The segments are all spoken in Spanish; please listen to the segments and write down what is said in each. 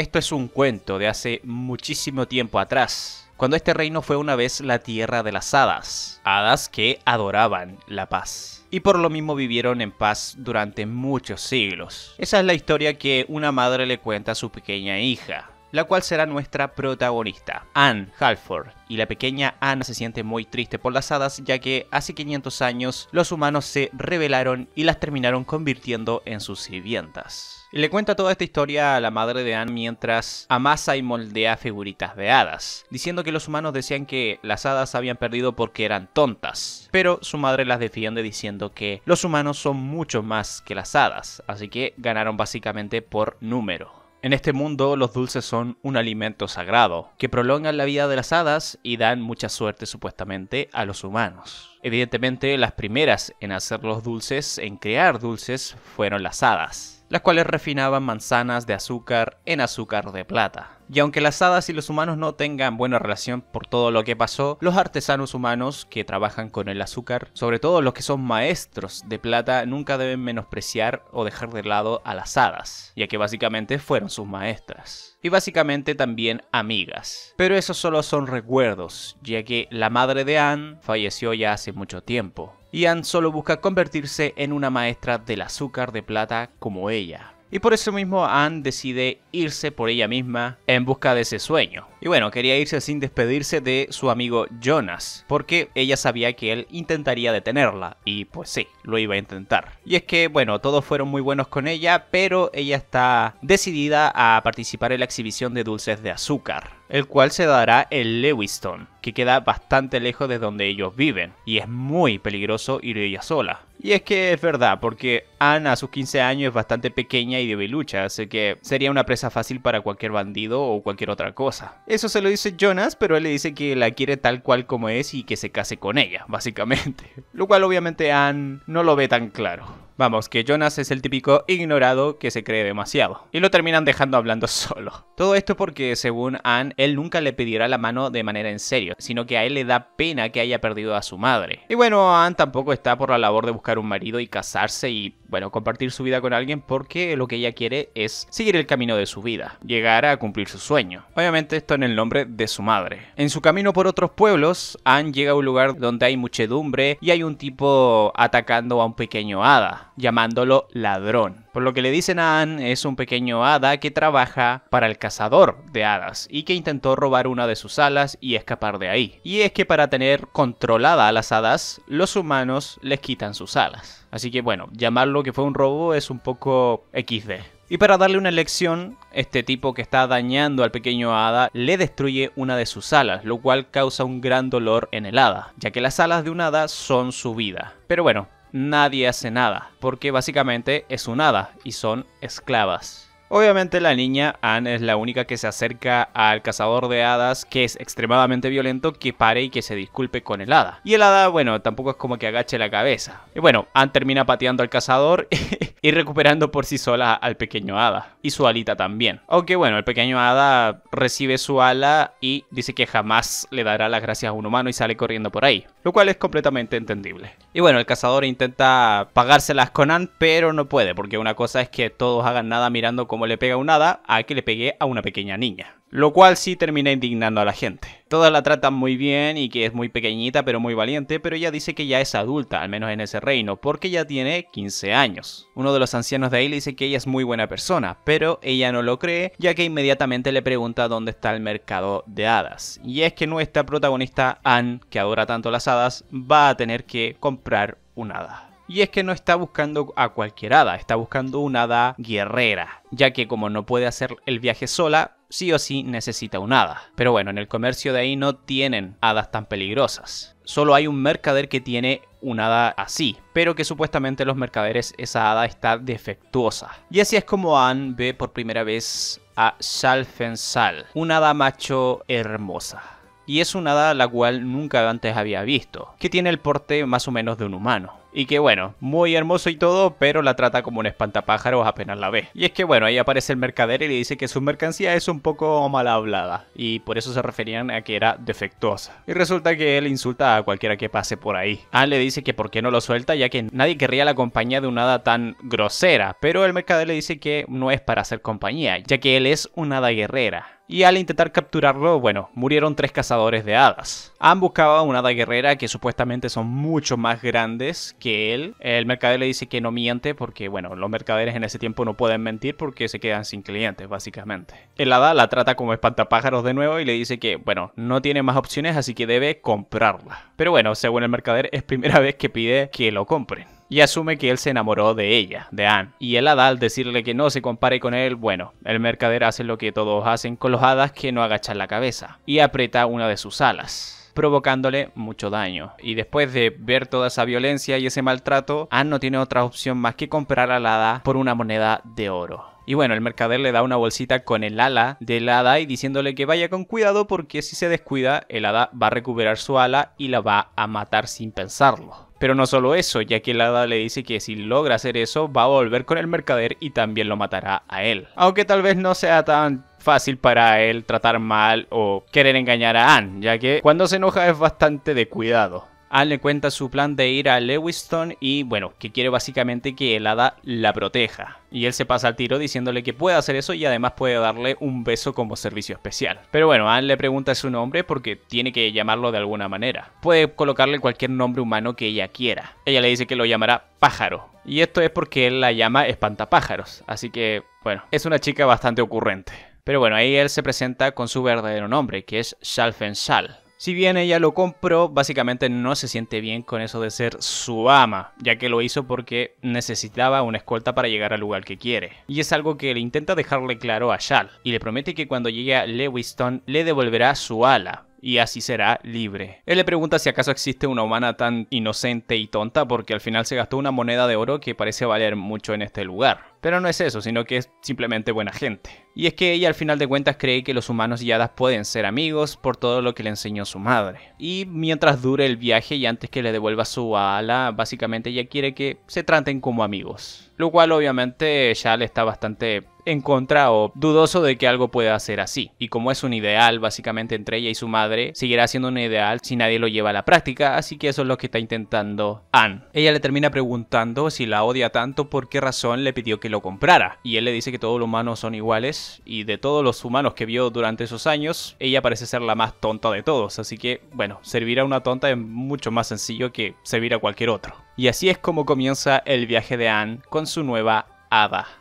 Esto es un cuento de hace muchísimo tiempo atrás, cuando este reino fue una vez la tierra de las hadas, hadas que adoraban la paz. Y por lo mismo vivieron en paz durante muchos siglos. Esa es la historia que una madre le cuenta a su pequeña hija, la cual será nuestra protagonista, Anne Halford. Y la pequeña Anne se siente muy triste por las hadas, ya que hace 500 años los humanos se rebelaron y las terminaron convirtiendo en sus sirvientas le cuenta toda esta historia a la madre de Anne mientras amasa y moldea figuritas de hadas, diciendo que los humanos decían que las hadas habían perdido porque eran tontas, pero su madre las defiende diciendo que los humanos son mucho más que las hadas, así que ganaron básicamente por número. En este mundo los dulces son un alimento sagrado, que prolongan la vida de las hadas y dan mucha suerte supuestamente a los humanos. Evidentemente las primeras en hacer los dulces, en crear dulces, fueron las hadas las cuales refinaban manzanas de azúcar en azúcar de plata. Y aunque las hadas y los humanos no tengan buena relación por todo lo que pasó, los artesanos humanos que trabajan con el azúcar, sobre todo los que son maestros de plata, nunca deben menospreciar o dejar de lado a las hadas, ya que básicamente fueron sus maestras. Y básicamente también amigas. Pero esos solo son recuerdos, ya que la madre de Anne falleció ya hace mucho tiempo. Ian solo busca convertirse en una maestra del azúcar de plata como ella. Y por eso mismo Anne decide irse por ella misma en busca de ese sueño. Y bueno, quería irse sin despedirse de su amigo Jonas, porque ella sabía que él intentaría detenerla, y pues sí, lo iba a intentar. Y es que, bueno, todos fueron muy buenos con ella, pero ella está decidida a participar en la exhibición de dulces de azúcar el cual se dará en Lewiston, que queda bastante lejos de donde ellos viven, y es muy peligroso ir ella sola. Y es que es verdad, porque Anne a sus 15 años es bastante pequeña y debilucha, así que sería una presa fácil para cualquier bandido o cualquier otra cosa. Eso se lo dice Jonas, pero él le dice que la quiere tal cual como es y que se case con ella, básicamente. Lo cual obviamente Anne no lo ve tan claro. Vamos, que Jonas es el típico ignorado que se cree demasiado. Y lo terminan dejando hablando solo. Todo esto porque, según Anne, él nunca le pedirá la mano de manera en serio, sino que a él le da pena que haya perdido a su madre. Y bueno, Anne tampoco está por la labor de buscar un marido y casarse y bueno, compartir su vida con alguien porque lo que ella quiere es seguir el camino de su vida, llegar a cumplir su sueño. Obviamente esto en el nombre de su madre. En su camino por otros pueblos, Anne llega a un lugar donde hay muchedumbre y hay un tipo atacando a un pequeño hada, llamándolo ladrón. Por lo que le dicen a Anne es un pequeño hada que trabaja para el cazador de hadas y que intentó robar una de sus alas y escapar de ahí. Y es que para tener controlada a las hadas, los humanos les quitan sus alas. Así que bueno, llamarlo que fue un robo es un poco XD. Y para darle una lección, este tipo que está dañando al pequeño hada le destruye una de sus alas, lo cual causa un gran dolor en el hada, ya que las alas de un hada son su vida. Pero bueno, nadie hace nada, porque básicamente es un hada y son esclavas. Obviamente la niña Anne es la única que se acerca al cazador de hadas que es extremadamente violento que pare y que se disculpe con el hada. Y el hada, bueno, tampoco es como que agache la cabeza. Y bueno, Anne termina pateando al cazador y recuperando por sí sola al pequeño hada. Y su alita también. Aunque bueno, el pequeño hada recibe su ala y dice que jamás le dará las gracias a un humano y sale corriendo por ahí. Lo cual es completamente entendible. Y bueno, el cazador intenta pagárselas con Anne, pero no puede. Porque una cosa es que todos hagan nada mirando como le pega un hada a que le pegue a una pequeña niña. Lo cual sí termina indignando a la gente. Todas la tratan muy bien y que es muy pequeñita pero muy valiente, pero ella dice que ya es adulta, al menos en ese reino, porque ya tiene 15 años. Uno de los ancianos de ahí le dice que ella es muy buena persona, pero ella no lo cree, ya que inmediatamente le pregunta dónde está el mercado de hadas. Y es que nuestra protagonista Anne, que adora tanto las hadas, va a tener que comprar un hada y es que no está buscando a cualquier hada, está buscando una hada guerrera, ya que como no puede hacer el viaje sola, sí o sí necesita un hada. Pero bueno, en el comercio de ahí no tienen hadas tan peligrosas. Solo hay un mercader que tiene una hada así, pero que supuestamente los mercaderes esa hada está defectuosa. Y así es como Anne ve por primera vez a Salfensal, una hada macho hermosa. Y es una hada la cual nunca antes había visto, que tiene el porte más o menos de un humano y que bueno, muy hermoso y todo, pero la trata como un espantapájaros apenas la ve. Y es que bueno, ahí aparece el mercader y le dice que su mercancía es un poco mal hablada, y por eso se referían a que era defectuosa. Y resulta que él insulta a cualquiera que pase por ahí. Anne ah, le dice que por qué no lo suelta, ya que nadie querría la compañía de un hada tan grosera, pero el mercader le dice que no es para hacer compañía, ya que él es un hada guerrera y al intentar capturarlo, bueno, murieron tres cazadores de hadas. Han buscado una hada guerrera que supuestamente son mucho más grandes que él. El mercader le dice que no miente porque, bueno, los mercaderes en ese tiempo no pueden mentir porque se quedan sin clientes, básicamente. El hada la trata como espantapájaros de nuevo y le dice que, bueno, no tiene más opciones así que debe comprarla. Pero bueno, según el mercader es primera vez que pide que lo compren y asume que él se enamoró de ella, de Anne. Y el hada al decirle que no se compare con él, bueno, el mercader hace lo que todos hacen con los hadas que no agachan la cabeza y aprieta una de sus alas provocándole mucho daño. Y después de ver toda esa violencia y ese maltrato, Anne no tiene otra opción más que comprar a la hada por una moneda de oro. Y bueno, el mercader le da una bolsita con el ala del hada y diciéndole que vaya con cuidado porque si se descuida, el hada va a recuperar su ala y la va a matar sin pensarlo. Pero no solo eso, ya que el hada le dice que si logra hacer eso, va a volver con el mercader y también lo matará a él. Aunque tal vez no sea tan fácil para él tratar mal o querer engañar a Anne, ya que cuando se enoja es bastante de cuidado. Anne le cuenta su plan de ir a Lewiston y bueno, que quiere básicamente que el hada la proteja. Y él se pasa al tiro diciéndole que puede hacer eso y además puede darle un beso como servicio especial. Pero bueno, Anne le pregunta su nombre porque tiene que llamarlo de alguna manera. Puede colocarle cualquier nombre humano que ella quiera. Ella le dice que lo llamará pájaro. Y esto es porque él la llama espantapájaros. Así que bueno, es una chica bastante ocurrente. Pero bueno, ahí él se presenta con su verdadero nombre, que es Shalfenshal. Si bien ella lo compró, básicamente no se siente bien con eso de ser su ama, ya que lo hizo porque necesitaba una escolta para llegar al lugar que quiere. Y es algo que le intenta dejarle claro a Shal, y le promete que cuando llegue a Lewiston le devolverá su ala, y así será libre. Él le pregunta si acaso existe una humana tan inocente y tonta porque al final se gastó una moneda de oro que parece valer mucho en este lugar. Pero no es eso, sino que es simplemente buena gente. Y es que ella al final de cuentas cree que los humanos y hadas pueden ser amigos por todo lo que le enseñó su madre. Y mientras dure el viaje y antes que le devuelva su ala, básicamente ella quiere que se traten como amigos. Lo cual obviamente ya le está bastante en contra o dudoso de que algo pueda ser así. Y como es un ideal, básicamente entre ella y su madre, seguirá siendo un ideal si nadie lo lleva a la práctica, así que eso es lo que está intentando Anne. Ella le termina preguntando si la odia tanto por qué razón le pidió que lo comprara. Y él le dice que todos los humanos son iguales y de todos los humanos que vio durante esos años, ella parece ser la más tonta de todos, así que bueno, servir a una tonta es mucho más sencillo que servir a cualquier otro. Y así es como comienza el viaje de Anne con su nueva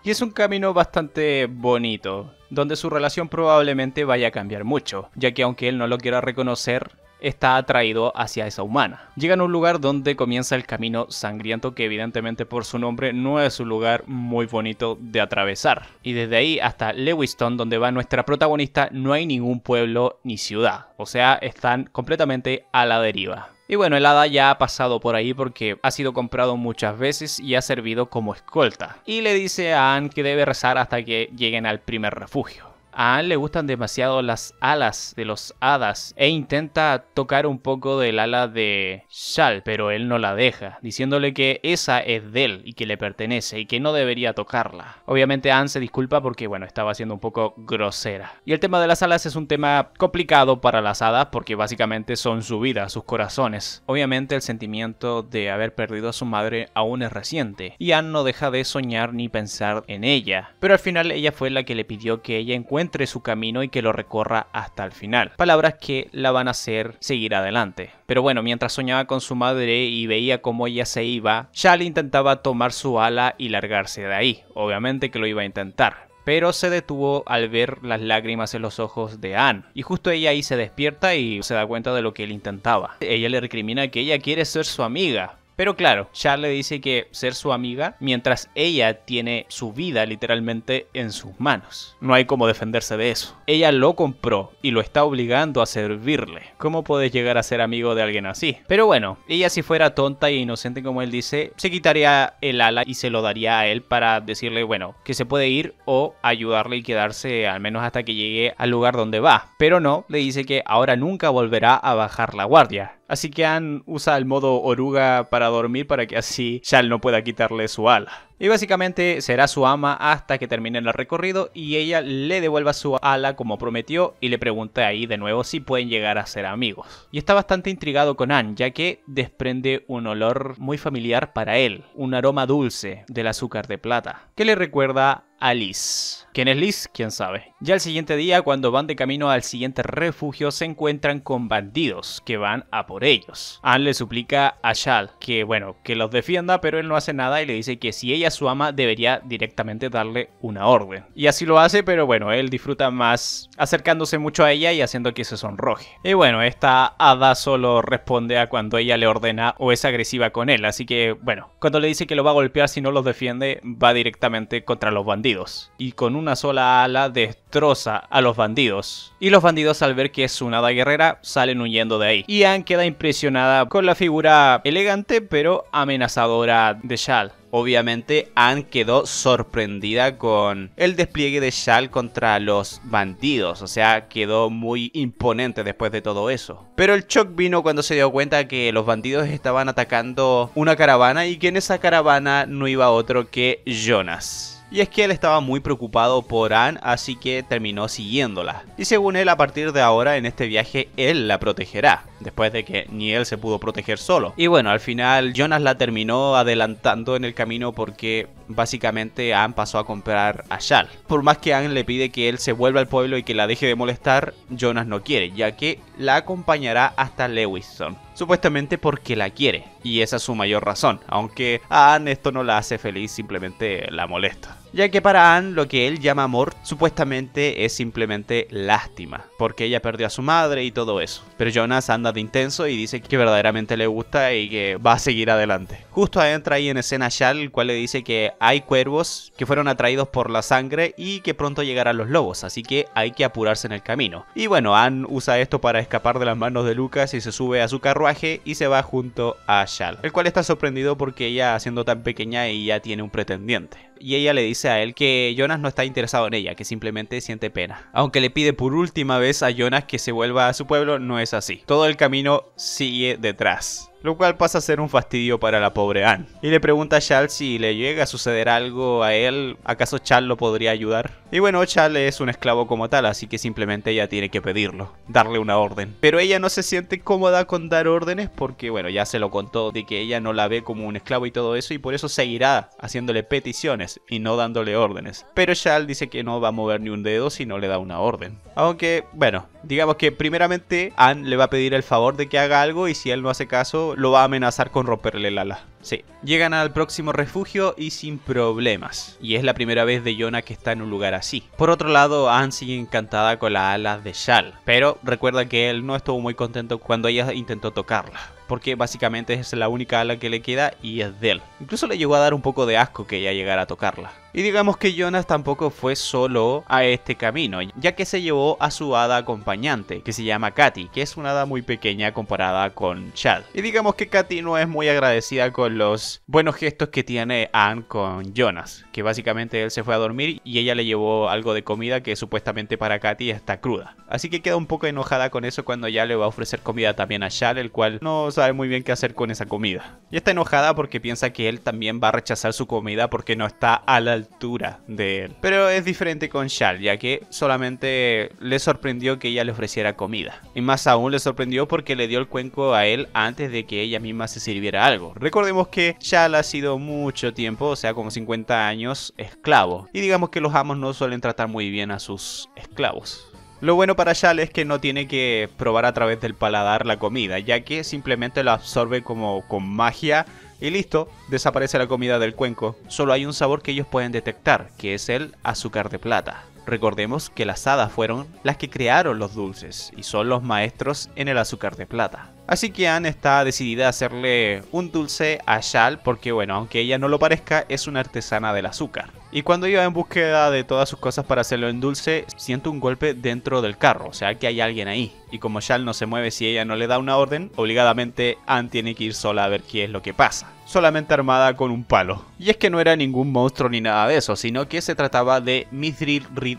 y es un camino bastante bonito, donde su relación probablemente vaya a cambiar mucho, ya que aunque él no lo quiera reconocer, está atraído hacia esa humana. Llegan a un lugar donde comienza el camino sangriento que evidentemente por su nombre no es un lugar muy bonito de atravesar. Y desde ahí hasta Lewiston donde va nuestra protagonista no hay ningún pueblo ni ciudad, o sea están completamente a la deriva. Y bueno, el hada ya ha pasado por ahí porque ha sido comprado muchas veces y ha servido como escolta. Y le dice a Anne que debe rezar hasta que lleguen al primer refugio. A Anne le gustan demasiado las alas de los hadas e intenta tocar un poco del ala de Shal, pero él no la deja, diciéndole que esa es de él y que le pertenece y que no debería tocarla. Obviamente Anne se disculpa porque, bueno, estaba siendo un poco grosera. Y el tema de las alas es un tema complicado para las hadas porque básicamente son su vida, sus corazones. Obviamente el sentimiento de haber perdido a su madre aún es reciente y Anne no deja de soñar ni pensar en ella. Pero al final ella fue la que le pidió que ella encuentre entre su camino y que lo recorra hasta el final. Palabras que la van a hacer seguir adelante. Pero bueno, mientras soñaba con su madre y veía cómo ella se iba, Shal intentaba tomar su ala y largarse de ahí. Obviamente que lo iba a intentar pero se detuvo al ver las lágrimas en los ojos de Anne. Y justo ella ahí se despierta y se da cuenta de lo que él intentaba. Ella le recrimina que ella quiere ser su amiga, pero claro, Char le dice que ser su amiga mientras ella tiene su vida literalmente en sus manos. No hay como defenderse de eso. Ella lo compró y lo está obligando a servirle. ¿Cómo puedes llegar a ser amigo de alguien así? Pero bueno, ella si fuera tonta e inocente como él dice, se quitaría el ala y se lo daría a él para decirle, bueno, que se puede ir o ayudarle y quedarse al menos hasta que llegue al lugar donde va. Pero no, le dice que ahora nunca volverá a bajar la guardia. Así que Anne usa el modo oruga para dormir para que así Shal no pueda quitarle su ala. Y básicamente será su ama hasta que termine el recorrido y ella le devuelva su ala como prometió y le pregunta ahí de nuevo si pueden llegar a ser amigos. Y está bastante intrigado con Anne ya que desprende un olor muy familiar para él, un aroma dulce del azúcar de plata, que le recuerda a Liz. ¿Quién es Liz? ¿Quién sabe? Ya el siguiente día, cuando van de camino al siguiente refugio, se encuentran con bandidos que van a por ellos. Anne le suplica a Shal que, bueno, que los defienda, pero él no hace nada y le dice que si ella su ama, debería directamente darle una orden. Y así lo hace, pero bueno, él disfruta más acercándose mucho a ella y haciendo que se sonroje. Y bueno, esta hada solo responde a cuando ella le ordena o es agresiva con él, así que, bueno, cuando le dice que lo va a golpear si no los defiende, va directamente contra los bandidos y con una sola ala destroza a los bandidos. Y los bandidos al ver que es una hada guerrera salen huyendo de ahí. Y Anne queda impresionada con la figura elegante pero amenazadora de Shal. Obviamente Anne quedó sorprendida con el despliegue de Shal contra los bandidos, o sea, quedó muy imponente después de todo eso. Pero el shock vino cuando se dio cuenta que los bandidos estaban atacando una caravana y que en esa caravana no iba otro que Jonas y es que él estaba muy preocupado por Anne, así que terminó siguiéndola. Y según él, a partir de ahora en este viaje, él la protegerá, después de que ni él se pudo proteger solo. Y bueno, al final Jonas la terminó adelantando en el camino porque básicamente Anne pasó a comprar a Shal. Por más que Anne le pide que él se vuelva al pueblo y que la deje de molestar, Jonas no quiere, ya que la acompañará hasta Lewiston supuestamente porque la quiere, y esa es su mayor razón, aunque a Anne esto no la hace feliz, simplemente la molesta ya que para Anne lo que él llama amor supuestamente es simplemente lástima, porque ella perdió a su madre y todo eso. Pero Jonas anda de intenso y dice que verdaderamente le gusta y que va a seguir adelante. Justo entra ahí en escena Shal, el cual le dice que hay cuervos que fueron atraídos por la sangre y que pronto llegarán los lobos, así que hay que apurarse en el camino. Y bueno, Anne usa esto para escapar de las manos de Lucas y se sube a su carruaje y se va junto a Shal, el cual está sorprendido porque ella siendo tan pequeña y ya tiene un pretendiente. Y ella le dice a él que Jonas no está interesado en ella, que simplemente siente pena. Aunque le pide por última vez a Jonas que se vuelva a su pueblo, no es así. Todo el camino sigue detrás lo cual pasa a ser un fastidio para la pobre Anne. Y le pregunta a Charles si le llega a suceder algo a él, ¿acaso Chal lo podría ayudar? Y bueno, Chal es un esclavo como tal, así que simplemente ella tiene que pedirlo, darle una orden. Pero ella no se siente cómoda con dar órdenes porque, bueno, ya se lo contó de que ella no la ve como un esclavo y todo eso, y por eso seguirá haciéndole peticiones y no dándole órdenes. Pero Chal dice que no va a mover ni un dedo si no le da una orden. Aunque, bueno, digamos que primeramente Anne le va a pedir el favor de que haga algo y si él no hace caso, lo va a amenazar con romperle el ala. Sí, llegan al próximo refugio y sin problemas. Y es la primera vez de Yona que está en un lugar así. Por otro lado, Anne sigue encantada con las alas de Shal, pero recuerda que él no estuvo muy contento cuando ella intentó tocarla porque básicamente es la única ala que le queda y es de él. Incluso le llegó a dar un poco de asco que ella llegara a tocarla. Y digamos que Jonas tampoco fue solo a este camino, ya que se llevó a su hada acompañante, que se llama Katy, que es una hada muy pequeña comparada con Chad. Y digamos que Katy no es muy agradecida con los buenos gestos que tiene Anne con Jonas, que básicamente él se fue a dormir y ella le llevó algo de comida que supuestamente para Katy está cruda. Así que queda un poco enojada con eso cuando ya le va a ofrecer comida también a Chad, el cual no sabe muy bien qué hacer con esa comida. Y está enojada porque piensa que él también va a rechazar su comida porque no está a la altura de él. Pero es diferente con Shal, ya que solamente le sorprendió que ella le ofreciera comida. Y más aún le sorprendió porque le dio el cuenco a él antes de que ella misma se sirviera algo. Recordemos que Shal ha sido mucho tiempo, o sea, como 50 años, esclavo. Y digamos que los amos no suelen tratar muy bien a sus esclavos. Lo bueno para Shal es que no tiene que probar a través del paladar la comida, ya que simplemente la absorbe como con magia y listo, desaparece la comida del cuenco. Solo hay un sabor que ellos pueden detectar, que es el azúcar de plata. Recordemos que las hadas fueron las que crearon los dulces y son los maestros en el azúcar de plata. Así que Anne está decidida a hacerle un dulce a Shal porque bueno, aunque ella no lo parezca, es una artesana del azúcar. Y cuando iba en búsqueda de todas sus cosas para hacerlo en dulce, siente un golpe dentro del carro, o sea que hay alguien ahí. Y como Shal no se mueve si ella no le da una orden, obligadamente Anne tiene que ir sola a ver qué es lo que pasa, solamente armada con un palo. Y es que no era ningún monstruo ni nada de eso, sino que se trataba de Mithril Reed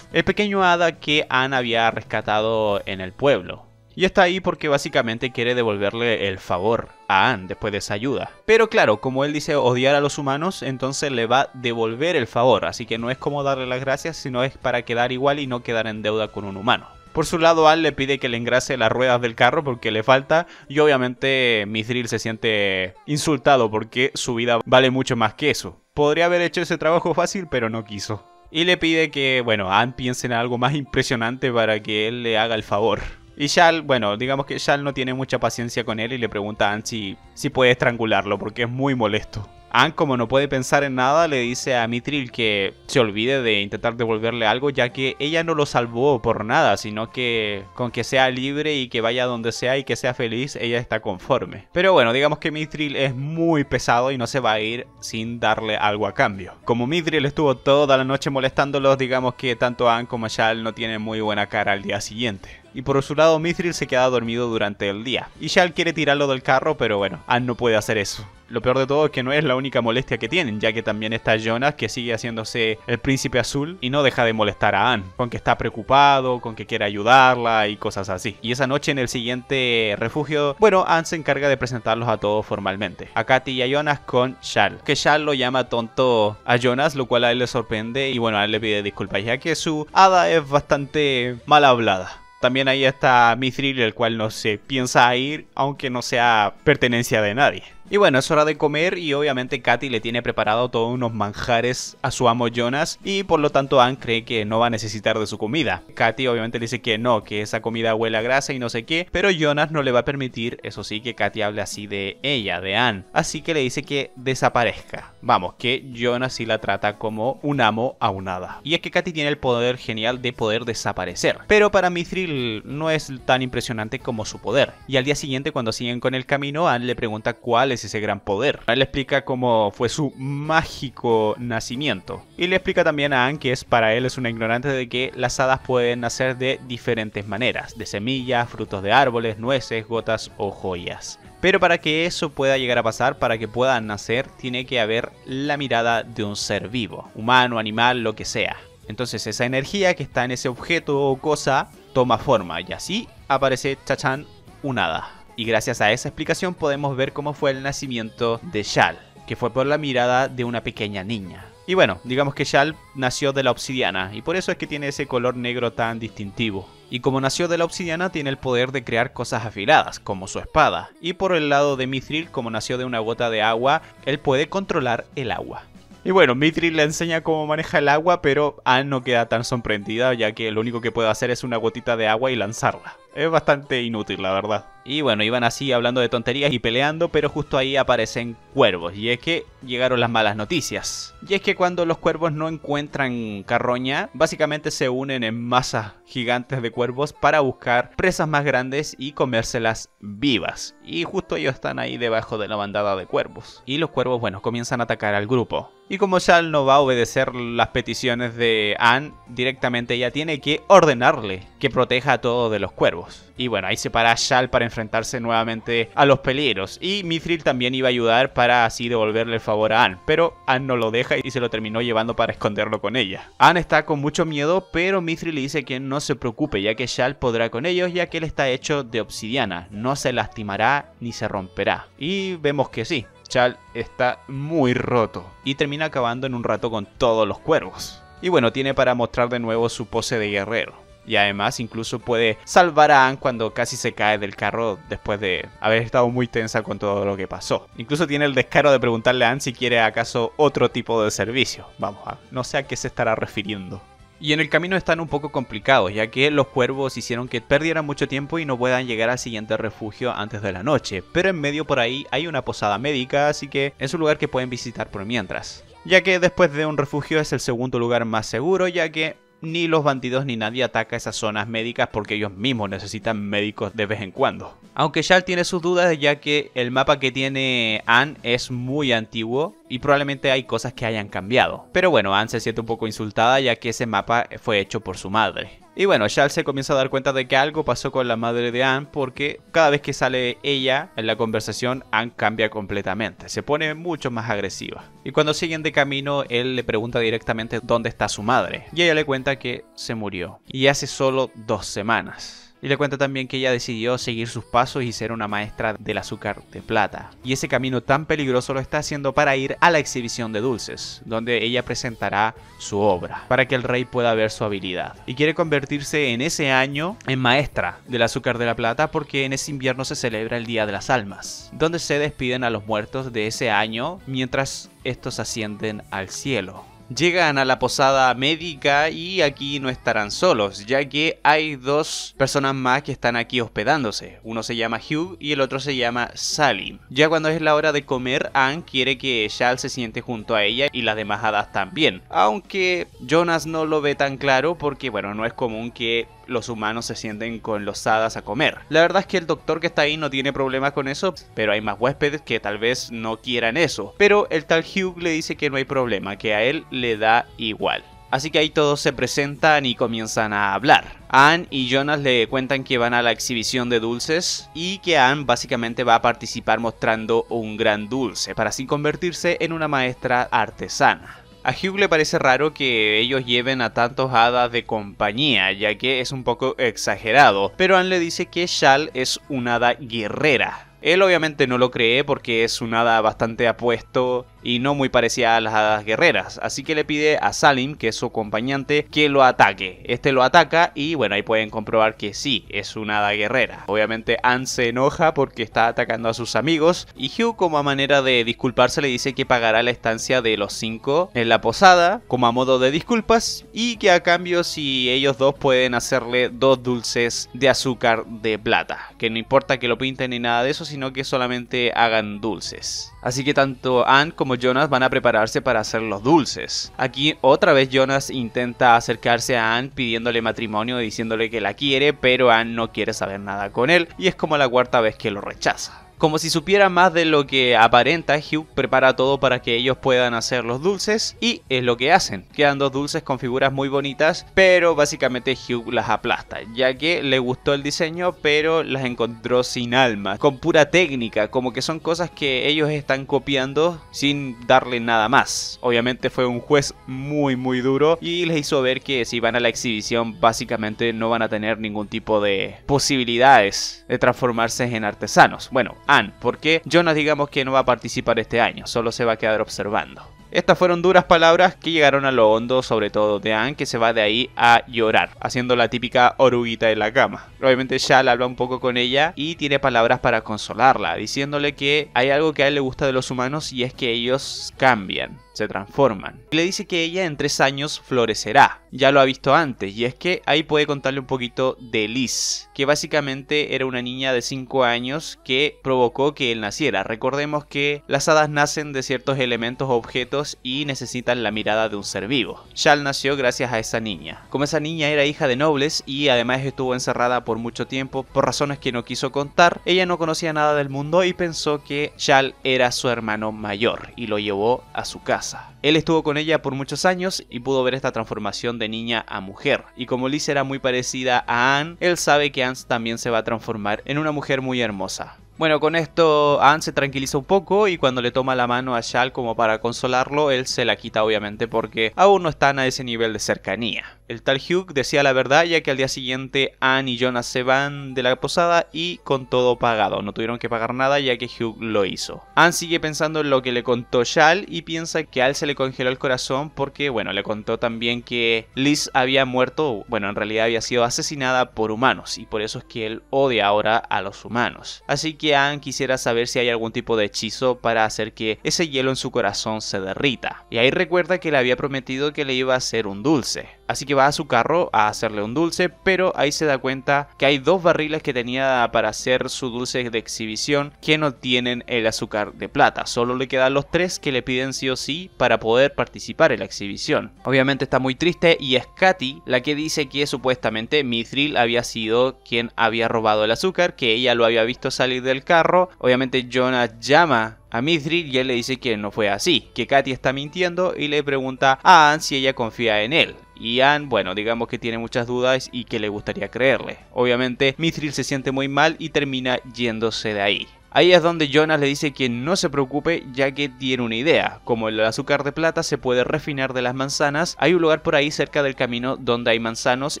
el pequeño hada que Anne había rescatado en el pueblo. Y está ahí porque básicamente quiere devolverle el favor a Anne después de esa ayuda. Pero claro, como él dice odiar a los humanos, entonces le va a devolver el favor. Así que no es como darle las gracias, sino es para quedar igual y no quedar en deuda con un humano. Por su lado, Al le pide que le engrase las ruedas del carro porque le falta. Y obviamente, Mithril se siente insultado porque su vida vale mucho más que eso. Podría haber hecho ese trabajo fácil, pero no quiso. Y le pide que, bueno, Anne piense en algo más impresionante para que él le haga el favor. Y Shal, bueno, digamos que Shal no tiene mucha paciencia con él y le pregunta a Ann si, si puede estrangularlo porque es muy molesto. Ann, como no puede pensar en nada, le dice a Mitril que se olvide de intentar devolverle algo, ya que ella no lo salvó por nada, sino que con que sea libre y que vaya donde sea y que sea feliz, ella está conforme. Pero bueno, digamos que Mitril es muy pesado y no se va a ir sin darle algo a cambio. Como Mitril estuvo toda la noche molestándolos, digamos que tanto Ann como Shal no tienen muy buena cara al día siguiente. Y por su lado, Mithril se queda dormido durante el día. Y Shal quiere tirarlo del carro, pero bueno, Ann no puede hacer eso. Lo peor de todo es que no es la única molestia que tienen, ya que también está Jonas, que sigue haciéndose el príncipe azul y no deja de molestar a Anne, con que está preocupado, con que quiere ayudarla y cosas así. Y esa noche en el siguiente refugio, bueno, Anne se encarga de presentarlos a todos formalmente, a Katy y a Jonas con Shal, que Shal lo llama tonto a Jonas, lo cual a él le sorprende y bueno, a él le pide disculpas, ya que su hada es bastante mal hablada. También ahí está Mithril, el cual no se piensa ir, aunque no sea pertenencia de nadie. Y bueno, es hora de comer y obviamente Katy le tiene preparado todos unos manjares a su amo Jonas y por lo tanto Ann cree que no va a necesitar de su comida. Katy obviamente le dice que no, que esa comida huele a grasa y no sé qué, pero Jonas no le va a permitir, eso sí, que Katy hable así de ella, de Anne. Así que le dice que desaparezca. Vamos, que Jonas sí la trata como un amo a un hada. Y es que Katy tiene el poder genial de poder desaparecer. Pero para Mithril no es tan impresionante como su poder. Y al día siguiente, cuando siguen con el camino, Anne le pregunta cuál es ese gran poder. Él le explica cómo fue su mágico nacimiento. Y le explica también a Anne que es para él es una ignorante de que las hadas pueden nacer de diferentes maneras. De semillas, frutos de árboles, nueces, gotas o joyas. Pero para que eso pueda llegar a pasar, para que puedan nacer, tiene que haber la mirada de un ser vivo, humano, animal, lo que sea. Entonces esa energía que está en ese objeto o cosa toma forma y así aparece Chachan un hada. Y gracias a esa explicación podemos ver cómo fue el nacimiento de Shal, que fue por la mirada de una pequeña niña. Y bueno, digamos que Shal nació de la obsidiana, y por eso es que tiene ese color negro tan distintivo. Y como nació de la obsidiana, tiene el poder de crear cosas afiladas, como su espada. Y por el lado de Mithril, como nació de una gota de agua, él puede controlar el agua. Y bueno, Mithril le enseña cómo maneja el agua, pero Ann no queda tan sorprendida, ya que lo único que puede hacer es una gotita de agua y lanzarla. Es bastante inútil, la verdad. Y bueno, iban así hablando de tonterías y peleando, pero justo ahí aparecen cuervos. Y es que llegaron las malas noticias. Y es que cuando los cuervos no encuentran carroña, básicamente se unen en masas gigantes de cuervos para buscar presas más grandes y comérselas vivas. Y justo ellos están ahí debajo de la bandada de cuervos. Y los cuervos, bueno, comienzan a atacar al grupo. Y como Shal no va a obedecer las peticiones de Anne, directamente ella tiene que ordenarle que proteja a todos de los cuervos. Y bueno, ahí se para Shal para enfrentarse nuevamente a los peligros. Y Mithril también iba a ayudar para así devolverle el favor a Ann, pero Ann no lo deja y se lo terminó llevando para esconderlo con ella. Ann está con mucho miedo, pero Mithril le dice que no se preocupe, ya que Shal podrá con ellos, ya que él está hecho de obsidiana, no se lastimará ni se romperá. Y vemos que sí, Shal está muy roto y termina acabando en un rato con todos los cuervos. Y bueno, tiene para mostrar de nuevo su pose de guerrero y además incluso puede salvar a Anne cuando casi se cae del carro después de haber estado muy tensa con todo lo que pasó. Incluso tiene el descaro de preguntarle a Anne si quiere acaso otro tipo de servicio. Vamos, a, no sé a qué se estará refiriendo. Y en el camino están un poco complicados, ya que los cuervos hicieron que perdieran mucho tiempo y no puedan llegar al siguiente refugio antes de la noche, pero en medio por ahí hay una posada médica, así que es un lugar que pueden visitar por mientras. Ya que después de un refugio es el segundo lugar más seguro, ya que ni los bandidos ni nadie ataca esas zonas médicas porque ellos mismos necesitan médicos de vez en cuando. Aunque Charles tiene sus dudas ya que el mapa que tiene Anne es muy antiguo y probablemente hay cosas que hayan cambiado. Pero bueno, Anne se siente un poco insultada ya que ese mapa fue hecho por su madre. Y bueno, Charles se comienza a dar cuenta de que algo pasó con la madre de Anne porque cada vez que sale ella en la conversación, Anne cambia completamente, se pone mucho más agresiva. Y cuando siguen de camino, él le pregunta directamente dónde está su madre. Y ella le cuenta que se murió. Y hace solo dos semanas. Y le cuenta también que ella decidió seguir sus pasos y ser una maestra del azúcar de plata. Y ese camino tan peligroso lo está haciendo para ir a la exhibición de dulces, donde ella presentará su obra, para que el rey pueda ver su habilidad. Y quiere convertirse en ese año en maestra del azúcar de la plata porque en ese invierno se celebra el Día de las Almas, donde se despiden a los muertos de ese año mientras estos ascienden al cielo llegan a la posada médica y aquí no estarán solos, ya que hay dos personas más que están aquí hospedándose. Uno se llama Hugh y el otro se llama Sally. Ya cuando es la hora de comer, Anne quiere que Shal se siente junto a ella y las demás hadas también. Aunque Jonas no lo ve tan claro porque, bueno, no es común que los humanos se sienten con los hadas a comer. La verdad es que el doctor que está ahí no tiene problemas con eso, pero hay más huéspedes que tal vez no quieran eso. Pero el tal Hugh le dice que no hay problema, que a él le da igual. Así que ahí todos se presentan y comienzan a hablar. Anne y Jonas le cuentan que van a la exhibición de dulces y que Anne básicamente va a participar mostrando un gran dulce para así convertirse en una maestra artesana. A Hugh le parece raro que ellos lleven a tantos hadas de compañía, ya que es un poco exagerado, pero Anne le dice que Shal es un hada guerrera, él obviamente no lo cree porque es un hada bastante apuesto y no muy parecida a las hadas guerreras. Así que le pide a Salim, que es su acompañante, que lo ataque. Este lo ataca y bueno, ahí pueden comprobar que sí, es una hada guerrera. Obviamente Anne se enoja porque está atacando a sus amigos y Hugh como a manera de disculparse le dice que pagará la estancia de los cinco en la posada como a modo de disculpas y que a cambio si ellos dos pueden hacerle dos dulces de azúcar de plata. Que no importa que lo pinten ni nada de eso, sino que solamente hagan dulces. Así que tanto Anne como Jonas van a prepararse para hacer los dulces. Aquí otra vez Jonas intenta acercarse a Anne pidiéndole matrimonio, y diciéndole que la quiere, pero Anne no quiere saber nada con él y es como la cuarta vez que lo rechaza. Como si supiera más de lo que aparenta, Hugh prepara todo para que ellos puedan hacer los dulces y es lo que hacen. Quedan dos dulces con figuras muy bonitas, pero básicamente Hugh las aplasta, ya que le gustó el diseño, pero las encontró sin alma, con pura técnica, como que son cosas que ellos están copiando sin darle nada más. Obviamente fue un juez muy muy duro y les hizo ver que si van a la exhibición básicamente no van a tener ningún tipo de posibilidades de transformarse en artesanos. Bueno, Ann, porque Jonas digamos que no va a participar este año, solo se va a quedar observando. Estas fueron duras palabras que llegaron a lo hondo, sobre todo de Anne, que se va de ahí a llorar, haciendo la típica oruguita en la cama. Obviamente Shal habla un poco con ella y tiene palabras para consolarla, diciéndole que hay algo que a él le gusta de los humanos y es que ellos cambian transforman. Le dice que ella en tres años florecerá. Ya lo ha visto antes, y es que ahí puede contarle un poquito de Liz, que básicamente era una niña de cinco años que provocó que él naciera. Recordemos que las hadas nacen de ciertos elementos, o objetos y necesitan la mirada de un ser vivo. Shal nació gracias a esa niña. Como esa niña era hija de nobles y además estuvo encerrada por mucho tiempo por razones que no quiso contar, ella no conocía nada del mundo y pensó que Shal era su hermano mayor y lo llevó a su casa. Él estuvo con ella por muchos años y pudo ver esta transformación de niña a mujer. Y como Liz era muy parecida a Anne, él sabe que Anne también se va a transformar en una mujer muy hermosa. Bueno, con esto Anne se tranquiliza un poco y cuando le toma la mano a Shal como para consolarlo, él se la quita obviamente porque aún no están a ese nivel de cercanía. El tal Hugh decía la verdad ya que al día siguiente Anne y Jonas se van de la posada y con todo pagado, no tuvieron que pagar nada ya que Hugh lo hizo. Anne sigue pensando en lo que le contó Shal y piensa que a se le congeló el corazón porque bueno, le contó también que Liz había muerto, bueno, en realidad había sido asesinada por humanos y por eso es que él odia ahora a los humanos. Así que quisiera saber si hay algún tipo de hechizo para hacer que ese hielo en su corazón se derrita. Y ahí recuerda que le había prometido que le iba a hacer un dulce. Así que va a su carro a hacerle un dulce, pero ahí se da cuenta que hay dos barriles que tenía para hacer su dulce de exhibición que no tienen el azúcar de plata. Solo le quedan los tres que le piden sí o sí para poder participar en la exhibición. Obviamente está muy triste y es Katy la que dice que supuestamente Mithril había sido quien había robado el azúcar, que ella lo había visto salir de el carro. Obviamente Jonah llama a Mithril y él le dice que no fue así, que Katy está mintiendo y le pregunta a Anne si ella confía en él. Y Anne, bueno, digamos que tiene muchas dudas y que le gustaría creerle. Obviamente Mithril se siente muy mal y termina yéndose de ahí. Ahí es donde Jonas le dice que no se preocupe ya que tiene una idea. Como el azúcar de plata se puede refinar de las manzanas, hay un lugar por ahí cerca del camino donde hay manzanos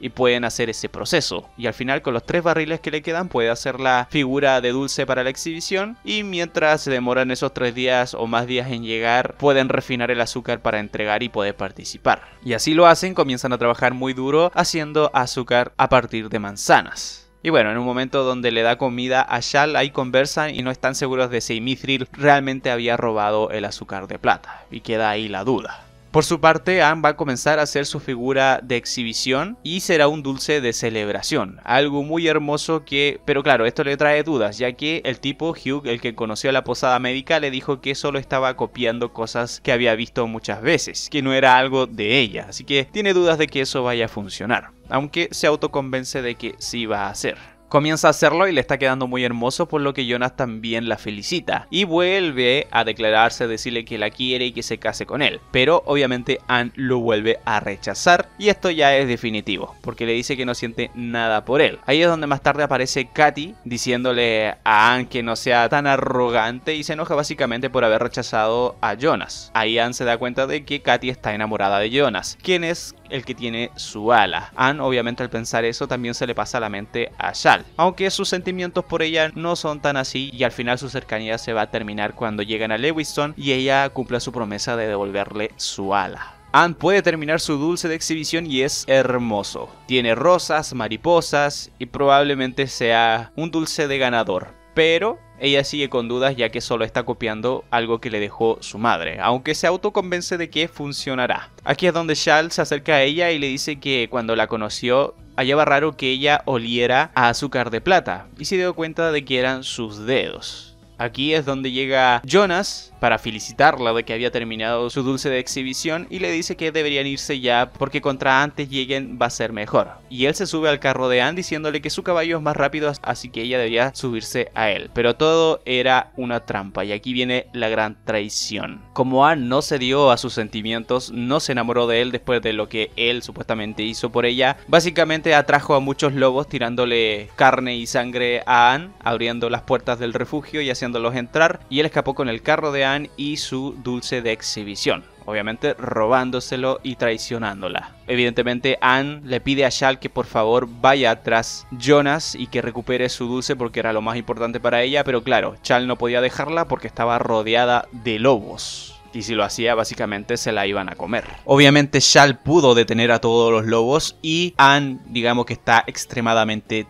y pueden hacer ese proceso. Y al final con los tres barriles que le quedan puede hacer la figura de dulce para la exhibición y mientras se demoran esos tres días o más días en llegar pueden refinar el azúcar para entregar y poder participar. Y así lo hacen, comienzan a trabajar muy duro haciendo azúcar a partir de manzanas. Y bueno, en un momento donde le da comida a Shal, ahí conversan y no están seguros de si Mithril realmente había robado el azúcar de plata. Y queda ahí la duda. Por su parte, Anne va a comenzar a hacer su figura de exhibición y será un dulce de celebración, algo muy hermoso que, pero claro, esto le trae dudas, ya que el tipo Hugh, el que conoció a la posada médica, le dijo que solo estaba copiando cosas que había visto muchas veces, que no era algo de ella, así que tiene dudas de que eso vaya a funcionar, aunque se autoconvence de que sí va a hacer comienza a hacerlo y le está quedando muy hermoso, por lo que Jonas también la felicita. Y vuelve a declararse, decirle que la quiere y que se case con él. Pero obviamente Anne lo vuelve a rechazar y esto ya es definitivo, porque le dice que no siente nada por él. Ahí es donde más tarde aparece Katy diciéndole a Anne que no sea tan arrogante y se enoja básicamente por haber rechazado a Jonas. Ahí Anne se da cuenta de que Katy está enamorada de Jonas, quien es el que tiene su ala. Anne obviamente al pensar eso también se le pasa a la mente a Shal aunque sus sentimientos por ella no son tan así y al final su cercanía se va a terminar cuando llegan a Lewiston y ella cumpla su promesa de devolverle su ala. Anne puede terminar su dulce de exhibición y es hermoso. Tiene rosas, mariposas y probablemente sea un dulce de ganador. Pero ella sigue con dudas ya que solo está copiando algo que le dejó su madre, aunque se autoconvence de que funcionará. Aquí es donde Charles se acerca a ella y le dice que cuando la conoció hallaba raro que ella oliera a azúcar de plata y se dio cuenta de que eran sus dedos. Aquí es donde llega Jonas para felicitarla de que había terminado su dulce de exhibición y le dice que deberían irse ya porque contra antes lleguen va a ser mejor. Y él se sube al carro de Anne diciéndole que su caballo es más rápido así que ella debería subirse a él. Pero todo era una trampa y aquí viene la gran traición. Como Anne no cedió a sus sentimientos, no se enamoró de él después de lo que él supuestamente hizo por ella, básicamente atrajo a muchos lobos tirándole carne y sangre a Anne, abriendo las puertas del refugio y haciendo entrar y él escapó con el carro de Anne y su dulce de exhibición obviamente robándoselo y traicionándola. Evidentemente Anne le pide a Shal que por favor vaya tras Jonas y que recupere su dulce porque era lo más importante para ella, pero claro, Shal no podía dejarla porque estaba rodeada de lobos. Y si lo hacía, básicamente se la iban a comer. Obviamente, Shal pudo detener a todos los lobos. Y Anne, digamos que está extremadamente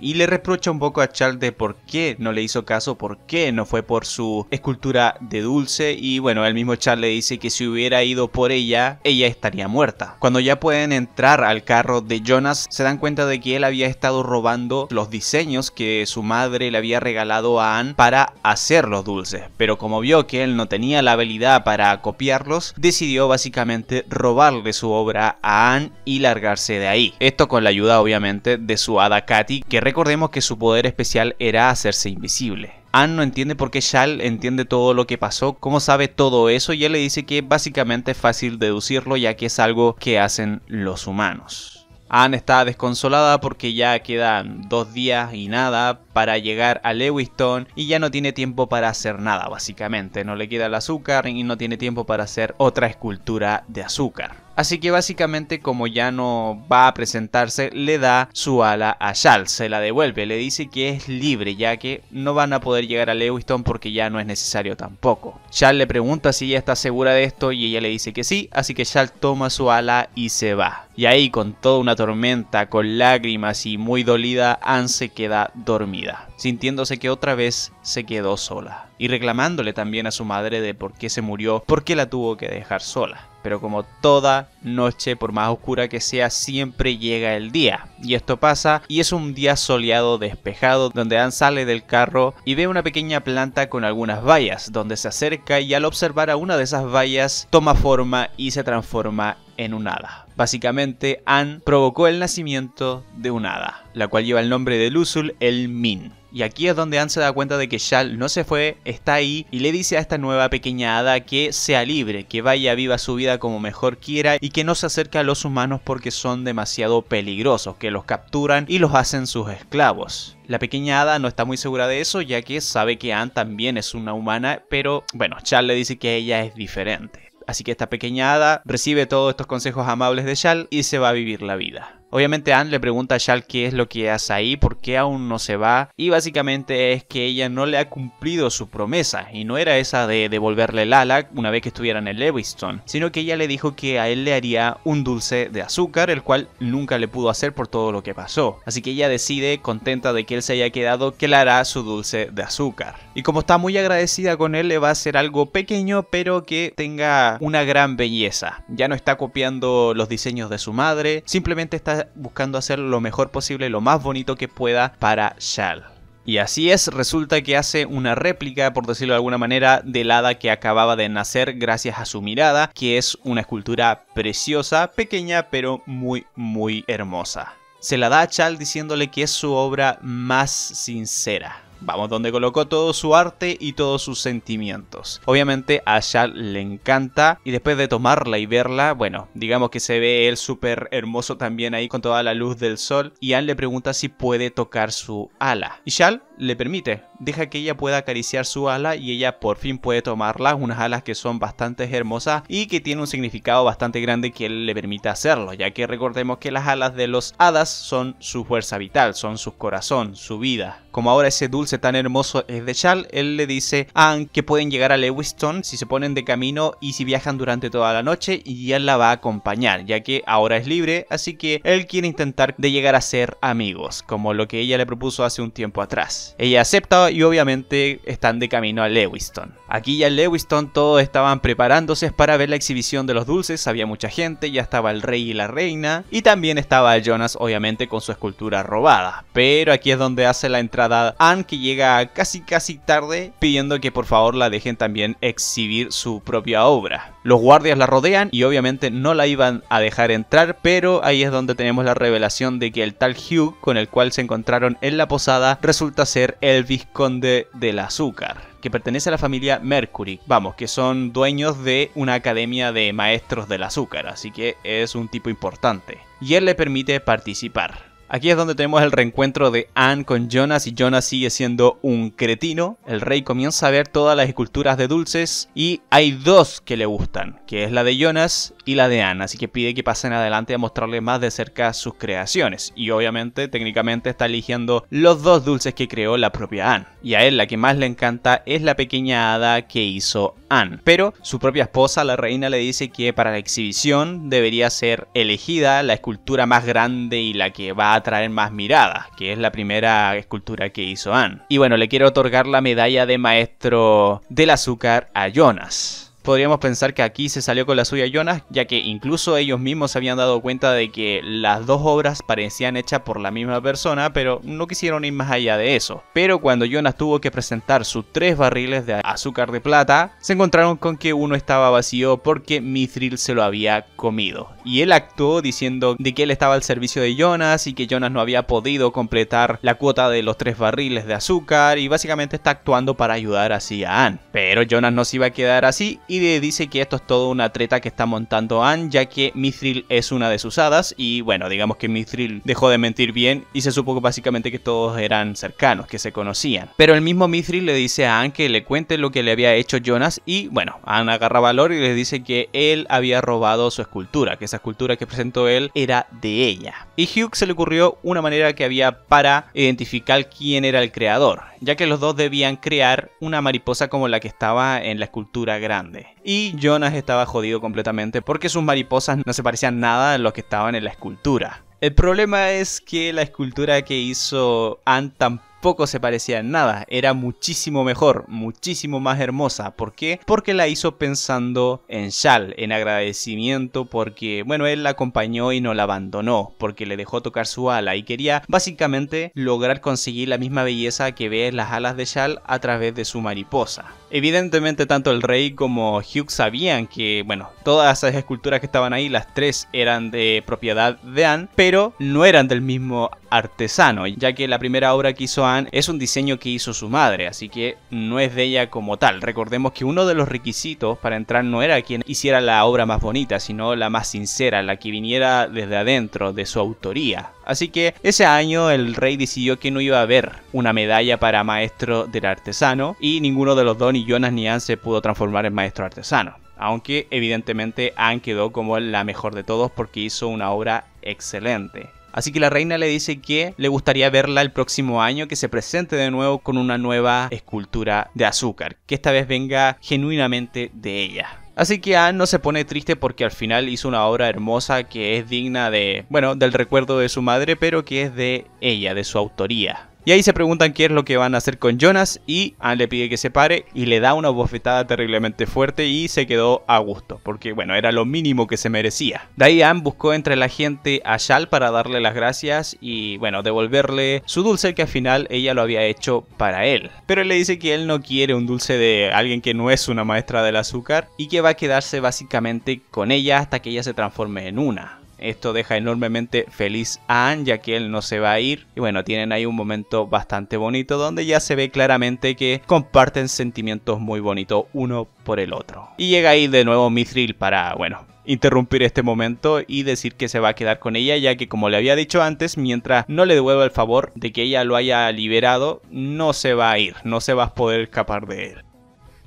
y le reprocha un poco a Charles de por qué no le hizo caso, por qué no fue por su escultura de dulce y bueno, el mismo Charles le dice que si hubiera ido por ella, ella estaría muerta. Cuando ya pueden entrar al carro de Jonas, se dan cuenta de que él había estado robando los diseños que su madre le había regalado a Anne para hacer los dulces, pero como vio que él no tenía la habilidad para copiarlos, decidió básicamente robarle su obra a Anne y largarse de ahí. Esto con la ayuda obviamente de su hada Kat que recordemos que su poder especial era hacerse invisible. Anne no entiende por qué Shal entiende todo lo que pasó, cómo sabe todo eso y él le dice que básicamente es fácil deducirlo ya que es algo que hacen los humanos. Anne está desconsolada porque ya quedan dos días y nada para llegar a Lewiston y ya no tiene tiempo para hacer nada básicamente. No le queda el azúcar y no tiene tiempo para hacer otra escultura de azúcar. Así que básicamente como ya no va a presentarse, le da su ala a Shal, se la devuelve, le dice que es libre ya que no van a poder llegar a Lewiston porque ya no es necesario tampoco. Shal le pregunta si ella está segura de esto y ella le dice que sí, así que Shal toma su ala y se va y ahí con toda una tormenta, con lágrimas y muy dolida, Anne se queda dormida, sintiéndose que otra vez se quedó sola, y reclamándole también a su madre de por qué se murió, por qué la tuvo que dejar sola. Pero como toda noche, por más oscura que sea, siempre llega el día. Y esto pasa, y es un día soleado despejado, donde Anne sale del carro y ve una pequeña planta con algunas vallas, donde se acerca y al observar a una de esas vallas toma forma y se transforma en un hada. Básicamente, An provocó el nacimiento de un hada, la cual lleva el nombre de Luzul el Min. Y aquí es donde Anne se da cuenta de que Shall no se fue, está ahí y le dice a esta nueva pequeña hada que sea libre, que vaya viva su vida como mejor quiera y que no se acerque a los humanos porque son demasiado peligrosos, que los capturan y los hacen sus esclavos. La pequeña hada no está muy segura de eso ya que sabe que Anne también es una humana, pero bueno, Shall le dice que ella es diferente. Así que esta pequeña hada recibe todos estos consejos amables de Shal y se va a vivir la vida. Obviamente Anne le pregunta a Shal qué es lo que hace ahí, por qué aún no se va, y básicamente es que ella no le ha cumplido su promesa, y no era esa de devolverle el ala una vez que estuvieran en Lewiston, sino que ella le dijo que a él le haría un dulce de azúcar, el cual nunca le pudo hacer por todo lo que pasó. Así que ella decide, contenta de que él se haya quedado, que le hará su dulce de azúcar. Y como está muy agradecida con él, le va a hacer algo pequeño, pero que tenga una gran belleza. Ya no está copiando los diseños de su madre, simplemente está buscando hacer lo mejor posible, lo más bonito que pueda para Chal Y así es, resulta que hace una réplica, por decirlo de alguna manera, del hada que acababa de nacer gracias a su mirada, que es una escultura preciosa, pequeña, pero muy, muy hermosa. Se la da a Chal diciéndole que es su obra más sincera vamos, donde colocó todo su arte y todos sus sentimientos. Obviamente a Shal le encanta y después de tomarla y verla, bueno, digamos que se ve él súper hermoso también ahí con toda la luz del sol y Ann le pregunta si puede tocar su ala. Y Shal le permite, deja que ella pueda acariciar su ala y ella por fin puede tomarla unas alas que son bastante hermosas y que tienen un significado bastante grande que le permita hacerlo, ya que recordemos que las alas de los hadas son su fuerza vital, son su corazón, su vida. Como ahora ese dulce tan hermoso es de Shal, él le dice a ah, que pueden llegar a Lewiston si se ponen de camino y si viajan durante toda la noche y él la va a acompañar, ya que ahora es libre, así que él quiere intentar de llegar a ser amigos, como lo que ella le propuso hace un tiempo atrás. Ella acepta y obviamente están de camino a Lewiston. Aquí ya en Lewiston todos estaban preparándose para ver la exhibición de los dulces, había mucha gente, ya estaba el rey y la reina y también estaba Jonas obviamente con su escultura robada. Pero aquí es donde hace la entrada Anne que llega casi casi tarde pidiendo que por favor la dejen también exhibir su propia obra. Los guardias la rodean y obviamente no la iban a dejar entrar, pero ahí es donde tenemos la revelación de que el tal Hugh, con el cual se encontraron en la posada, resulta ser el vizconde del azúcar que pertenece a la familia Mercury, vamos, que son dueños de una academia de maestros del azúcar, así que es un tipo importante. Y él le permite participar. Aquí es donde tenemos el reencuentro de Anne con Jonas y Jonas sigue siendo un cretino. El rey comienza a ver todas las esculturas de dulces y hay dos que le gustan, que es la de Jonas y la de Anne, así que pide que pasen adelante a mostrarle más de cerca sus creaciones. Y obviamente, técnicamente está eligiendo los dos dulces que creó la propia Anne. Y a él la que más le encanta es la pequeña hada que hizo Anne. Pero su propia esposa, la reina, le dice que para la exhibición debería ser elegida la escultura más grande y la que va a atraer más miradas, que es la primera escultura que hizo Anne. Y bueno, le quiero otorgar la medalla de maestro del azúcar a Jonas podríamos pensar que aquí se salió con la suya Jonas, ya que incluso ellos mismos se habían dado cuenta de que las dos obras parecían hechas por la misma persona, pero no quisieron ir más allá de eso. Pero cuando Jonas tuvo que presentar sus tres barriles de azúcar de plata, se encontraron con que uno estaba vacío porque Mithril se lo había comido. Y él actuó diciendo de que él estaba al servicio de Jonas y que Jonas no había podido completar la cuota de los tres barriles de azúcar y básicamente está actuando para ayudar así a Anne. Pero Jonas no se iba a quedar así y dice que esto es todo una treta que está montando Anne, ya que Mithril es una de sus hadas y bueno, digamos que Mithril dejó de mentir bien y se supo que básicamente que todos eran cercanos, que se conocían. Pero el mismo Mithril le dice a Anne que le cuente lo que le había hecho Jonas y bueno, Anne agarra valor y le dice que él había robado su escultura, que esa escultura que presentó él era de ella. Y Hugh se le ocurrió una manera que había para identificar quién era el creador ya que los dos debían crear una mariposa como la que estaba en la escultura grande. Y Jonas estaba jodido completamente porque sus mariposas no se parecían nada a los que estaban en la escultura. El problema es que la escultura que hizo Ann tampoco poco se parecía en nada, era muchísimo mejor, muchísimo más hermosa. ¿Por qué? Porque la hizo pensando en Shal, en agradecimiento, porque, bueno, él la acompañó y no la abandonó, porque le dejó tocar su ala y quería básicamente lograr conseguir la misma belleza que ve en las alas de Shal a través de su mariposa. Evidentemente tanto el rey como Hugh sabían que, bueno, todas esas esculturas que estaban ahí, las tres eran de propiedad de Anne, pero no eran del mismo artesano, ya que la primera obra que hizo Anne es un diseño que hizo su madre, así que no es de ella como tal. Recordemos que uno de los requisitos para entrar no era quien hiciera la obra más bonita, sino la más sincera, la que viniera desde adentro, de su autoría. Así que ese año el rey decidió que no iba a haber una medalla para maestro del artesano y ninguno de los dos, ni Jonas ni Anne, se pudo transformar en maestro artesano. Aunque evidentemente Anne quedó como la mejor de todos porque hizo una obra excelente. Así que la reina le dice que le gustaría verla el próximo año, que se presente de nuevo con una nueva escultura de azúcar, que esta vez venga genuinamente de ella. Así que Anne no se pone triste porque al final hizo una obra hermosa que es digna de, bueno, del recuerdo de su madre, pero que es de ella, de su autoría. Y ahí se preguntan qué es lo que van a hacer con Jonas y Anne le pide que se pare y le da una bofetada terriblemente fuerte y se quedó a gusto, porque bueno, era lo mínimo que se merecía. De ahí Anne buscó entre la gente a Shal para darle las gracias y bueno, devolverle su dulce que al final ella lo había hecho para él. Pero él le dice que él no quiere un dulce de alguien que no es una maestra del azúcar y que va a quedarse básicamente con ella hasta que ella se transforme en una. Esto deja enormemente feliz a Anne ya que él no se va a ir. Y bueno, tienen ahí un momento bastante bonito donde ya se ve claramente que comparten sentimientos muy bonitos uno por el otro. Y llega ahí de nuevo Mithril para, bueno, interrumpir este momento y decir que se va a quedar con ella, ya que como le había dicho antes, mientras no le devuelva el favor de que ella lo haya liberado, no se va a ir, no se va a poder escapar de él.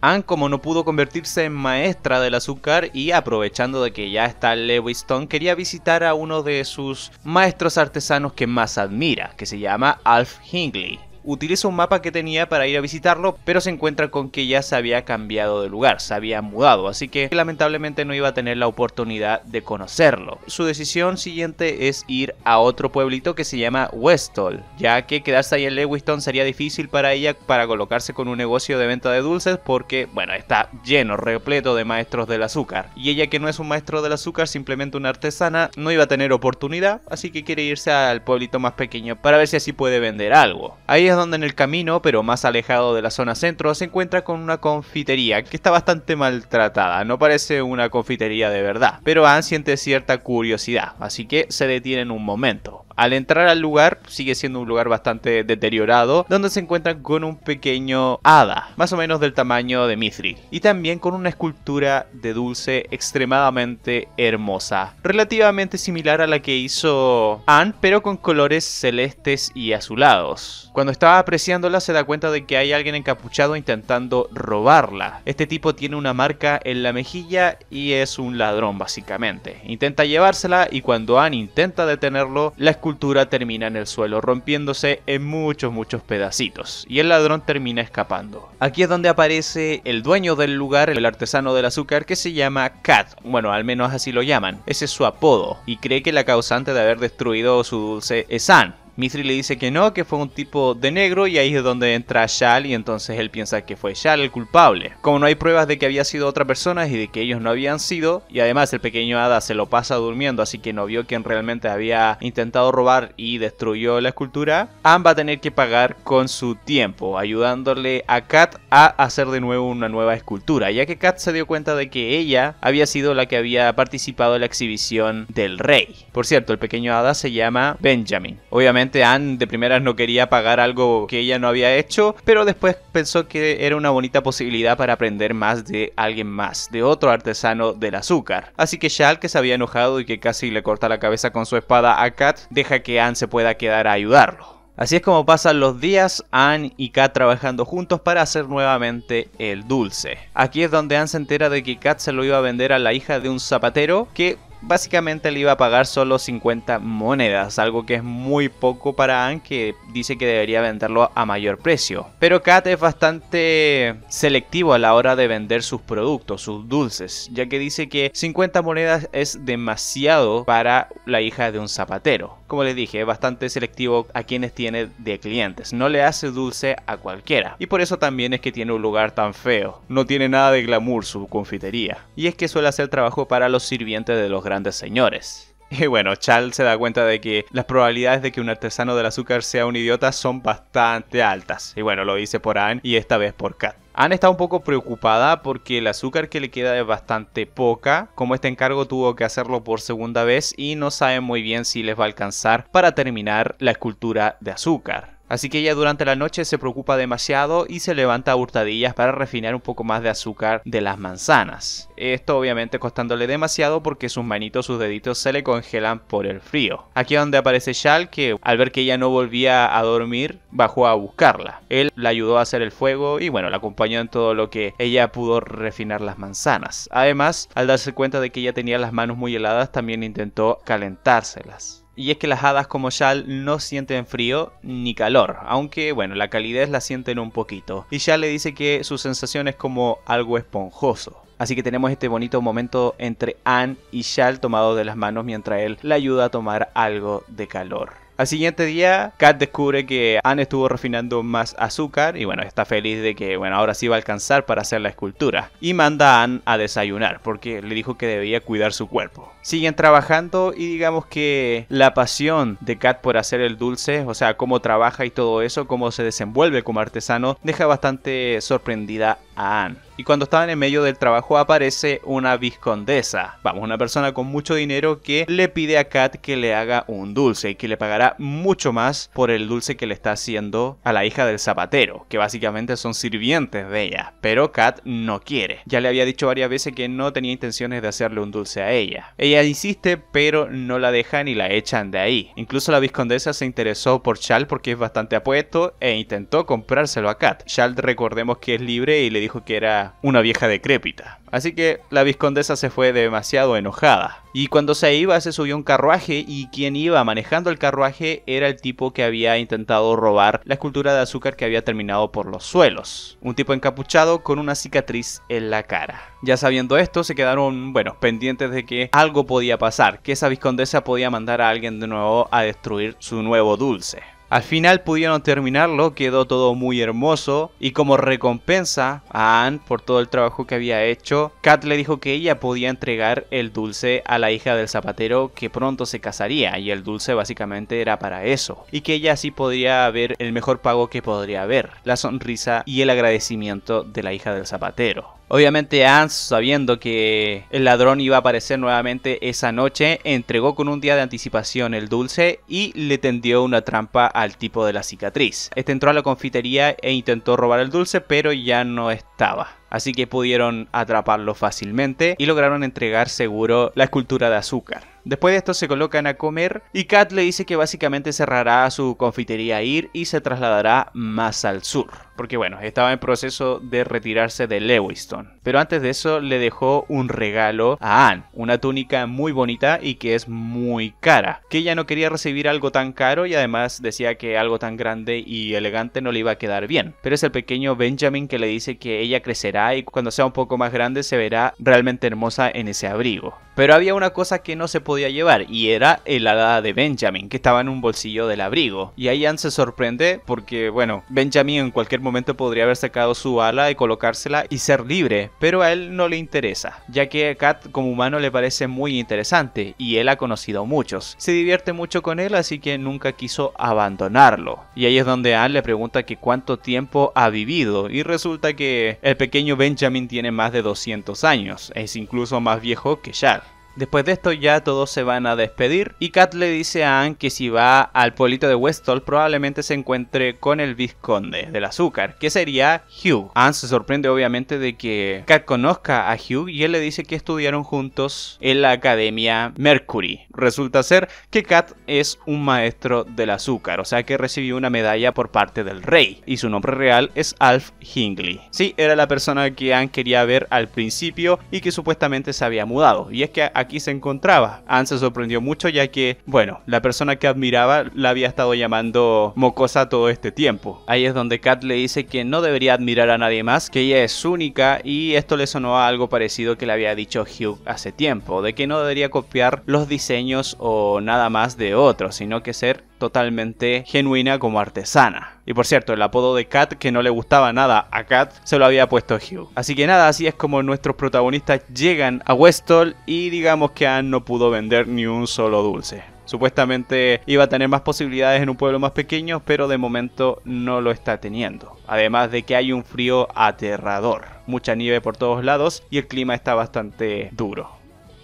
Anne, como no pudo convertirse en maestra del azúcar y aprovechando de que ya está Lewiston, quería visitar a uno de sus maestros artesanos que más admira, que se llama Alf Hingley utiliza un mapa que tenía para ir a visitarlo, pero se encuentra con que ya se había cambiado de lugar, se había mudado, así que lamentablemente no iba a tener la oportunidad de conocerlo. Su decisión siguiente es ir a otro pueblito que se llama Westall, ya que quedarse ahí en Lewiston sería difícil para ella para colocarse con un negocio de venta de dulces porque, bueno, está lleno, repleto de maestros del azúcar. Y ella que no es un maestro del azúcar, simplemente una artesana, no iba a tener oportunidad, así que quiere irse al pueblito más pequeño para ver si así puede vender algo. Ahí es donde en el camino, pero más alejado de la zona centro, se encuentra con una confitería que está bastante maltratada, no parece una confitería de verdad, pero Anne siente cierta curiosidad, así que se detienen un momento. Al entrar al lugar, sigue siendo un lugar bastante deteriorado, donde se encuentran con un pequeño hada, más o menos del tamaño de Mithril, y también con una escultura de dulce extremadamente hermosa, relativamente similar a la que hizo Anne, pero con colores celestes y azulados. Cuando estaba apreciándola se da cuenta de que hay alguien encapuchado intentando robarla. Este tipo tiene una marca en la mejilla y es un ladrón básicamente. Intenta llevársela y cuando Anne intenta detenerlo, la cultura termina en el suelo, rompiéndose en muchos, muchos pedacitos, y el ladrón termina escapando. Aquí es donde aparece el dueño del lugar, el artesano del azúcar, que se llama Cat, bueno, al menos así lo llaman, ese es su apodo, y cree que la causante de haber destruido su dulce es Anne, Mithri le dice que no, que fue un tipo de negro y ahí es donde entra Shal y entonces él piensa que fue Shal el culpable. Como no hay pruebas de que había sido otra persona y de que ellos no habían sido, y además el pequeño Ada se lo pasa durmiendo así que no vio quién realmente había intentado robar y destruyó la escultura, Anne va a tener que pagar con su tiempo, ayudándole a Kat a hacer de nuevo una nueva escultura, ya que Kat se dio cuenta de que ella había sido la que había participado en la exhibición del rey. Por cierto, el pequeño Ada se llama Benjamin. Obviamente Anne de primeras no quería pagar algo que ella no había hecho, pero después pensó que era una bonita posibilidad para aprender más de alguien más, de otro artesano del azúcar. Así que al que se había enojado y que casi le corta la cabeza con su espada a Kat, deja que Anne se pueda quedar a ayudarlo. Así es como pasan los días, Anne y Kat trabajando juntos para hacer nuevamente el dulce. Aquí es donde Anne se entera de que Kat se lo iba a vender a la hija de un zapatero que básicamente le iba a pagar solo 50 monedas, algo que es muy poco para Anne que dice que debería venderlo a mayor precio. Pero Kat es bastante selectivo a la hora de vender sus productos, sus dulces, ya que dice que 50 monedas es demasiado para la hija de un zapatero. Como les dije, es bastante selectivo a quienes tiene de clientes, no le hace dulce a cualquiera. Y por eso también es que tiene un lugar tan feo, no tiene nada de glamour su confitería. Y es que suele hacer trabajo para los sirvientes de los grandes señores. Y bueno, Chal se da cuenta de que las probabilidades de que un artesano del azúcar sea un idiota son bastante altas. Y bueno, lo dice por Anne y esta vez por Kat. Anne está un poco preocupada porque el azúcar que le queda es bastante poca. Como este encargo tuvo que hacerlo por segunda vez y no sabe muy bien si les va a alcanzar para terminar la escultura de azúcar. Así que ella durante la noche se preocupa demasiado y se levanta a hurtadillas para refinar un poco más de azúcar de las manzanas. Esto obviamente costándole demasiado porque sus manitos, sus deditos se le congelan por el frío. Aquí es donde aparece Shal que al ver que ella no volvía a dormir bajó a buscarla. Él la ayudó a hacer el fuego y bueno, la acompañó en todo lo que ella pudo refinar las manzanas. Además, al darse cuenta de que ella tenía las manos muy heladas, también intentó calentárselas y es que las hadas como Shal no sienten frío ni calor, aunque bueno, la calidez la sienten un poquito. Y Yal le dice que su sensación es como algo esponjoso. Así que tenemos este bonito momento entre Anne y Shal tomado de las manos mientras él la ayuda a tomar algo de calor. Al siguiente día, Kat descubre que Anne estuvo refinando más azúcar y bueno, está feliz de que bueno, ahora sí va a alcanzar para hacer la escultura. Y manda a Anne a desayunar porque le dijo que debía cuidar su cuerpo. Siguen trabajando y digamos que la pasión de Kat por hacer el dulce, o sea, cómo trabaja y todo eso, cómo se desenvuelve como artesano, deja bastante sorprendida a Anne y cuando estaban en medio del trabajo aparece una viscondesa, vamos, una persona con mucho dinero que le pide a Kat que le haga un dulce y que le pagará mucho más por el dulce que le está haciendo a la hija del zapatero, que básicamente son sirvientes de ella, pero Kat no quiere. Ya le había dicho varias veces que no tenía intenciones de hacerle un dulce a ella. Ella insiste, pero no la dejan y la echan de ahí. Incluso la viscondesa se interesó por Chal porque es bastante apuesto e intentó comprárselo a Kat. Chal recordemos que es libre y le dijo que era una vieja decrépita. Así que la viscondesa se fue demasiado enojada. Y cuando se iba se subió un carruaje y quien iba manejando el carruaje era el tipo que había intentado robar la escultura de azúcar que había terminado por los suelos. Un tipo encapuchado con una cicatriz en la cara. Ya sabiendo esto se quedaron, bueno, pendientes de que algo podía pasar, que esa viscondesa podía mandar a alguien de nuevo a destruir su nuevo dulce. Al final pudieron terminarlo, quedó todo muy hermoso y como recompensa a Anne por todo el trabajo que había hecho, Kat le dijo que ella podía entregar el dulce a la hija del zapatero que pronto se casaría y el dulce básicamente era para eso y que ella así podría haber el mejor pago que podría haber, la sonrisa y el agradecimiento de la hija del zapatero. Obviamente ans sabiendo que el ladrón iba a aparecer nuevamente esa noche, entregó con un día de anticipación el dulce y le tendió una trampa al tipo de la cicatriz. Este entró a la confitería e intentó robar el dulce, pero ya no estaba así que pudieron atraparlo fácilmente y lograron entregar seguro la escultura de azúcar. Después de esto se colocan a comer y Kat le dice que básicamente cerrará su confitería Ir y se trasladará más al sur. Porque bueno, estaba en proceso de retirarse de Lewiston. Pero antes de eso le dejó un regalo a Anne, una túnica muy bonita y que es muy cara. Que ella no quería recibir algo tan caro y además decía que algo tan grande y elegante no le iba a quedar bien. Pero es el pequeño Benjamin que le dice que ella crecerá y cuando sea un poco más grande se verá realmente hermosa en ese abrigo. Pero había una cosa que no se puede podía llevar y era el ala de Benjamin que estaba en un bolsillo del abrigo. Y ahí Ann se sorprende porque, bueno, Benjamin en cualquier momento podría haber sacado su ala y colocársela y ser libre, pero a él no le interesa, ya que a Kat como humano le parece muy interesante y él ha conocido muchos. Se divierte mucho con él, así que nunca quiso abandonarlo. Y ahí es donde Ann le pregunta que cuánto tiempo ha vivido y resulta que el pequeño Benjamin tiene más de 200 años, es incluso más viejo que Shad. Después de esto ya todos se van a despedir y Kat le dice a Anne que si va al pueblito de Westall probablemente se encuentre con el vizconde del azúcar, que sería Hugh. Anne se sorprende obviamente de que Kat conozca a Hugh y él le dice que estudiaron juntos en la Academia Mercury. Resulta ser que Kat es un maestro del azúcar, o sea que recibió una medalla por parte del rey y su nombre real es Alf Hingley. Sí, era la persona que Anne quería ver al principio y que supuestamente se había mudado y es que a aquí se encontraba. Anne se sorprendió mucho ya que, bueno, la persona que admiraba la había estado llamando mocosa todo este tiempo. Ahí es donde Kat le dice que no debería admirar a nadie más, que ella es única y esto le sonó a algo parecido que le había dicho Hugh hace tiempo, de que no debería copiar los diseños o nada más de otros, sino que ser totalmente genuina como artesana. Y por cierto, el apodo de Kat que no le gustaba nada a Kat se lo había puesto Hugh. Así que nada, así es como nuestros protagonistas llegan a Westall y digamos que Anne no pudo vender ni un solo dulce. Supuestamente iba a tener más posibilidades en un pueblo más pequeño, pero de momento no lo está teniendo. Además de que hay un frío aterrador, mucha nieve por todos lados y el clima está bastante duro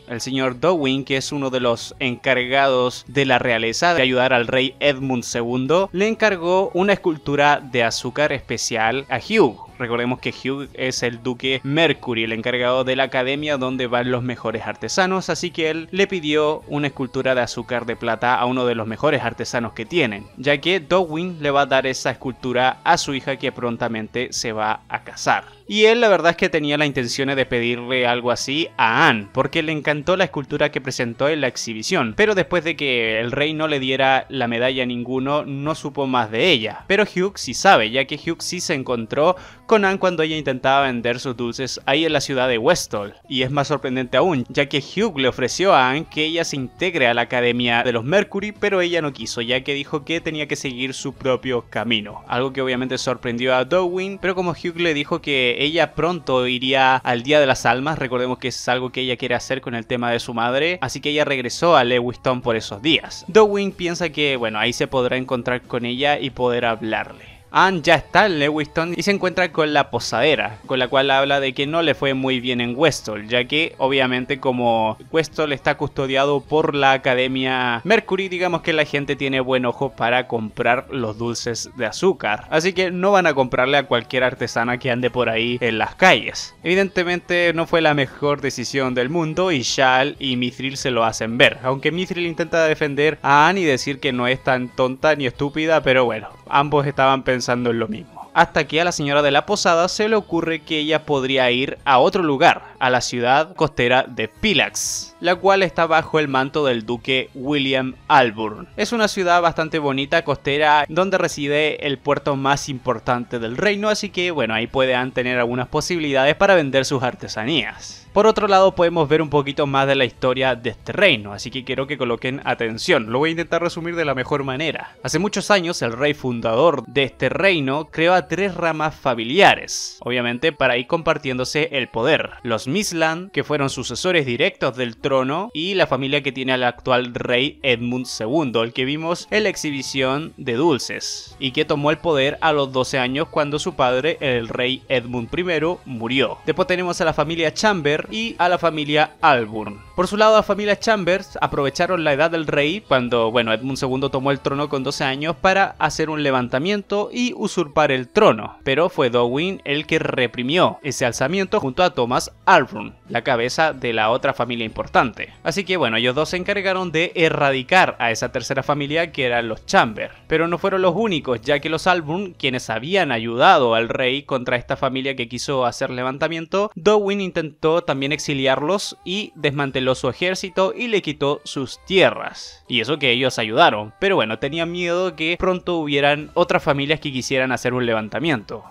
el señor Dowin, que es uno de los encargados de la realeza de ayudar al rey Edmund II, le encargó una escultura de azúcar especial a Hugh Recordemos que Hugh es el duque Mercury, el encargado de la academia donde van los mejores artesanos, así que él le pidió una escultura de azúcar de plata a uno de los mejores artesanos que tienen, ya que Dowin le va a dar esa escultura a su hija que prontamente se va a casar. Y él la verdad es que tenía la intención de pedirle algo así a Anne, porque le encantó la escultura que presentó en la exhibición, pero después de que el rey no le diera la medalla a ninguno, no supo más de ella. Pero Hugh sí sabe, ya que Hugh sí se encontró Conan cuando ella intentaba vender sus dulces ahí en la ciudad de Westall. Y es más sorprendente aún, ya que Hugh le ofreció a Anne que ella se integre a la Academia de los Mercury, pero ella no quiso, ya que dijo que tenía que seguir su propio camino. Algo que obviamente sorprendió a Dowin, pero como Hugh le dijo que ella pronto iría al Día de las Almas, recordemos que es algo que ella quiere hacer con el tema de su madre, así que ella regresó a Lewiston por esos días. Dowin piensa que, bueno, ahí se podrá encontrar con ella y poder hablarle. Anne ya está en Lewiston y se encuentra con la posadera, con la cual habla de que no le fue muy bien en Westall, ya que obviamente como Westall está custodiado por la Academia Mercury, digamos que la gente tiene buen ojo para comprar los dulces de azúcar, así que no van a comprarle a cualquier artesana que ande por ahí en las calles. Evidentemente no fue la mejor decisión del mundo y Shal y Mithril se lo hacen ver, aunque Mithril intenta defender a Anne y decir que no es tan tonta ni estúpida, pero bueno, ambos estaban pensando pensando en lo mismo hasta que a la señora de la posada se le ocurre que ella podría ir a otro lugar, a la ciudad costera de Pilax, la cual está bajo el manto del duque William Alburn. Es una ciudad bastante bonita, costera, donde reside el puerto más importante del reino, así que bueno, ahí pueden tener algunas posibilidades para vender sus artesanías. Por otro lado, podemos ver un poquito más de la historia de este reino, así que quiero que coloquen atención. Lo voy a intentar resumir de la mejor manera. Hace muchos años, el rey fundador de este reino creó tres ramas familiares, obviamente para ir compartiéndose el poder. Los Mislan que fueron sucesores directos del trono, y la familia que tiene al actual rey Edmund II, el que vimos en la exhibición de dulces, y que tomó el poder a los 12 años cuando su padre, el rey Edmund I, murió. Después tenemos a la familia Chamber y a la familia Alburn. Por su lado, la familia Chambers aprovecharon la edad del rey cuando, bueno, Edmund II tomó el trono con 12 años para hacer un levantamiento y usurpar el trono, pero fue Dowin el que reprimió ese alzamiento junto a Thomas Albrun, la cabeza de la otra familia importante. Así que bueno, ellos dos se encargaron de erradicar a esa tercera familia que eran los Chamber, pero no fueron los únicos, ya que los Albrun, quienes habían ayudado al rey contra esta familia que quiso hacer levantamiento, Dowin intentó también exiliarlos y desmanteló su ejército y le quitó sus tierras. Y eso que ellos ayudaron, pero bueno, tenían miedo que pronto hubieran otras familias que quisieran hacer un levantamiento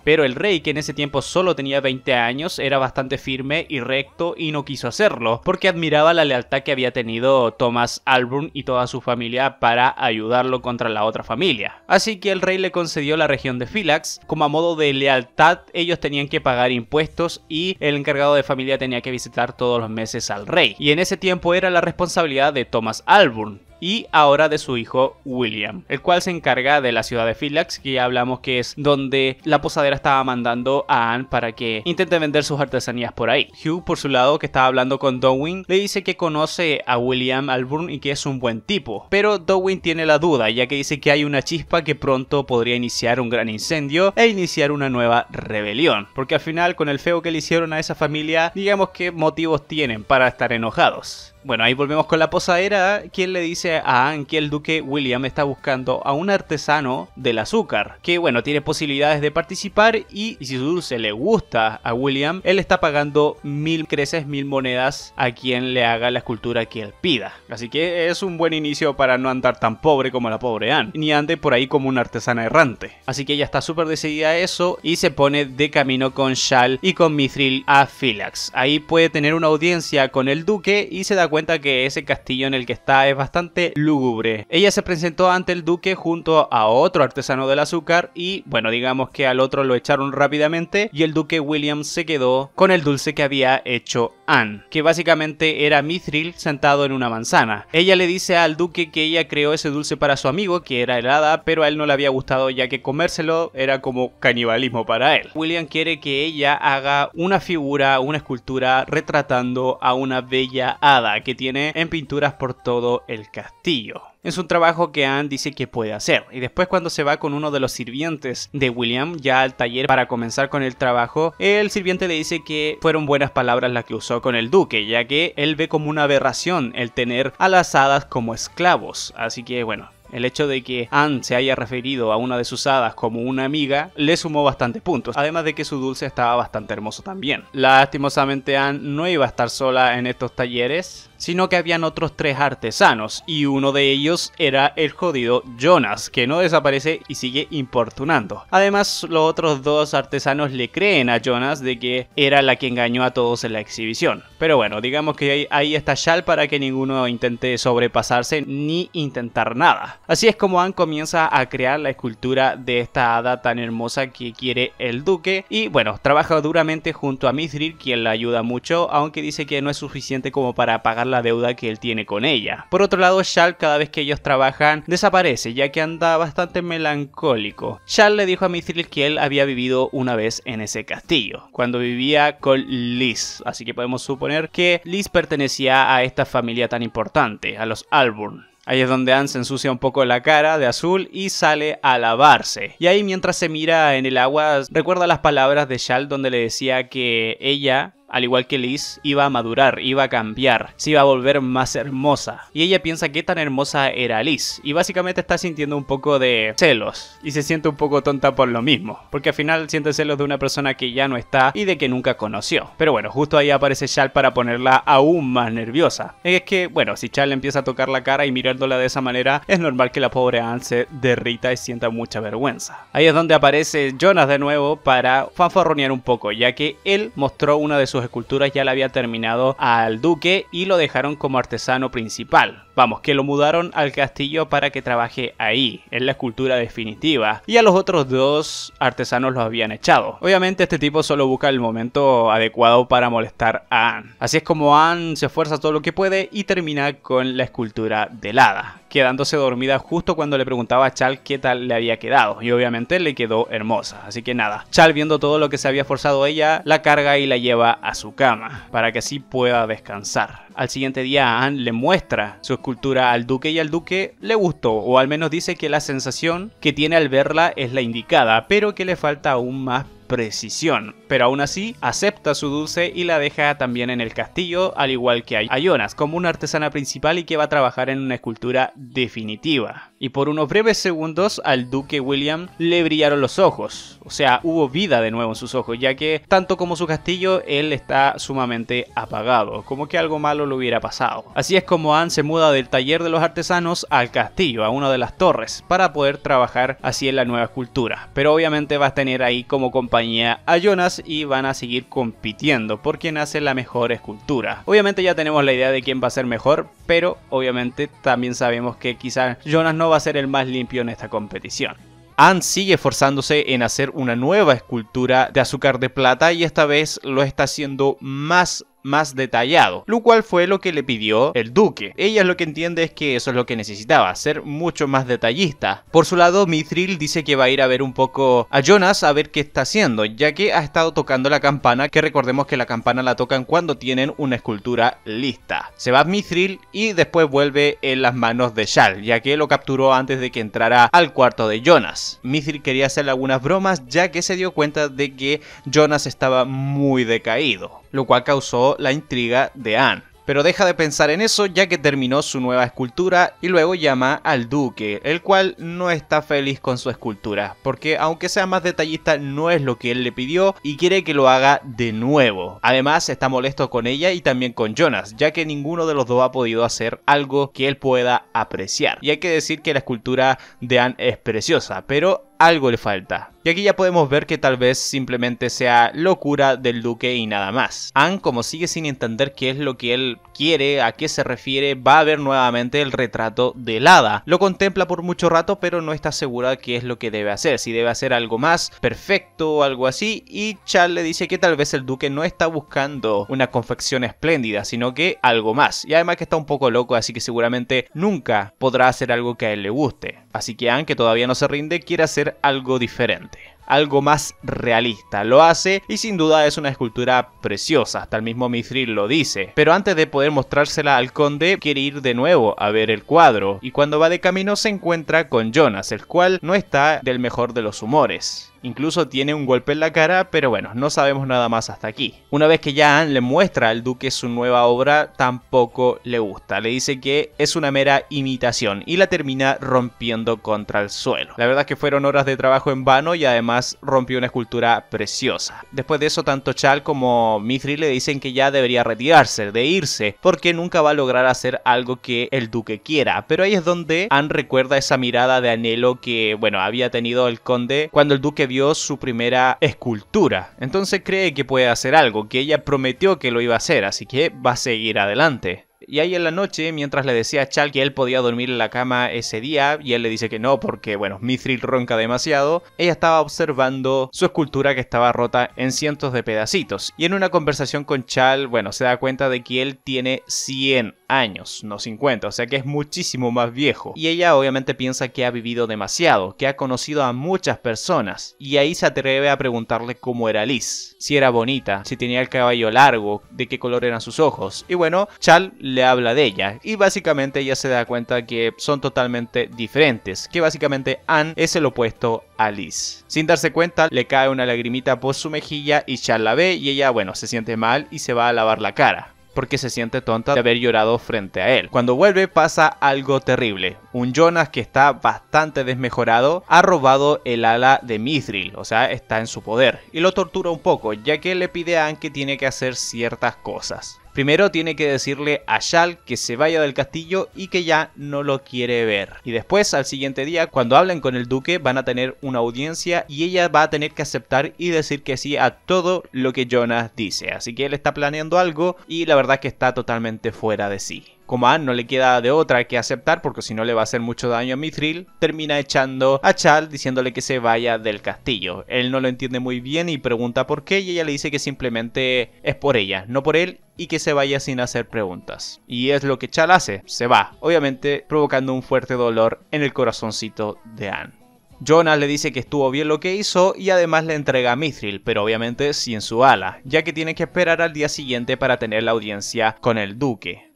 pero el rey, que en ese tiempo solo tenía 20 años, era bastante firme y recto y no quiso hacerlo, porque admiraba la lealtad que había tenido Thomas Alburn y toda su familia para ayudarlo contra la otra familia. Así que el rey le concedió la región de Philax, como a modo de lealtad ellos tenían que pagar impuestos y el encargado de familia tenía que visitar todos los meses al rey. Y en ese tiempo era la responsabilidad de Thomas Alburn y ahora de su hijo William, el cual se encarga de la ciudad de Philax, que ya hablamos que es donde la posadera estaba mandando a Anne para que intente vender sus artesanías por ahí. Hugh, por su lado, que estaba hablando con Dowing, le dice que conoce a William Alburn y que es un buen tipo, pero Dowin tiene la duda, ya que dice que hay una chispa que pronto podría iniciar un gran incendio e iniciar una nueva rebelión, porque al final con el feo que le hicieron a esa familia, digamos que motivos tienen para estar enojados. Bueno, ahí volvemos con la posadera, quien le dice a Anne que el duque William está buscando a un artesano del azúcar, que bueno, tiene posibilidades de participar y, si su dulce le gusta a William, él está pagando mil creces, mil monedas a quien le haga la escultura que él pida. Así que es un buen inicio para no andar tan pobre como la pobre Anne, ni ande por ahí como una artesana errante. Así que ella está súper decidida a eso y se pone de camino con Shal y con Mithril a Philax. Ahí puede tener una audiencia con el duque y se da cuenta que ese castillo en el que está es bastante lúgubre. Ella se presentó ante el duque junto a otro artesano del azúcar y bueno, digamos que al otro lo echaron rápidamente y el duque William se quedó con el dulce que había hecho Anne, que básicamente era Mithril sentado en una manzana. Ella le dice al duque que ella creó ese dulce para su amigo, que era el hada pero a él no le había gustado ya que comérselo era como canibalismo para él. William quiere que ella haga una figura, una escultura retratando a una bella hada que tiene en pinturas por todo el castillo. Es un trabajo que Anne dice que puede hacer. Y después cuando se va con uno de los sirvientes de William ya al taller para comenzar con el trabajo, el sirviente le dice que fueron buenas palabras las que usó con el duque, ya que él ve como una aberración el tener a las hadas como esclavos. Así que bueno, el hecho de que Anne se haya referido a una de sus hadas como una amiga le sumó bastante puntos, además de que su dulce estaba bastante hermoso también. Lastimosamente Anne no iba a estar sola en estos talleres, sino que habían otros tres artesanos, y uno de ellos era el jodido Jonas, que no desaparece y sigue importunando. Además, los otros dos artesanos le creen a Jonas de que era la que engañó a todos en la exhibición. Pero bueno, digamos que ahí está Shal para que ninguno intente sobrepasarse ni intentar nada. Así es como Ann comienza a crear la escultura de esta hada tan hermosa que quiere el duque, y bueno, trabaja duramente junto a Mithril, quien la ayuda mucho, aunque dice que no es suficiente como para pagar la deuda que él tiene con ella. Por otro lado, Shal cada vez que ellos trabajan desaparece, ya que anda bastante melancólico. Shal le dijo a Mithril que él había vivido una vez en ese castillo, cuando vivía con Liz, así que podemos suponer que Liz pertenecía a esta familia tan importante, a los Alburn. Ahí es donde Anne se ensucia un poco la cara de azul y sale a lavarse. Y ahí mientras se mira en el agua recuerda las palabras de Shal donde le decía que ella al igual que Liz, iba a madurar, iba a cambiar, se iba a volver más hermosa. Y ella piensa qué tan hermosa era Liz. Y básicamente está sintiendo un poco de celos. Y se siente un poco tonta por lo mismo. Porque al final siente celos de una persona que ya no está y de que nunca conoció. Pero bueno, justo ahí aparece Chal para ponerla aún más nerviosa. Es que, bueno, si Chal empieza a tocar la cara y mirándola de esa manera, es normal que la pobre Anne se derrita y sienta mucha vergüenza. Ahí es donde aparece Jonas de nuevo para fanfarronear un poco, ya que él mostró una de sus esculturas ya la había terminado al duque y lo dejaron como artesano principal. Vamos, que lo mudaron al castillo para que trabaje ahí, en la escultura definitiva. Y a los otros dos artesanos los habían echado. Obviamente este tipo solo busca el momento adecuado para molestar a Anne. Así es como Anne se esfuerza todo lo que puede y termina con la escultura del hada quedándose dormida justo cuando le preguntaba a Chal qué tal le había quedado, y obviamente le quedó hermosa, así que nada. Chal viendo todo lo que se había forzado ella, la carga y la lleva a su cama, para que así pueda descansar. Al siguiente día Anne le muestra su escultura al duque y al duque le gustó, o al menos dice que la sensación que tiene al verla es la indicada, pero que le falta aún más precisión, pero aún así acepta su dulce y la deja también en el castillo, al igual que a Jonas, como una artesana principal y que va a trabajar en una escultura definitiva y por unos breves segundos al duque William le brillaron los ojos, o sea, hubo vida de nuevo en sus ojos, ya que tanto como su castillo, él está sumamente apagado, como que algo malo le hubiera pasado. Así es como Anne se muda del taller de los artesanos al castillo, a una de las torres, para poder trabajar así en la nueva escultura. Pero obviamente va a tener ahí como compañía a Jonas y van a seguir compitiendo por quien hace la mejor escultura. Obviamente ya tenemos la idea de quién va a ser mejor, pero obviamente también sabemos que quizás Jonas no va a ser el más limpio en esta competición. Ann sigue esforzándose en hacer una nueva escultura de azúcar de plata y esta vez lo está haciendo más más detallado, lo cual fue lo que le pidió el duque. Ella lo que entiende es que eso es lo que necesitaba, ser mucho más detallista. Por su lado, Mithril dice que va a ir a ver un poco a Jonas a ver qué está haciendo, ya que ha estado tocando la campana, que recordemos que la campana la tocan cuando tienen una escultura lista. Se va Mithril y después vuelve en las manos de Shal, ya que lo capturó antes de que entrara al cuarto de Jonas. Mithril quería hacerle algunas bromas ya que se dio cuenta de que Jonas estaba muy decaído lo cual causó la intriga de Anne. Pero deja de pensar en eso ya que terminó su nueva escultura y luego llama al duque, el cual no está feliz con su escultura, porque aunque sea más detallista no es lo que él le pidió y quiere que lo haga de nuevo. Además está molesto con ella y también con Jonas, ya que ninguno de los dos ha podido hacer algo que él pueda apreciar. Y hay que decir que la escultura de Anne es preciosa, pero algo le falta. Y aquí ya podemos ver que tal vez simplemente sea locura del duque y nada más. Anne, como sigue sin entender qué es lo que él quiere, a qué se refiere, va a ver nuevamente el retrato de hada. Lo contempla por mucho rato, pero no está segura qué es lo que debe hacer. Si debe hacer algo más perfecto o algo así. Y Charles le dice que tal vez el duque no está buscando una confección espléndida, sino que algo más. Y además que está un poco loco, así que seguramente nunca podrá hacer algo que a él le guste. Así que Anne, que todavía no se rinde, quiere hacer algo diferente algo más realista. Lo hace y sin duda es una escultura preciosa, hasta el mismo Mithril lo dice. Pero antes de poder mostrársela al conde, quiere ir de nuevo a ver el cuadro y cuando va de camino se encuentra con Jonas, el cual no está del mejor de los humores. Incluso tiene un golpe en la cara, pero bueno, no sabemos nada más hasta aquí. Una vez que ya Anne le muestra al duque su nueva obra, tampoco le gusta. Le dice que es una mera imitación y la termina rompiendo contra el suelo. La verdad es que fueron horas de trabajo en vano y además rompió una escultura preciosa. Después de eso, tanto Chal como Mithri le dicen que ya debería retirarse, de irse, porque nunca va a lograr hacer algo que el duque quiera. Pero ahí es donde Anne recuerda esa mirada de anhelo que, bueno, había tenido el conde cuando el duque vio su primera escultura. Entonces cree que puede hacer algo, que ella prometió que lo iba a hacer, así que va a seguir adelante. Y ahí en la noche, mientras le decía a Chal que él podía dormir en la cama ese día, y él le dice que no porque, bueno, Mithril ronca demasiado, ella estaba observando su escultura que estaba rota en cientos de pedacitos. Y en una conversación con Chal, bueno, se da cuenta de que él tiene 100 años, no 50, o sea que es muchísimo más viejo. Y ella obviamente piensa que ha vivido demasiado, que ha conocido a muchas personas. Y ahí se atreve a preguntarle cómo era Liz, si era bonita, si tenía el cabello largo, de qué color eran sus ojos. Y bueno, Chal le habla de ella y básicamente ella se da cuenta que son totalmente diferentes, que básicamente Anne es el opuesto a Liz. Sin darse cuenta le cae una lagrimita por su mejilla y Char la ve y ella bueno se siente mal y se va a lavar la cara porque se siente tonta de haber llorado frente a él. Cuando vuelve pasa algo terrible. Un Jonas que está bastante desmejorado ha robado el ala de Mithril, o sea, está en su poder, y lo tortura un poco, ya que le pide a Anne que tiene que hacer ciertas cosas. Primero tiene que decirle a Shal que se vaya del castillo y que ya no lo quiere ver. Y después, al siguiente día, cuando hablen con el duque, van a tener una audiencia y ella va a tener que aceptar y decir que sí a todo lo que Jonas dice. Así que él está planeando algo y la verdad que está totalmente fuera de sí como a ah, Anne no le queda de otra que aceptar porque si no le va a hacer mucho daño a Mithril, termina echando a Chal diciéndole que se vaya del castillo. Él no lo entiende muy bien y pregunta por qué y ella le dice que simplemente es por ella, no por él y que se vaya sin hacer preguntas. Y es lo que Chal hace, se va, obviamente provocando un fuerte dolor en el corazoncito de Anne. Jonas le dice que estuvo bien lo que hizo y además le entrega a Mithril, pero obviamente sin su ala, ya que tiene que esperar al día siguiente para tener la audiencia con el duque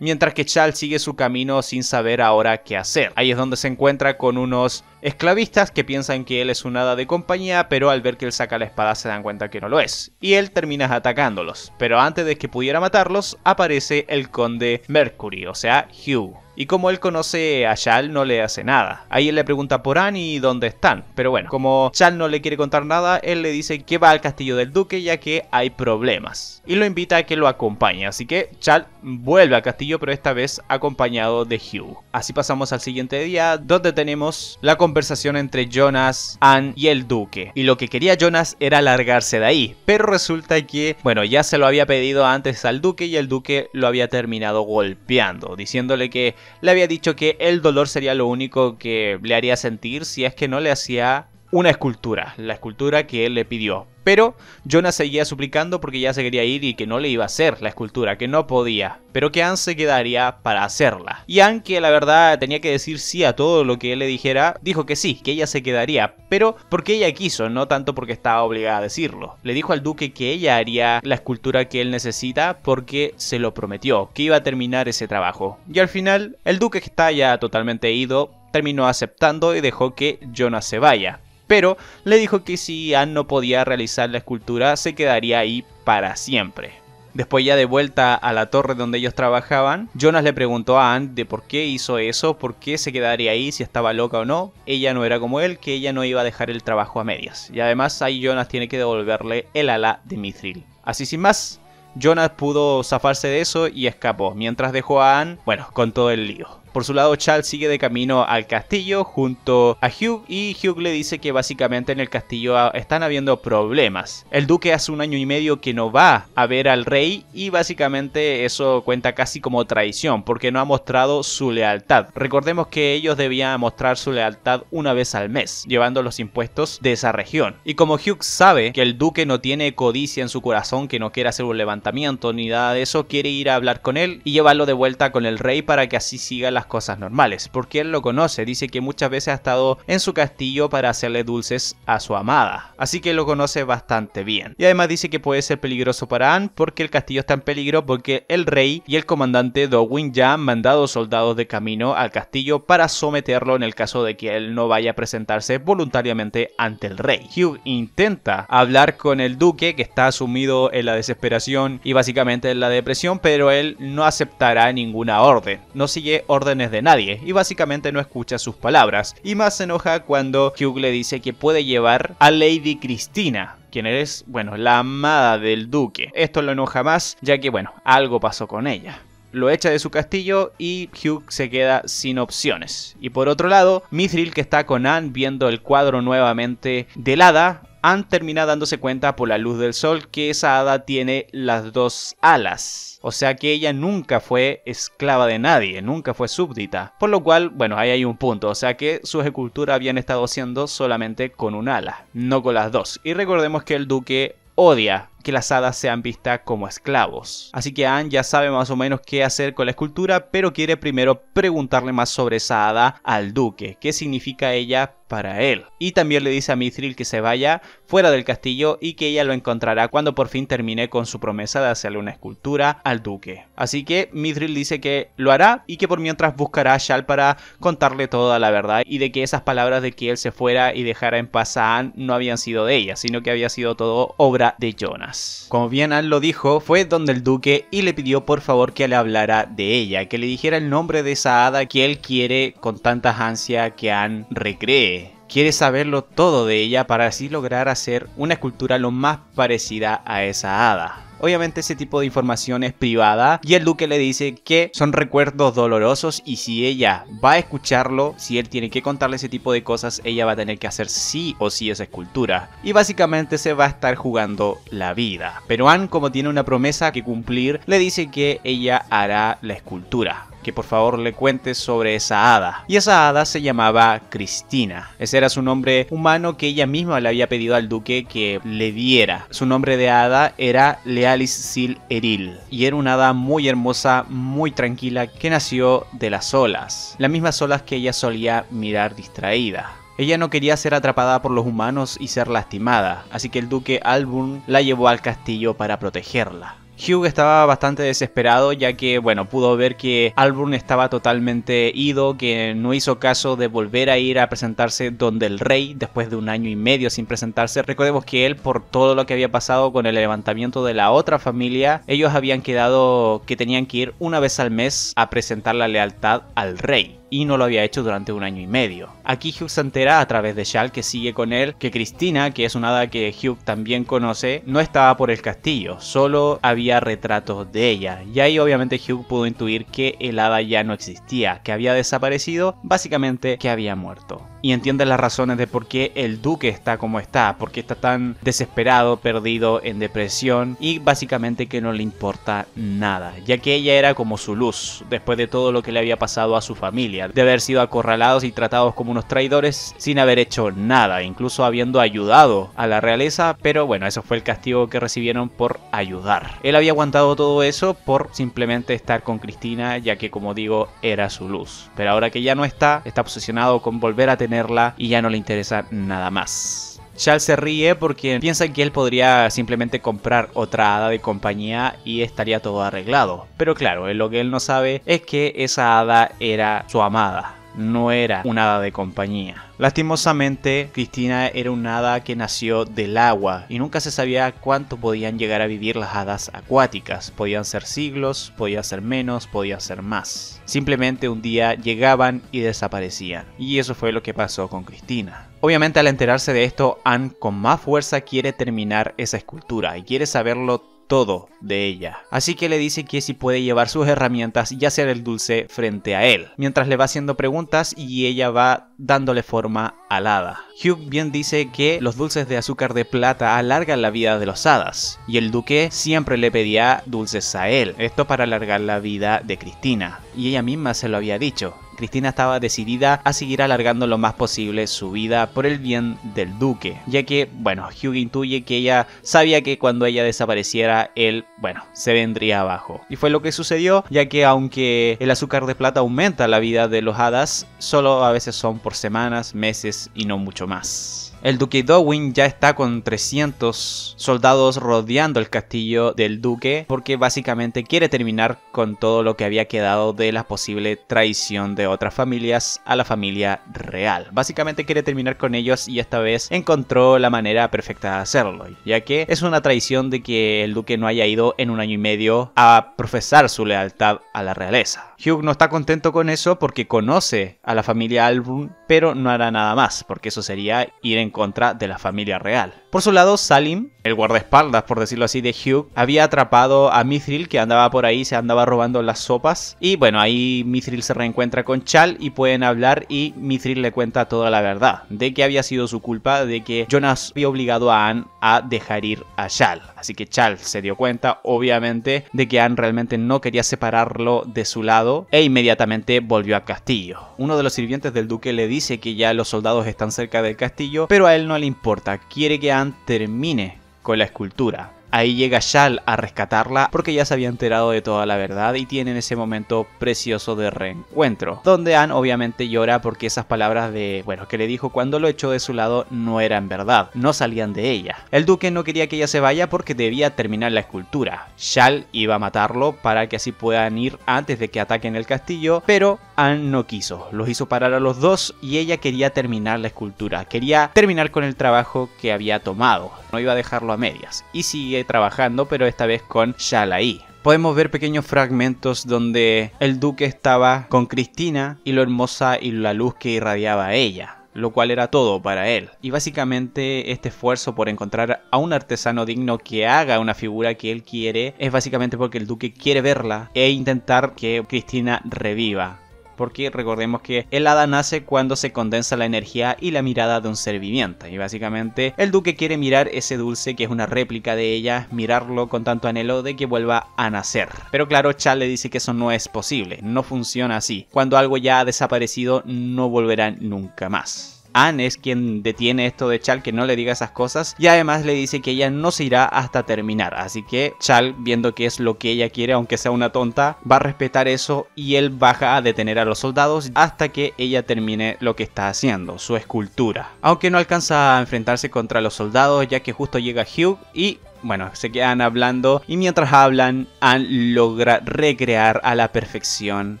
mientras que Chal sigue su camino sin saber ahora qué hacer. Ahí es donde se encuentra con unos esclavistas que piensan que él es un hada de compañía, pero al ver que él saca la espada se dan cuenta que no lo es. Y él termina atacándolos, pero antes de que pudiera matarlos, aparece el conde Mercury, o sea, Hugh. Y como él conoce a Chal, no le hace nada. Ahí él le pregunta por Annie y dónde están. Pero bueno, como Chal no le quiere contar nada, él le dice que va al castillo del duque ya que hay problemas. Y lo invita a que lo acompañe. Así que Chal vuelve al castillo, pero esta vez acompañado de Hugh. Así pasamos al siguiente día, donde tenemos la conversación entre Jonas, Anne y el duque. Y lo que quería Jonas era largarse de ahí. Pero resulta que, bueno, ya se lo había pedido antes al duque y el duque lo había terminado golpeando, diciéndole que le había dicho que el dolor sería lo único que le haría sentir si es que no le hacía una escultura, la escultura que él le pidió. Pero Jonas seguía suplicando porque ya se quería ir y que no le iba a hacer la escultura, que no podía, pero que Anne se quedaría para hacerla. Y Anne, que la verdad tenía que decir sí a todo lo que él le dijera, dijo que sí, que ella se quedaría, pero porque ella quiso, no tanto porque estaba obligada a decirlo. Le dijo al duque que ella haría la escultura que él necesita porque se lo prometió, que iba a terminar ese trabajo. Y al final, el duque que está ya totalmente ido, terminó aceptando y dejó que Jonas se vaya pero le dijo que si Ann no podía realizar la escultura se quedaría ahí para siempre. Después ya de vuelta a la torre donde ellos trabajaban, Jonas le preguntó a Ann de por qué hizo eso, por qué se quedaría ahí, si estaba loca o no. Ella no era como él, que ella no iba a dejar el trabajo a medias. Y además ahí Jonas tiene que devolverle el ala de Mithril. Así sin más, Jonas pudo zafarse de eso y escapó, mientras dejó a Ann bueno, con todo el lío. Por su lado, Charles sigue de camino al castillo junto a Hugh y Hugh le dice que básicamente en el castillo están habiendo problemas. El duque hace un año y medio que no va a ver al rey y básicamente eso cuenta casi como traición porque no ha mostrado su lealtad. Recordemos que ellos debían mostrar su lealtad una vez al mes, llevando los impuestos de esa región. Y como Hugh sabe que el duque no tiene codicia en su corazón, que no quiere hacer un levantamiento ni nada de eso, quiere ir a hablar con él y llevarlo de vuelta con el rey para que así siga la cosas normales, porque él lo conoce, dice que muchas veces ha estado en su castillo para hacerle dulces a su amada, así que lo conoce bastante bien. Y además dice que puede ser peligroso para Anne porque el castillo está en peligro porque el rey y el comandante Dowin ya han mandado soldados de camino al castillo para someterlo en el caso de que él no vaya a presentarse voluntariamente ante el rey. Hugh intenta hablar con el duque que está sumido en la desesperación y básicamente en la depresión, pero él no aceptará ninguna orden. No sigue orden de nadie y básicamente no escucha sus palabras. Y más se enoja cuando Hugh le dice que puede llevar a Lady Cristina quien es, bueno, la amada del duque. Esto lo enoja más, ya que, bueno, algo pasó con ella lo echa de su castillo y Hugh se queda sin opciones. Y por otro lado, Mithril que está con Anne viendo el cuadro nuevamente de hada, han terminado dándose cuenta por la luz del sol que esa hada tiene las dos alas. O sea que ella nunca fue esclava de nadie, nunca fue súbdita. Por lo cual, bueno, ahí hay un punto. O sea que su ejecultura habían estado haciendo solamente con un ala, no con las dos. Y recordemos que el duque odia que las hadas sean vistas como esclavos. Así que Anne ya sabe más o menos qué hacer con la escultura, pero quiere primero preguntarle más sobre esa hada al duque, qué significa ella para él. Y también le dice a Mithril que se vaya fuera del castillo y que ella lo encontrará cuando por fin termine con su promesa de hacerle una escultura al duque. Así que Mithril dice que lo hará y que por mientras buscará a Shal para contarle toda la verdad y de que esas palabras de que él se fuera y dejara en paz a Anne no habían sido de ella, sino que había sido todo obra de Jonah. Como bien Anne lo dijo, fue donde el duque y le pidió por favor que le hablara de ella, que le dijera el nombre de esa hada que él quiere con tantas ansia que Anne recree quiere saberlo todo de ella para así lograr hacer una escultura lo más parecida a esa hada. Obviamente ese tipo de información es privada y el duque le dice que son recuerdos dolorosos y si ella va a escucharlo, si él tiene que contarle ese tipo de cosas, ella va a tener que hacer sí o sí esa escultura. Y básicamente se va a estar jugando la vida. Pero Anne, como tiene una promesa que cumplir, le dice que ella hará la escultura que por favor le cuentes sobre esa hada. Y esa hada se llamaba Cristina. Ese era su nombre humano que ella misma le había pedido al duque que le diera. Su nombre de hada era Lealis Sil Eril. Y era una hada muy hermosa, muy tranquila, que nació de las olas. Las mismas olas que ella solía mirar distraída. Ella no quería ser atrapada por los humanos y ser lastimada, así que el duque Alburn la llevó al castillo para protegerla. Hugh estaba bastante desesperado ya que, bueno, pudo ver que Alburn estaba totalmente ido, que no hizo caso de volver a ir a presentarse donde el rey después de un año y medio sin presentarse. Recordemos que él, por todo lo que había pasado con el levantamiento de la otra familia, ellos habían quedado que tenían que ir una vez al mes a presentar la lealtad al rey y no lo había hecho durante un año y medio. Aquí Hugh se entera a través de Shal que sigue con él que Cristina, que es una hada que Hugh también conoce, no estaba por el castillo, solo había retratos de ella. Y ahí obviamente Hugh pudo intuir que el hada ya no existía, que había desaparecido, básicamente que había muerto y entiende las razones de por qué el duque está como está, porque está tan desesperado, perdido, en depresión y básicamente que no le importa nada, ya que ella era como su luz después de todo lo que le había pasado a su familia, de haber sido acorralados y tratados como unos traidores sin haber hecho nada, incluso habiendo ayudado a la realeza, pero bueno, eso fue el castigo que recibieron por ayudar. Él había aguantado todo eso por simplemente estar con Cristina, ya que como digo, era su luz. Pero ahora que ya no está, está obsesionado con volver a tener y ya no le interesa nada más. Charles se ríe porque piensa que él podría simplemente comprar otra hada de compañía y estaría todo arreglado. Pero claro, lo que él no sabe es que esa hada era su amada, no era una hada de compañía. Lastimosamente, Cristina era una hada que nació del agua y nunca se sabía cuánto podían llegar a vivir las hadas acuáticas. Podían ser siglos, podía ser menos, podía ser más. Simplemente un día llegaban y desaparecían. Y eso fue lo que pasó con Cristina. Obviamente al enterarse de esto, Anne con más fuerza quiere terminar esa escultura y quiere saberlo todo de ella. Así que le dice que si puede llevar sus herramientas y hacer el dulce frente a él, mientras le va haciendo preguntas y ella va dándole forma alada. Hugh bien dice que los dulces de azúcar de plata alargan la vida de los hadas, y el duque siempre le pedía dulces a él, esto para alargar la vida de Cristina, y ella misma se lo había dicho. Cristina estaba decidida a seguir alargando lo más posible su vida por el bien del duque, ya que, bueno, Hugh intuye que ella sabía que cuando ella desapareciera, él, bueno, se vendría abajo. Y fue lo que sucedió, ya que aunque el azúcar de plata aumenta la vida de los hadas, solo a veces son por semanas, meses y no mucho ます。El duque Dowin ya está con 300 soldados rodeando el castillo del duque porque básicamente quiere terminar con todo lo que había quedado de la posible traición de otras familias a la familia real. Básicamente quiere terminar con ellos y esta vez encontró la manera perfecta de hacerlo, ya que es una traición de que el duque no haya ido en un año y medio a profesar su lealtad a la realeza. Hugh no está contento con eso porque conoce a la familia Album, pero no hará nada más, porque eso sería ir en contra de la familia real. Por su lado, Salim, el guardaespaldas, por decirlo así, de Hugh, había atrapado a Mithril, que andaba por ahí, se andaba robando las sopas. Y bueno, ahí Mithril se reencuentra con Chal y pueden hablar y Mithril le cuenta toda la verdad, de que había sido su culpa, de que Jonas había obligado a Anne a dejar ir a Chal. Así que Chal se dio cuenta, obviamente, de que Anne realmente no quería separarlo de su lado e inmediatamente volvió al Castillo. Uno de los sirvientes del duque le dice que ya los soldados están cerca del castillo, pero a él no le importa, quiere que Anne termine con la escultura, Ahí llega Shal a rescatarla porque ya se había enterado de toda la verdad y tienen ese momento precioso de reencuentro, donde Anne obviamente llora porque esas palabras de, bueno, que le dijo cuando lo echó de su lado no eran verdad, no salían de ella. El duque no quería que ella se vaya porque debía terminar la escultura. Shal iba a matarlo para que así puedan ir antes de que ataquen el castillo, pero Anne no quiso, los hizo parar a los dos y ella quería terminar la escultura, quería terminar con el trabajo que había tomado, no iba a dejarlo a medias. Y sigue trabajando, pero esta vez con Shalai podemos ver pequeños fragmentos donde el duque estaba con Cristina y lo hermosa y la luz que irradiaba a ella lo cual era todo para él. Y básicamente este esfuerzo por encontrar a un artesano digno que haga una figura que él quiere es básicamente porque el duque quiere verla e intentar que Cristina reviva porque recordemos que el hada nace cuando se condensa la energía y la mirada de un ser viviente. Y básicamente el duque quiere mirar ese dulce que es una réplica de ella, mirarlo con tanto anhelo de que vuelva a nacer. Pero claro, Chal le dice que eso no es posible, no funciona así. Cuando algo ya ha desaparecido no volverá nunca más. Anne es quien detiene esto de Chal que no le diga esas cosas y además le dice que ella no se irá hasta terminar. Así que Chal, viendo que es lo que ella quiere, aunque sea una tonta, va a respetar eso y él baja a detener a los soldados hasta que ella termine lo que está haciendo, su escultura. Aunque no alcanza a enfrentarse contra los soldados ya que justo llega Hugh y bueno, se quedan hablando y mientras hablan, Anne logra recrear a la perfección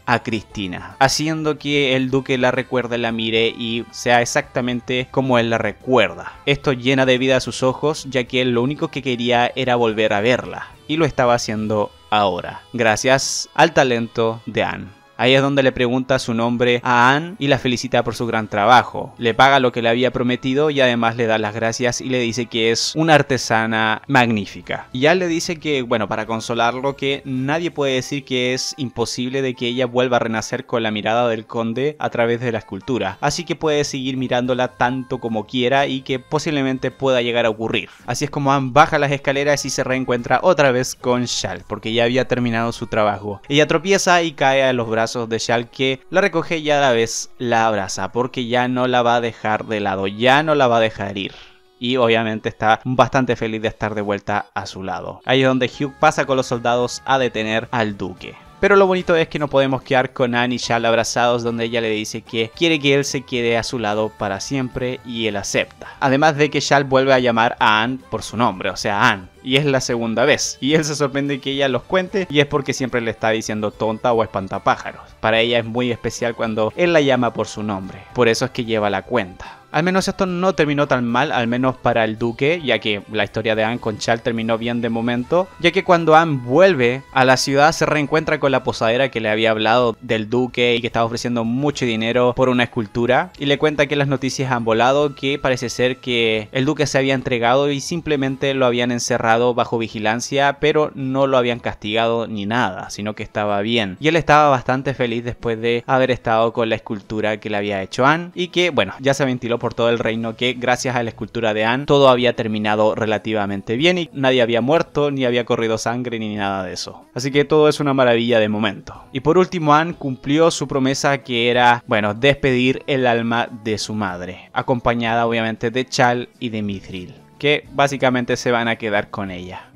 a Cristina, haciendo que el duque la recuerde, la mire y sea exactamente como él la recuerda. Esto llena de vida a sus ojos, ya que lo único que quería era volver a verla, y lo estaba haciendo ahora, gracias al talento de Anne. Ahí es donde le pregunta su nombre a Anne y la felicita por su gran trabajo. Le paga lo que le había prometido y además le da las gracias y le dice que es una artesana magnífica. Y ya le dice que, bueno, para consolarlo, que nadie puede decir que es imposible de que ella vuelva a renacer con la mirada del conde a través de la escultura. Así que puede seguir mirándola tanto como quiera y que posiblemente pueda llegar a ocurrir. Así es como Anne baja las escaleras y se reencuentra otra vez con Shal, porque ya había terminado su trabajo. Ella tropieza y cae a los brazos de que la recoge y a la vez la abraza, porque ya no la va a dejar de lado, ya no la va a dejar ir y obviamente está bastante feliz de estar de vuelta a su lado. Ahí es donde Hugh pasa con los soldados a detener al duque. Pero lo bonito es que no podemos quedar con Anne y Shal abrazados donde ella le dice que quiere que él se quede a su lado para siempre y él acepta. Además de que Shal vuelve a llamar a Anne por su nombre, o sea, Anne. Y es la segunda vez. Y él se sorprende que ella los cuente y es porque siempre le está diciendo tonta o espantapájaros. Para ella es muy especial cuando él la llama por su nombre. Por eso es que lleva la cuenta. Al menos esto no terminó tan mal, al menos para el duque, ya que la historia de Anne con Charles terminó bien de momento, ya que cuando Anne vuelve a la ciudad se reencuentra con la posadera que le había hablado del duque y que estaba ofreciendo mucho dinero por una escultura y le cuenta que las noticias han volado, que parece ser que el duque se había entregado y simplemente lo habían encerrado bajo vigilancia, pero no lo habían castigado ni nada, sino que estaba bien. Y él estaba bastante feliz después de haber estado con la escultura que le había hecho Anne y que, bueno, ya se ventiló por todo el reino que gracias a la escultura de Anne todo había terminado relativamente bien y nadie había muerto, ni había corrido sangre, ni nada de eso. Así que todo es una maravilla de momento. Y por último, Anne cumplió su promesa que era, bueno, despedir el alma de su madre, acompañada obviamente de Chal y de Mithril, que básicamente se van a quedar con ella.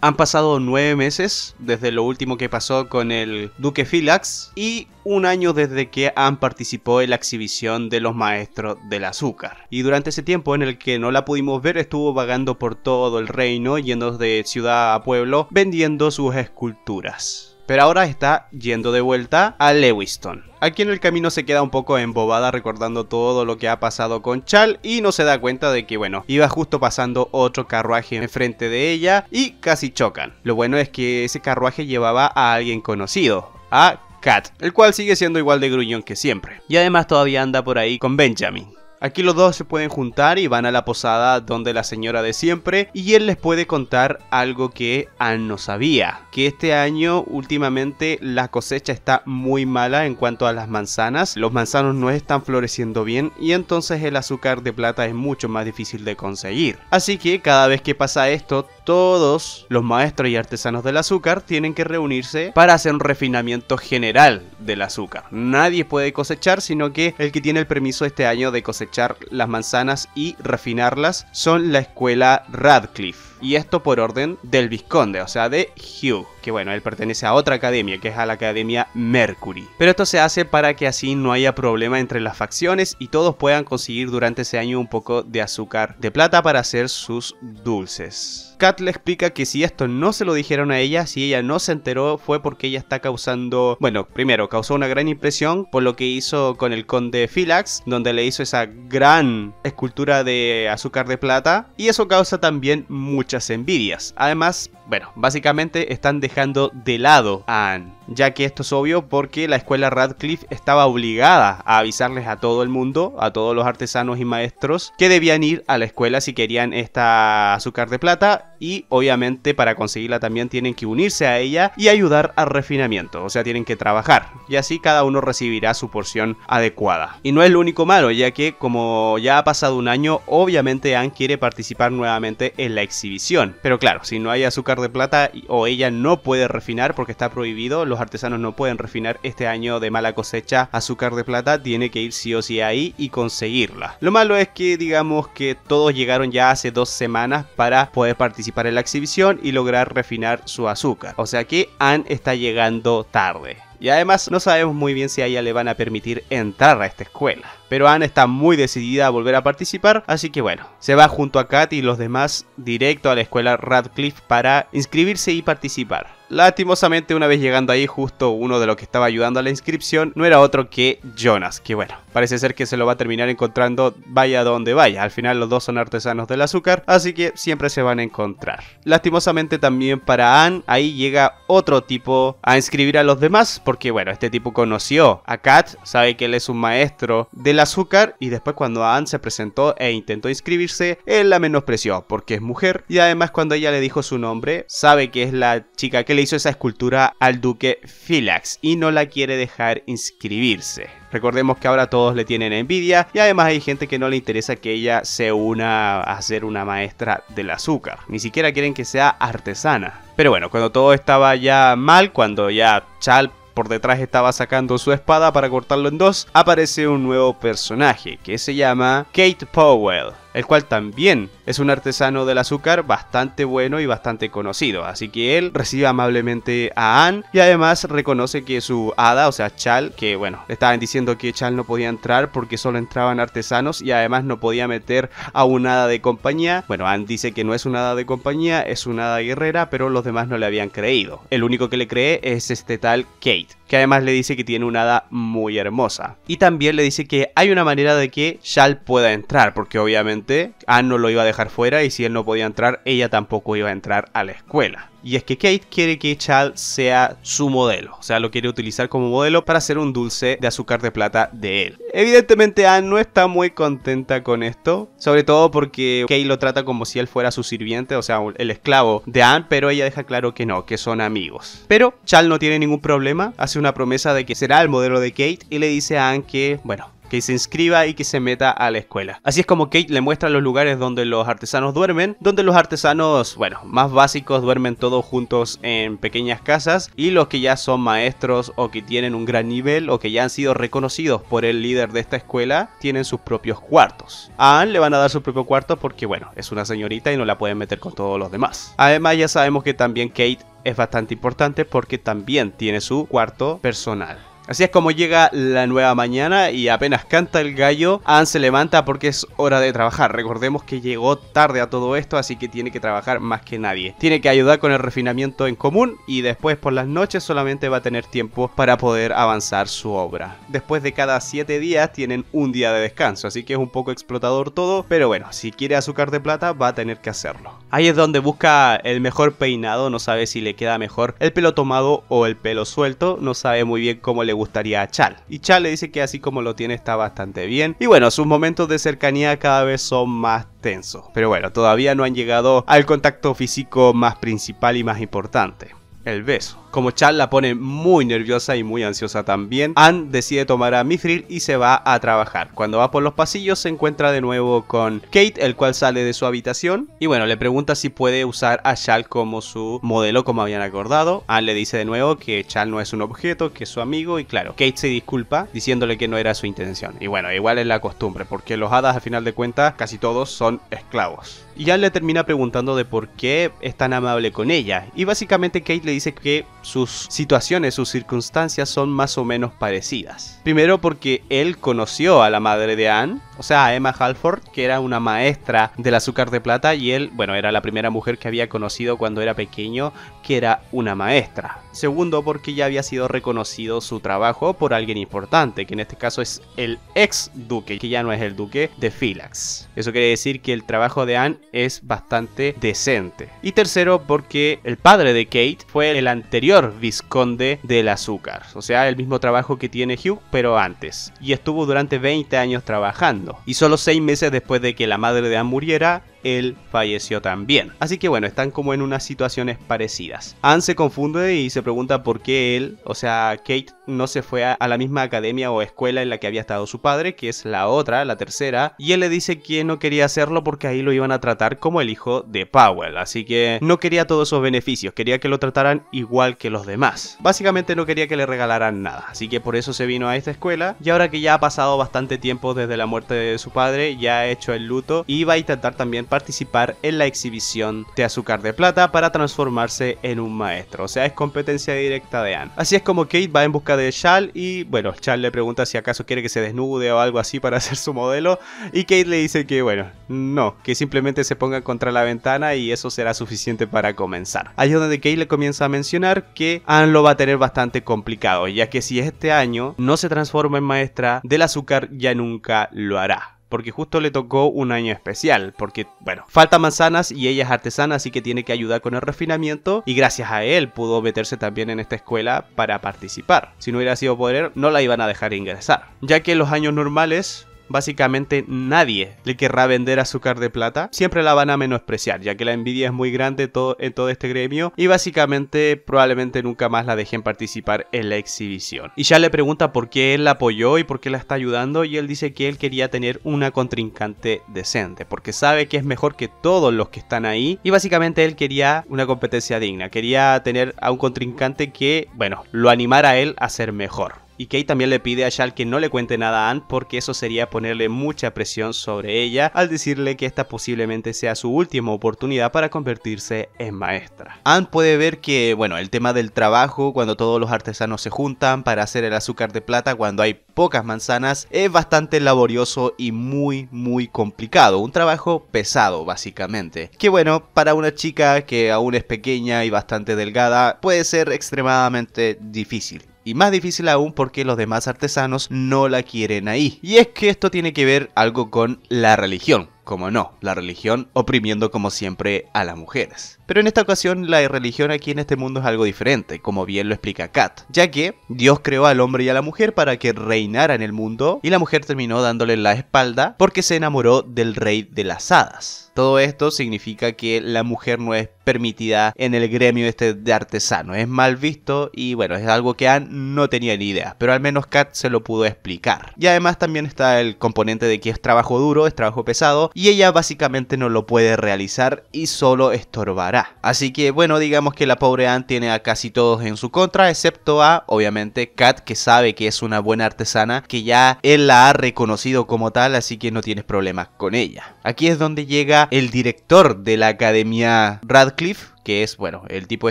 Han pasado nueve meses desde lo último que pasó con el Duque Filax y un año desde que han participó en la exhibición de los maestros del azúcar. Y durante ese tiempo en el que no la pudimos ver, estuvo vagando por todo el reino, yendo de ciudad a pueblo, vendiendo sus esculturas pero ahora está yendo de vuelta a Lewiston. Aquí en el camino se queda un poco embobada recordando todo lo que ha pasado con Chal y no se da cuenta de que bueno, iba justo pasando otro carruaje enfrente de ella y casi chocan. Lo bueno es que ese carruaje llevaba a alguien conocido, a Kat. el cual sigue siendo igual de gruñón que siempre. Y además todavía anda por ahí con Benjamin. Aquí los dos se pueden juntar y van a la posada donde la señora de siempre y él les puede contar algo que Anne no sabía, que este año últimamente la cosecha está muy mala en cuanto a las manzanas, los manzanos no están floreciendo bien y entonces el azúcar de plata es mucho más difícil de conseguir. Así que cada vez que pasa esto, todos los maestros y artesanos del azúcar tienen que reunirse para hacer un refinamiento general del azúcar. Nadie puede cosechar, sino que el que tiene el permiso este año de cosechar las manzanas y refinarlas son la escuela Radcliffe. Y esto por orden del vizconde, o sea, de Hugh bueno, él pertenece a otra academia, que es a la Academia Mercury. Pero esto se hace para que así no haya problema entre las facciones y todos puedan conseguir durante ese año un poco de azúcar de plata para hacer sus dulces. Kat le explica que si esto no se lo dijeron a ella, si ella no se enteró, fue porque ella está causando, bueno, primero causó una gran impresión por lo que hizo con el conde Philax, donde le hizo esa gran escultura de azúcar de plata, y eso causa también muchas envidias. Además, bueno, básicamente están dejando dejando de lado a Anne ya que esto es obvio porque la escuela Radcliffe estaba obligada a avisarles a todo el mundo, a todos los artesanos y maestros, que debían ir a la escuela si querían esta azúcar de plata y obviamente para conseguirla también tienen que unirse a ella y ayudar al refinamiento, o sea, tienen que trabajar y así cada uno recibirá su porción adecuada. Y no es lo único malo, ya que como ya ha pasado un año, obviamente Anne quiere participar nuevamente en la exhibición, pero claro, si no hay azúcar de plata o ella no puede refinar porque está prohibido, artesanos no pueden refinar este año de mala cosecha azúcar de plata, tiene que ir sí o sí ahí y conseguirla. Lo malo es que digamos que todos llegaron ya hace dos semanas para poder participar en la exhibición y lograr refinar su azúcar. O sea que Anne está llegando tarde. Y además no sabemos muy bien si a ella le van a permitir entrar a esta escuela. Pero Anne está muy decidida a volver a participar, así que bueno, se va junto a Kat y los demás directo a la escuela Radcliffe para inscribirse y participar. Lastimosamente, una vez llegando ahí, justo uno de los que estaba ayudando a la inscripción no era otro que Jonas, que bueno, parece ser que se lo va a terminar encontrando vaya donde vaya. Al final los dos son artesanos del azúcar, así que siempre se van a encontrar. Lastimosamente también para Anne, ahí llega otro tipo a inscribir a los demás, porque bueno, este tipo conoció a Kat, sabe que él es un maestro del azúcar, y después cuando Anne se presentó e intentó inscribirse, él la menospreció porque es mujer, y además cuando ella le dijo su nombre, sabe que es la chica que le hizo esa escultura al duque Filax y no la quiere dejar inscribirse. Recordemos que ahora todos le tienen envidia y además hay gente que no le interesa que ella se una a ser una maestra del azúcar. Ni siquiera quieren que sea artesana. Pero bueno, cuando todo estaba ya mal, cuando ya Chal por detrás estaba sacando su espada para cortarlo en dos, aparece un nuevo personaje que se llama Kate Powell el cual también es un artesano del azúcar bastante bueno y bastante conocido. Así que él recibe amablemente a Anne y además reconoce que su hada, o sea, Chal, que bueno, estaban diciendo que Chal no podía entrar porque solo entraban artesanos y además no podía meter a un hada de compañía. Bueno, Anne dice que no es un hada de compañía, es una hada guerrera, pero los demás no le habían creído. El único que le cree es este tal Kate que además le dice que tiene una hada muy hermosa. Y también le dice que hay una manera de que Shal pueda entrar, porque obviamente Anne no lo iba a dejar fuera y si él no podía entrar, ella tampoco iba a entrar a la escuela. Y es que Kate quiere que Chal sea su modelo, o sea, lo quiere utilizar como modelo para hacer un dulce de azúcar de plata de él. Evidentemente Anne no está muy contenta con esto, sobre todo porque Kate lo trata como si él fuera su sirviente, o sea, el esclavo de Anne, pero ella deja claro que no, que son amigos. Pero Chal no tiene ningún problema, hace una promesa de que será el modelo de Kate y le dice a Anne que, bueno, que se inscriba y que se meta a la escuela. Así es como Kate le muestra los lugares donde los artesanos duermen, donde los artesanos, bueno, más básicos duermen todos juntos en pequeñas casas y los que ya son maestros o que tienen un gran nivel o que ya han sido reconocidos por el líder de esta escuela tienen sus propios cuartos. A Anne le van a dar su propio cuarto porque, bueno, es una señorita y no la pueden meter con todos los demás. Además, ya sabemos que también Kate es bastante importante porque también tiene su cuarto personal. Así es como llega la nueva mañana y apenas canta el gallo, Anne se levanta porque es hora de trabajar. Recordemos que llegó tarde a todo esto, así que tiene que trabajar más que nadie. Tiene que ayudar con el refinamiento en común y después por las noches solamente va a tener tiempo para poder avanzar su obra. Después de cada 7 días tienen un día de descanso, así que es un poco explotador todo, pero bueno, si quiere azúcar de plata va a tener que hacerlo. Ahí es donde busca el mejor peinado, no sabe si le queda mejor el pelo tomado o el pelo suelto, no sabe muy bien cómo le gustaría a Chal. Y Chal le dice que así como lo tiene está bastante bien. Y bueno, sus momentos de cercanía cada vez son más tensos. Pero bueno, todavía no han llegado al contacto físico más principal y más importante, el beso. Como Chal la pone muy nerviosa y muy ansiosa también, Anne decide tomar a Mithril y se va a trabajar. Cuando va por los pasillos se encuentra de nuevo con Kate, el cual sale de su habitación y bueno, le pregunta si puede usar a Chal como su modelo como habían acordado. Anne le dice de nuevo que Chal no es un objeto, que es su amigo y claro, Kate se disculpa diciéndole que no era su intención. Y bueno, igual es la costumbre, porque los hadas al final de cuentas casi todos son esclavos. Y Anne le termina preguntando de por qué es tan amable con ella y básicamente Kate le dice que sus situaciones, sus circunstancias son más o menos parecidas. Primero porque él conoció a la madre de Anne, o sea, a Emma Halford, que era una maestra del azúcar de plata y él, bueno, era la primera mujer que había conocido cuando era pequeño, que era una maestra. Segundo, porque ya había sido reconocido su trabajo por alguien importante, que en este caso es el ex duque, que ya no es el duque de Filax. Eso quiere decir que el trabajo de Anne es bastante decente. Y tercero, porque el padre de Kate fue el anterior visconde del azúcar, o sea, el mismo trabajo que tiene Hugh, pero antes. Y estuvo durante 20 años trabajando. Y solo 6 meses después de que la madre de Anne muriera, él falleció también. Así que bueno, están como en unas situaciones parecidas. Anne se confunde y se pregunta por qué él, o sea, Kate no se fue a, la misma academia o escuela en la que había estado su padre, que es la otra, la tercera, y él le dice que no quería hacerlo porque ahí lo iban a tratar como el hijo de Powell, así que no quería todos esos beneficios, quería que lo trataran igual que los demás. Básicamente no quería que le regalaran nada, así que por eso se vino a esta escuela, y ahora que ya ha pasado bastante tiempo desde la muerte de su padre, ya ha hecho el luto, y va a intentar también participar en la exhibición de azúcar de plata para transformarse en un maestro, o sea, es competencia directa de Anne. Así es como Kate va en busca de Shal y bueno, Shal le pregunta si acaso quiere que se desnude o algo así para hacer su modelo y Kate le dice que bueno, no, que simplemente se ponga contra la ventana y eso será suficiente para comenzar. Ahí es donde Kate le comienza a mencionar que Anne lo va a tener bastante complicado, ya que si este año no se transforma en maestra, del azúcar ya nunca lo hará porque justo le tocó un año especial, porque bueno, falta manzanas y ella es artesana, así que tiene que ayudar con el refinamiento y gracias a él pudo meterse también en esta escuela para participar. Si no hubiera sido poder, no la iban a dejar ingresar, ya que los años normales básicamente nadie le querrá vender azúcar de plata, siempre la van a menospreciar, ya que la envidia es muy grande todo, en todo este gremio y básicamente probablemente nunca más la dejen participar en la exhibición. Y ya le pregunta por qué él la apoyó y por qué la está ayudando y él dice que él quería tener una contrincante decente, porque sabe que es mejor que todos los que están ahí y básicamente él quería una competencia digna, quería tener a un contrincante que, bueno, lo animara a él a ser mejor. Y Kate también le pide a Shal que no le cuente nada a Anne porque eso sería ponerle mucha presión sobre ella al decirle que esta posiblemente sea su última oportunidad para convertirse en maestra. Anne puede ver que, bueno, el tema del trabajo, cuando todos los artesanos se juntan para hacer el azúcar de plata, cuando hay pocas manzanas, es bastante laborioso y muy, muy complicado. Un trabajo pesado, básicamente. Que bueno, para una chica que aún es pequeña y bastante delgada, puede ser extremadamente difícil y más difícil aún porque los demás artesanos no la quieren ahí. Y es que esto tiene que ver algo con la religión como no, la religión oprimiendo como siempre a las mujeres. Pero en esta ocasión la religión aquí en este mundo es algo diferente, como bien lo explica Kat, ya que Dios creó al hombre y a la mujer para que reinara en el mundo y la mujer terminó dándole la espalda porque se enamoró del rey de las hadas. Todo esto significa que la mujer no es permitida en el gremio este de artesano, es mal visto y bueno, es algo que Anne no tenía ni idea, pero al menos Kat se lo pudo explicar. Y además también está el componente de que es trabajo duro, es trabajo pesado y ella básicamente no lo puede realizar y solo estorbará. Así que bueno, digamos que la pobre Anne tiene a casi todos en su contra, excepto a, obviamente, Kat, que sabe que es una buena artesana, que ya él la ha reconocido como tal, así que no tienes problemas con ella. Aquí es donde llega el director de la Academia Radcliffe, que es, bueno, el tipo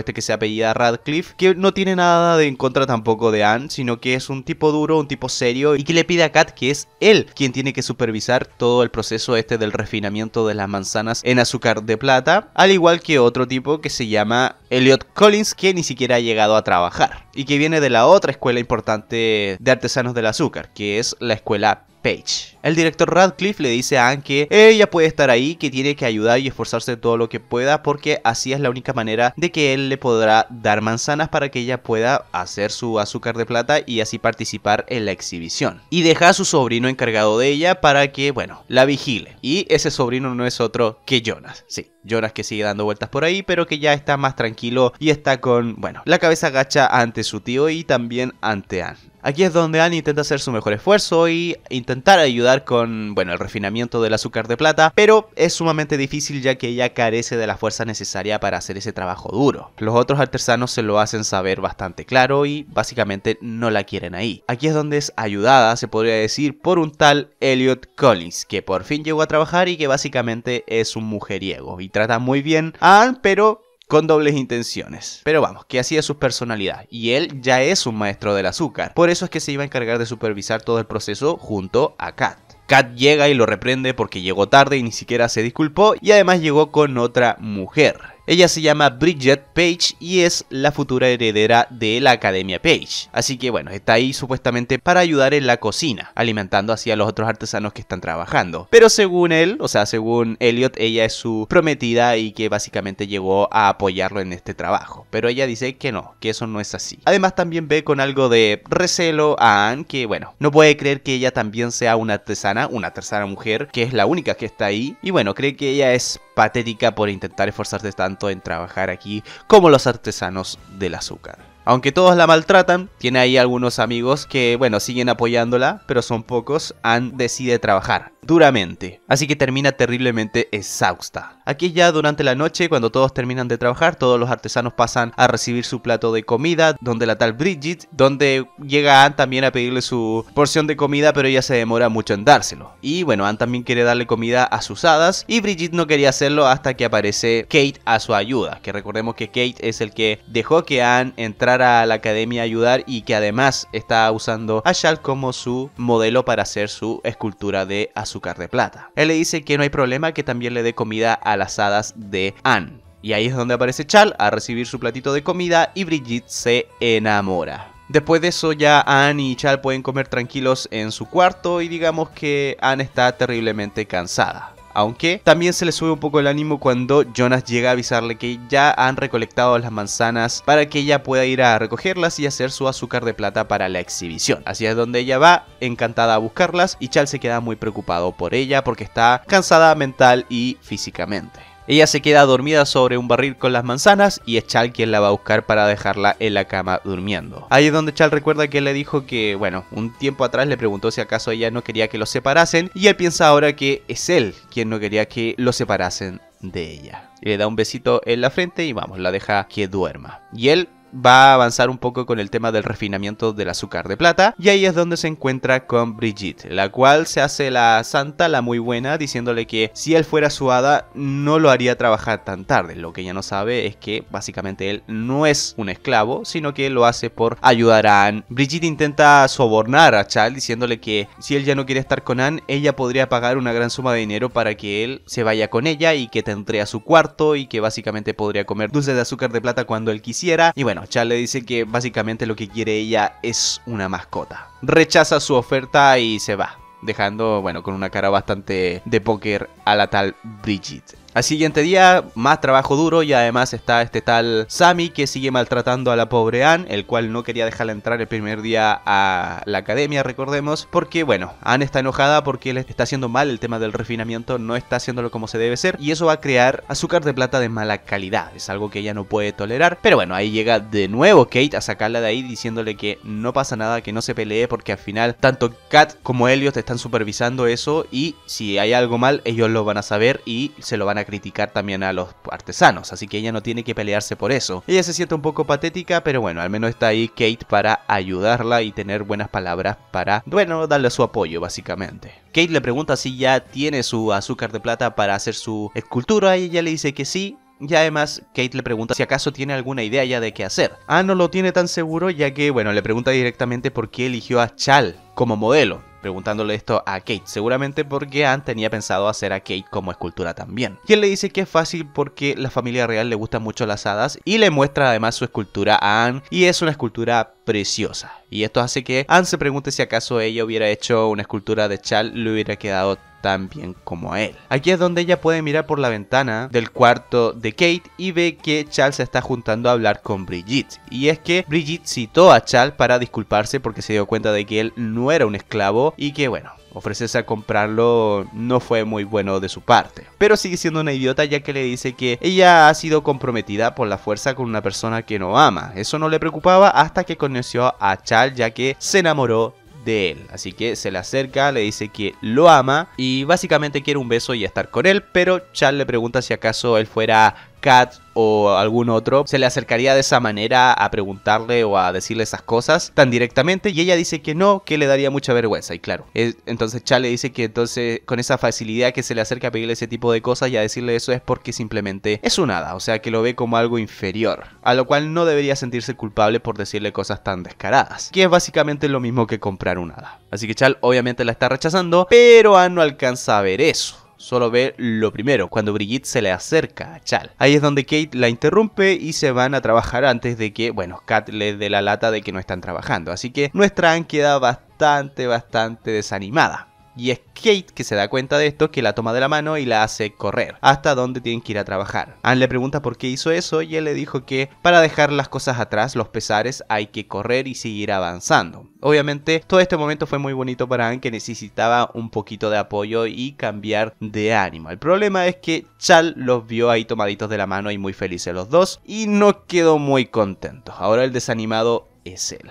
este que se apellida Radcliffe, que no tiene nada de en contra tampoco de Anne, sino que es un tipo duro, un tipo serio, y que le pide a Kat que es él quien tiene que supervisar todo el proceso este del refinamiento de las manzanas en azúcar de plata, al igual que otro tipo que se llama Elliot Collins, que ni siquiera ha llegado a trabajar, y que viene de la otra escuela importante de artesanos del azúcar, que es la escuela Page. El director Radcliffe le dice a Anne que ella puede estar ahí, que tiene que ayudar y esforzarse todo lo que pueda porque así es la única manera de que él le podrá dar manzanas para que ella pueda hacer su azúcar de plata y así participar en la exhibición. Y deja a su sobrino encargado de ella para que, bueno, la vigile. Y ese sobrino no es otro que Jonas. Sí, Jonas que sigue dando vueltas por ahí, pero que ya está más tranquilo y está con, bueno, la cabeza gacha ante su tío y también ante Anne. Aquí es donde Anne intenta hacer su mejor esfuerzo y intentar ayudar con, bueno, el refinamiento del azúcar de plata, pero es sumamente difícil ya que ella carece de la fuerza necesaria para hacer ese trabajo duro. Los otros artesanos se lo hacen saber bastante claro y básicamente no la quieren ahí. Aquí es donde es ayudada, se podría decir, por un tal Elliot Collins, que por fin llegó a trabajar y que básicamente es un mujeriego y trata muy bien a pero con dobles intenciones. Pero vamos, que así es su personalidad. Y él ya es un maestro del azúcar. Por eso es que se iba a encargar de supervisar todo el proceso junto a Kat. Kat llega y lo reprende porque llegó tarde y ni siquiera se disculpó y además llegó con otra mujer. Ella se llama Bridget Page y es la futura heredera de la Academia Page. Así que bueno, está ahí supuestamente para ayudar en la cocina, alimentando así a los otros artesanos que están trabajando. Pero según él, o sea, según Elliot, ella es su prometida y que básicamente llegó a apoyarlo en este trabajo. Pero ella dice que no, que eso no es así. Además también ve con algo de recelo a Anne, que bueno, no puede creer que ella también sea una artesana, una tercera mujer, que es la única que está ahí. Y bueno, cree que ella es patética por intentar esforzarse tanto en trabajar aquí como los artesanos del azúcar. Aunque todos la maltratan, tiene ahí algunos amigos que, bueno, siguen apoyándola, pero son pocos. Anne decide trabajar duramente, así que termina terriblemente exhausta. Aquí ya durante la noche, cuando todos terminan de trabajar, todos los artesanos pasan a recibir su plato de comida, donde la tal Bridget, donde llega Anne también a pedirle su porción de comida, pero ella se demora mucho en dárselo. Y bueno, Anne también quiere darle comida a sus hadas, y Bridget no quería hacerlo hasta que aparece Kate a su ayuda, que recordemos que Kate es el que dejó que Anne entrara a la academia a ayudar y que además está usando a Shal como su modelo para hacer su escultura de azúcar de plata. Él le dice que no hay problema que también le dé comida a las hadas de Anne. Y ahí es donde aparece Chal a recibir su platito de comida y Brigitte se enamora. Después de eso ya Anne y Chal pueden comer tranquilos en su cuarto y digamos que Anne está terriblemente cansada aunque también se le sube un poco el ánimo cuando Jonas llega a avisarle que ya han recolectado las manzanas para que ella pueda ir a recogerlas y hacer su azúcar de plata para la exhibición. Así es donde ella va, encantada a buscarlas y Chal se queda muy preocupado por ella porque está cansada mental y físicamente. Ella se queda dormida sobre un barril con las manzanas y es Chal quien la va a buscar para dejarla en la cama durmiendo. Ahí es donde Chal recuerda que le dijo que, bueno, un tiempo atrás le preguntó si acaso ella no quería que los separasen y él piensa ahora que es él quien no quería que los separasen de ella. Le da un besito en la frente y vamos, la deja que duerma. Y él va a avanzar un poco con el tema del refinamiento del azúcar de plata y ahí es donde se encuentra con Brigitte, la cual se hace la santa, la muy buena, diciéndole que si él fuera su hada no lo haría trabajar tan tarde. Lo que ella no sabe es que básicamente él no es un esclavo, sino que lo hace por ayudar a Anne. Brigitte intenta sobornar a Chal diciéndole que si él ya no quiere estar con Anne, ella podría pagar una gran suma de dinero para que él se vaya con ella y que tendría su cuarto y que básicamente podría comer dulces de azúcar de plata cuando él quisiera. Y bueno, bueno, le dice que básicamente lo que quiere ella es una mascota. Rechaza su oferta y se va, dejando, bueno, con una cara bastante de póker a la tal Bridget. Al siguiente día, más trabajo duro y además está este tal Sammy que sigue maltratando a la pobre Anne, el cual no quería dejarla entrar el primer día a la academia, recordemos, porque bueno, Anne está enojada porque le está haciendo mal el tema del refinamiento, no está haciéndolo como se debe ser y eso va a crear azúcar de plata de mala calidad, es algo que ella no puede tolerar, pero bueno, ahí llega de nuevo Kate a sacarla de ahí diciéndole que no pasa nada, que no se pelee porque al final tanto Kat como Elliot están supervisando eso y si hay algo mal ellos lo van a saber y se lo van a criticar también a los artesanos, así que ella no tiene que pelearse por eso. Ella se siente un poco patética, pero bueno, al menos está ahí Kate para ayudarla y tener buenas palabras para, bueno, darle su apoyo básicamente. Kate le pregunta si ya tiene su azúcar de plata para hacer su escultura y ella le dice que sí, y además, Kate le pregunta si acaso tiene alguna idea ya de qué hacer. Ah, no lo tiene tan seguro, ya que, bueno, le pregunta directamente por qué eligió a Chal como modelo preguntándole esto a Kate, seguramente porque Anne tenía pensado hacer a Kate como escultura también. Y él le dice que es fácil porque la familia real le gustan mucho las hadas y le muestra además su escultura a Anne y es una escultura preciosa. Y esto hace que Anne se pregunte si acaso ella hubiera hecho una escultura de Chal, le hubiera quedado tan bien como él. Aquí es donde ella puede mirar por la ventana del cuarto de Kate y ve que Charles se está juntando a hablar con Brigitte. Y es que Brigitte citó a Charles para disculparse porque se dio cuenta de que él no era un esclavo y que bueno, ofrecerse a comprarlo no fue muy bueno de su parte. Pero sigue siendo una idiota ya que le dice que ella ha sido comprometida por la fuerza con una persona que no ama. Eso no le preocupaba hasta que conoció a Chal ya que se enamoró de él. Así que se le acerca, le dice que lo ama y básicamente quiere un beso y estar con él, pero Chal le pregunta si acaso él fuera Kat o algún otro se le acercaría de esa manera a preguntarle o a decirle esas cosas tan directamente y ella dice que no, que le daría mucha vergüenza y claro, entonces Chal le dice que entonces con esa facilidad que se le acerca a pedirle ese tipo de cosas y a decirle eso es porque simplemente es un hada, o sea que lo ve como algo inferior, a lo cual no debería sentirse culpable por decirle cosas tan descaradas, que es básicamente lo mismo que comprar un hada. Así que Chal obviamente la está rechazando, pero a no alcanza a ver eso solo ve lo primero, cuando Brigitte se le acerca a Chal. Ahí es donde Kate la interrumpe y se van a trabajar antes de que, bueno, Kat le dé la lata de que no están trabajando. Así que nuestra Anne queda bastante, bastante desanimada. Y es Kate que se da cuenta de esto, que la toma de la mano y la hace correr hasta donde tienen que ir a trabajar. Anne le pregunta por qué hizo eso y él le dijo que para dejar las cosas atrás, los pesares, hay que correr y seguir avanzando. Obviamente, todo este momento fue muy bonito para Anne que necesitaba un poquito de apoyo y cambiar de ánimo. El problema es que Chal los vio ahí tomaditos de la mano y muy felices los dos y no quedó muy contento. Ahora el desanimado es él.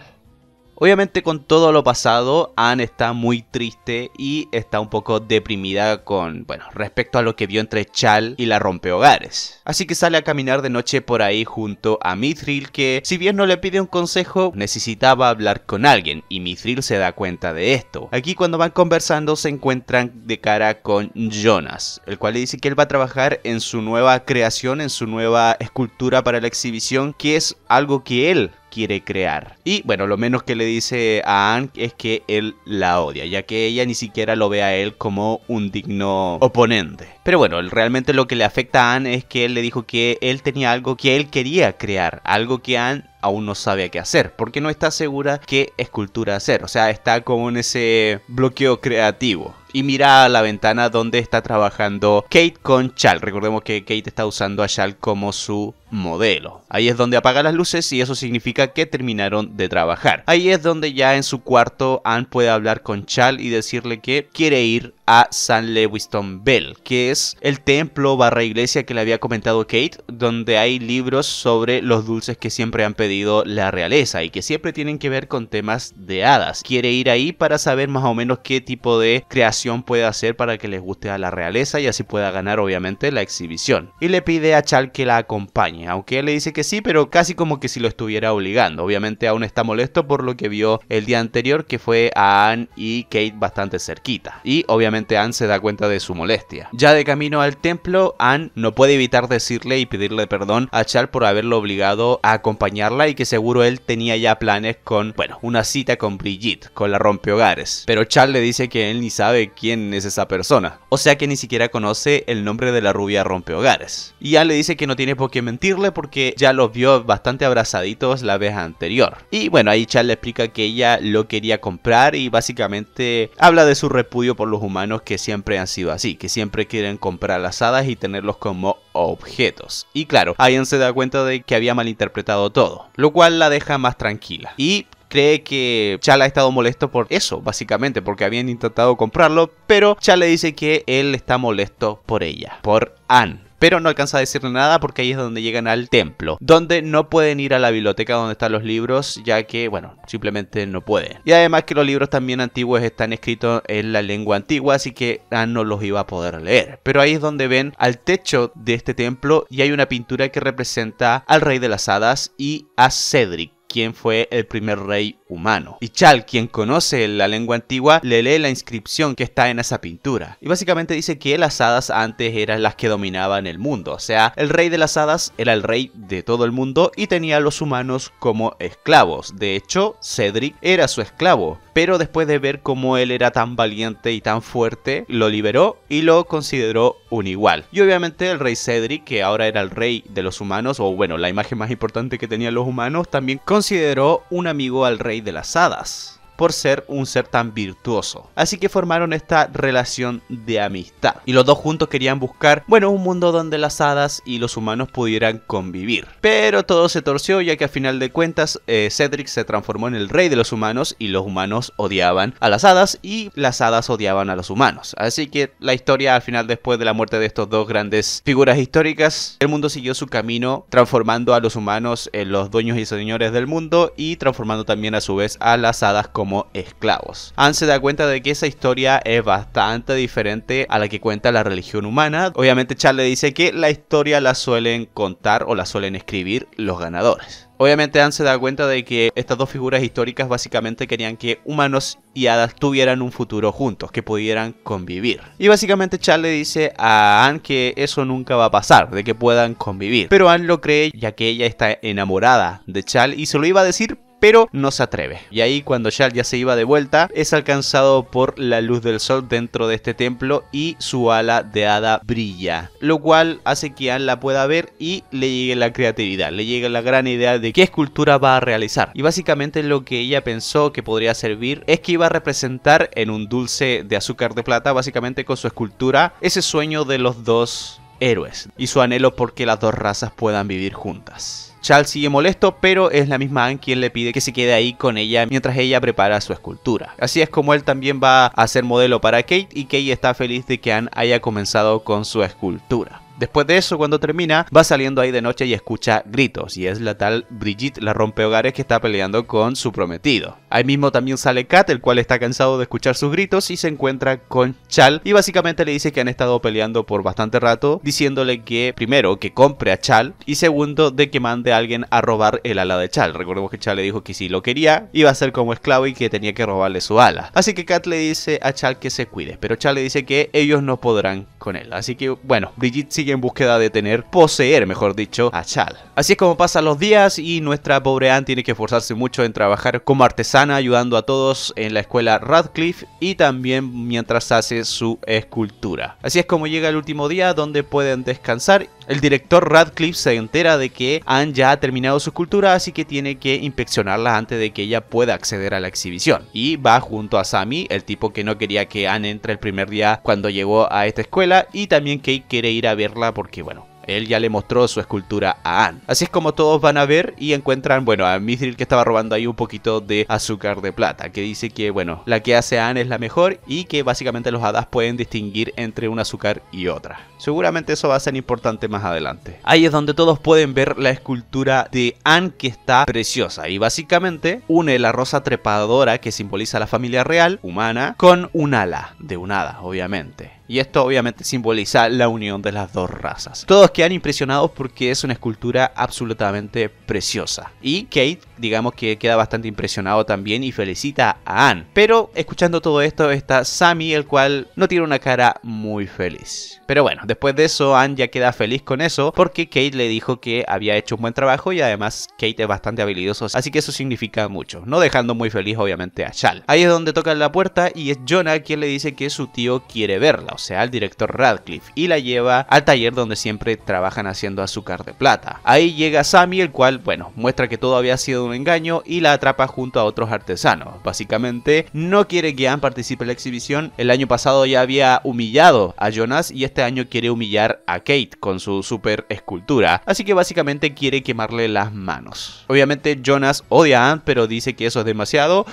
Obviamente con todo lo pasado, Anne está muy triste y está un poco deprimida con, bueno, respecto a lo que vio entre Chal y la rompehogares. Así que sale a caminar de noche por ahí junto a Mithril que, si bien no le pide un consejo, necesitaba hablar con alguien y Mithril se da cuenta de esto. Aquí cuando van conversando se encuentran de cara con Jonas, el cual le dice que él va a trabajar en su nueva creación, en su nueva escultura para la exhibición, que es algo que él quiere crear. Y bueno, lo menos que le dice a Anne es que él la odia, ya que ella ni siquiera lo ve a él como un digno oponente. Pero bueno, realmente lo que le afecta a Anne es que él le dijo que él tenía algo que él quería crear, algo que Anne aún no sabe qué hacer, porque no está segura qué escultura hacer, o sea, está como en ese bloqueo creativo. Y mira a la ventana donde está trabajando Kate con Chal. Recordemos que Kate está usando a Chal como su modelo. Ahí es donde apaga las luces y eso significa que terminaron de trabajar. Ahí es donde ya en su cuarto Anne puede hablar con Chal y decirle que quiere ir a San Lewiston Bell, que es el templo barra iglesia que le había comentado Kate, donde hay libros sobre los dulces que siempre han pedido la realeza y que siempre tienen que ver con temas de hadas. Quiere ir ahí para saber más o menos qué tipo de creación puede hacer para que les guste a la realeza y así pueda ganar obviamente la exhibición. Y le pide a Chal que la acompañe, aunque él le dice que sí, pero casi como que si lo estuviera obligando. Obviamente aún está molesto por lo que vio el día anterior que fue a Anne y Kate bastante cerquita. Y obviamente Anne se da cuenta de su molestia. Ya de camino al templo, Anne no puede evitar decirle y pedirle perdón a Chal por haberlo obligado a acompañarla y que seguro él tenía ya planes con, bueno, una cita con Brigitte, con la rompehogares. Pero Charles le dice que él ni sabe quién es esa persona, o sea que ni siquiera conoce el nombre de la rubia rompehogares. Y ya le dice que no tiene por qué mentirle porque ya los vio bastante abrazaditos la vez anterior. Y bueno, ahí Charles le explica que ella lo quería comprar y básicamente habla de su repudio por los humanos que siempre han sido así, que siempre quieren comprar las hadas y tenerlos como objetos. Y claro, Ayan se da cuenta de que había malinterpretado todo, lo cual la deja más tranquila. Y cree que Chal ha estado molesto por eso, básicamente, porque habían intentado comprarlo, pero le dice que él está molesto por ella, por Anne pero no alcanza a decirle nada porque ahí es donde llegan al templo, donde no pueden ir a la biblioteca donde están los libros, ya que, bueno, simplemente no pueden. Y además que los libros también antiguos están escritos en la lengua antigua, así que ya ah, no los iba a poder leer. Pero ahí es donde ven al techo de este templo y hay una pintura que representa al rey de las hadas y a Cedric quien fue el primer rey humano. Y Chal, quien conoce la lengua antigua, le lee la inscripción que está en esa pintura. Y básicamente dice que las hadas antes eran las que dominaban el mundo. O sea, el rey de las hadas era el rey de todo el mundo y tenía a los humanos como esclavos. De hecho, Cedric era su esclavo. Pero después de ver cómo él era tan valiente y tan fuerte, lo liberó y lo consideró un igual. Y obviamente el rey Cedric, que ahora era el rey de los humanos, o bueno, la imagen más importante que tenían los humanos, también consideró un amigo al rey de las hadas por ser un ser tan virtuoso. Así que formaron esta relación de amistad. Y los dos juntos querían buscar, bueno, un mundo donde las hadas y los humanos pudieran convivir. Pero todo se torció ya que a final de cuentas eh, Cedric se transformó en el rey de los humanos y los humanos odiaban a las hadas y las hadas odiaban a los humanos. Así que la historia al final después de la muerte de estos dos grandes figuras históricas, el mundo siguió su camino transformando a los humanos en los dueños y señores del mundo y transformando también a su vez a las hadas como como esclavos. Anne se da cuenta de que esa historia es bastante diferente a la que cuenta la religión humana. Obviamente le dice que la historia la suelen contar o la suelen escribir los ganadores. Obviamente Anne se da cuenta de que estas dos figuras históricas básicamente querían que humanos y hadas tuvieran un futuro juntos, que pudieran convivir. Y básicamente Charles dice a Anne que eso nunca va a pasar, de que puedan convivir. Pero Anne lo cree ya que ella está enamorada de Charles y se lo iba a decir, pero no se atreve. Y ahí cuando Shal ya se iba de vuelta, es alcanzado por la luz del sol dentro de este templo y su ala de hada brilla, lo cual hace que Anne la pueda ver y le llegue la creatividad, le llegue la gran idea de qué escultura va a realizar. Y básicamente lo que ella pensó que podría servir es que iba a representar en un dulce de azúcar de plata, básicamente con su escultura, ese sueño de los dos héroes y su anhelo porque las dos razas puedan vivir juntas. Charles sigue molesto, pero es la misma Anne quien le pide que se quede ahí con ella mientras ella prepara su escultura. Así es como él también va a ser modelo para Kate y Kate está feliz de que Anne haya comenzado con su escultura. Después de eso, cuando termina, va saliendo ahí de noche y escucha gritos, y es la tal Brigitte, la rompehogares, que está peleando con su prometido. Ahí mismo también sale Kat, el cual está cansado de escuchar sus gritos, y se encuentra con Chal, y básicamente le dice que han estado peleando por bastante rato, diciéndole que primero, que compre a Chal, y segundo, de que mande a alguien a robar el ala de Chal. Recordemos que Chal le dijo que si lo quería, iba a ser como esclavo y que tenía que robarle su ala. Así que Kat le dice a Chal que se cuide, pero Chal le dice que ellos no podrán con él. Así que, bueno, Brigitte sigue en búsqueda de tener, poseer, mejor dicho, a Chal. Así es como pasan los días y nuestra pobre Anne tiene que esforzarse mucho en trabajar como artesana, ayudando a todos en la escuela Radcliffe y también mientras hace su escultura. Así es como llega el último día donde pueden descansar el director Radcliffe se entera de que Anne ya ha terminado su cultura, así que tiene que inspeccionarla antes de que ella pueda acceder a la exhibición. Y va junto a Sammy, el tipo que no quería que Anne entre el primer día cuando llegó a esta escuela, y también Kate quiere ir a verla porque, bueno, él ya le mostró su escultura a Anne. Así es como todos van a ver y encuentran, bueno, a Mithril que estaba robando ahí un poquito de azúcar de plata, que dice que, bueno, la que hace Anne es la mejor y que básicamente los hadas pueden distinguir entre un azúcar y otra. Seguramente eso va a ser importante más adelante. Ahí es donde todos pueden ver la escultura de Anne que está preciosa y básicamente une la rosa trepadora que simboliza la familia real humana con un ala de un hada, obviamente. Y esto obviamente simboliza la unión de las dos razas. Todos quedan impresionados porque es una escultura absolutamente preciosa. Y Kate, digamos que queda bastante impresionado también y felicita a Anne. Pero escuchando todo esto está Sammy, el cual no tiene una cara muy feliz. Pero bueno, después de eso Anne ya queda feliz con eso porque Kate le dijo que había hecho un buen trabajo y además Kate es bastante habilidoso, así que eso significa mucho, no dejando muy feliz obviamente a Shal. Ahí es donde tocan la puerta y es Jonah quien le dice que su tío quiere verla, o sea, al director Radcliffe, y la lleva al taller donde siempre trabajan haciendo azúcar de plata. Ahí llega Sammy, el cual, bueno, muestra que todo había sido un engaño y la atrapa junto a otros artesanos. Básicamente, no quiere que Anne participe en la exhibición. El año pasado ya había humillado a Jonas y este año quiere humillar a Kate con su super escultura. Así que básicamente quiere quemarle las manos. Obviamente, Jonas odia a Anne, pero dice que eso es demasiado.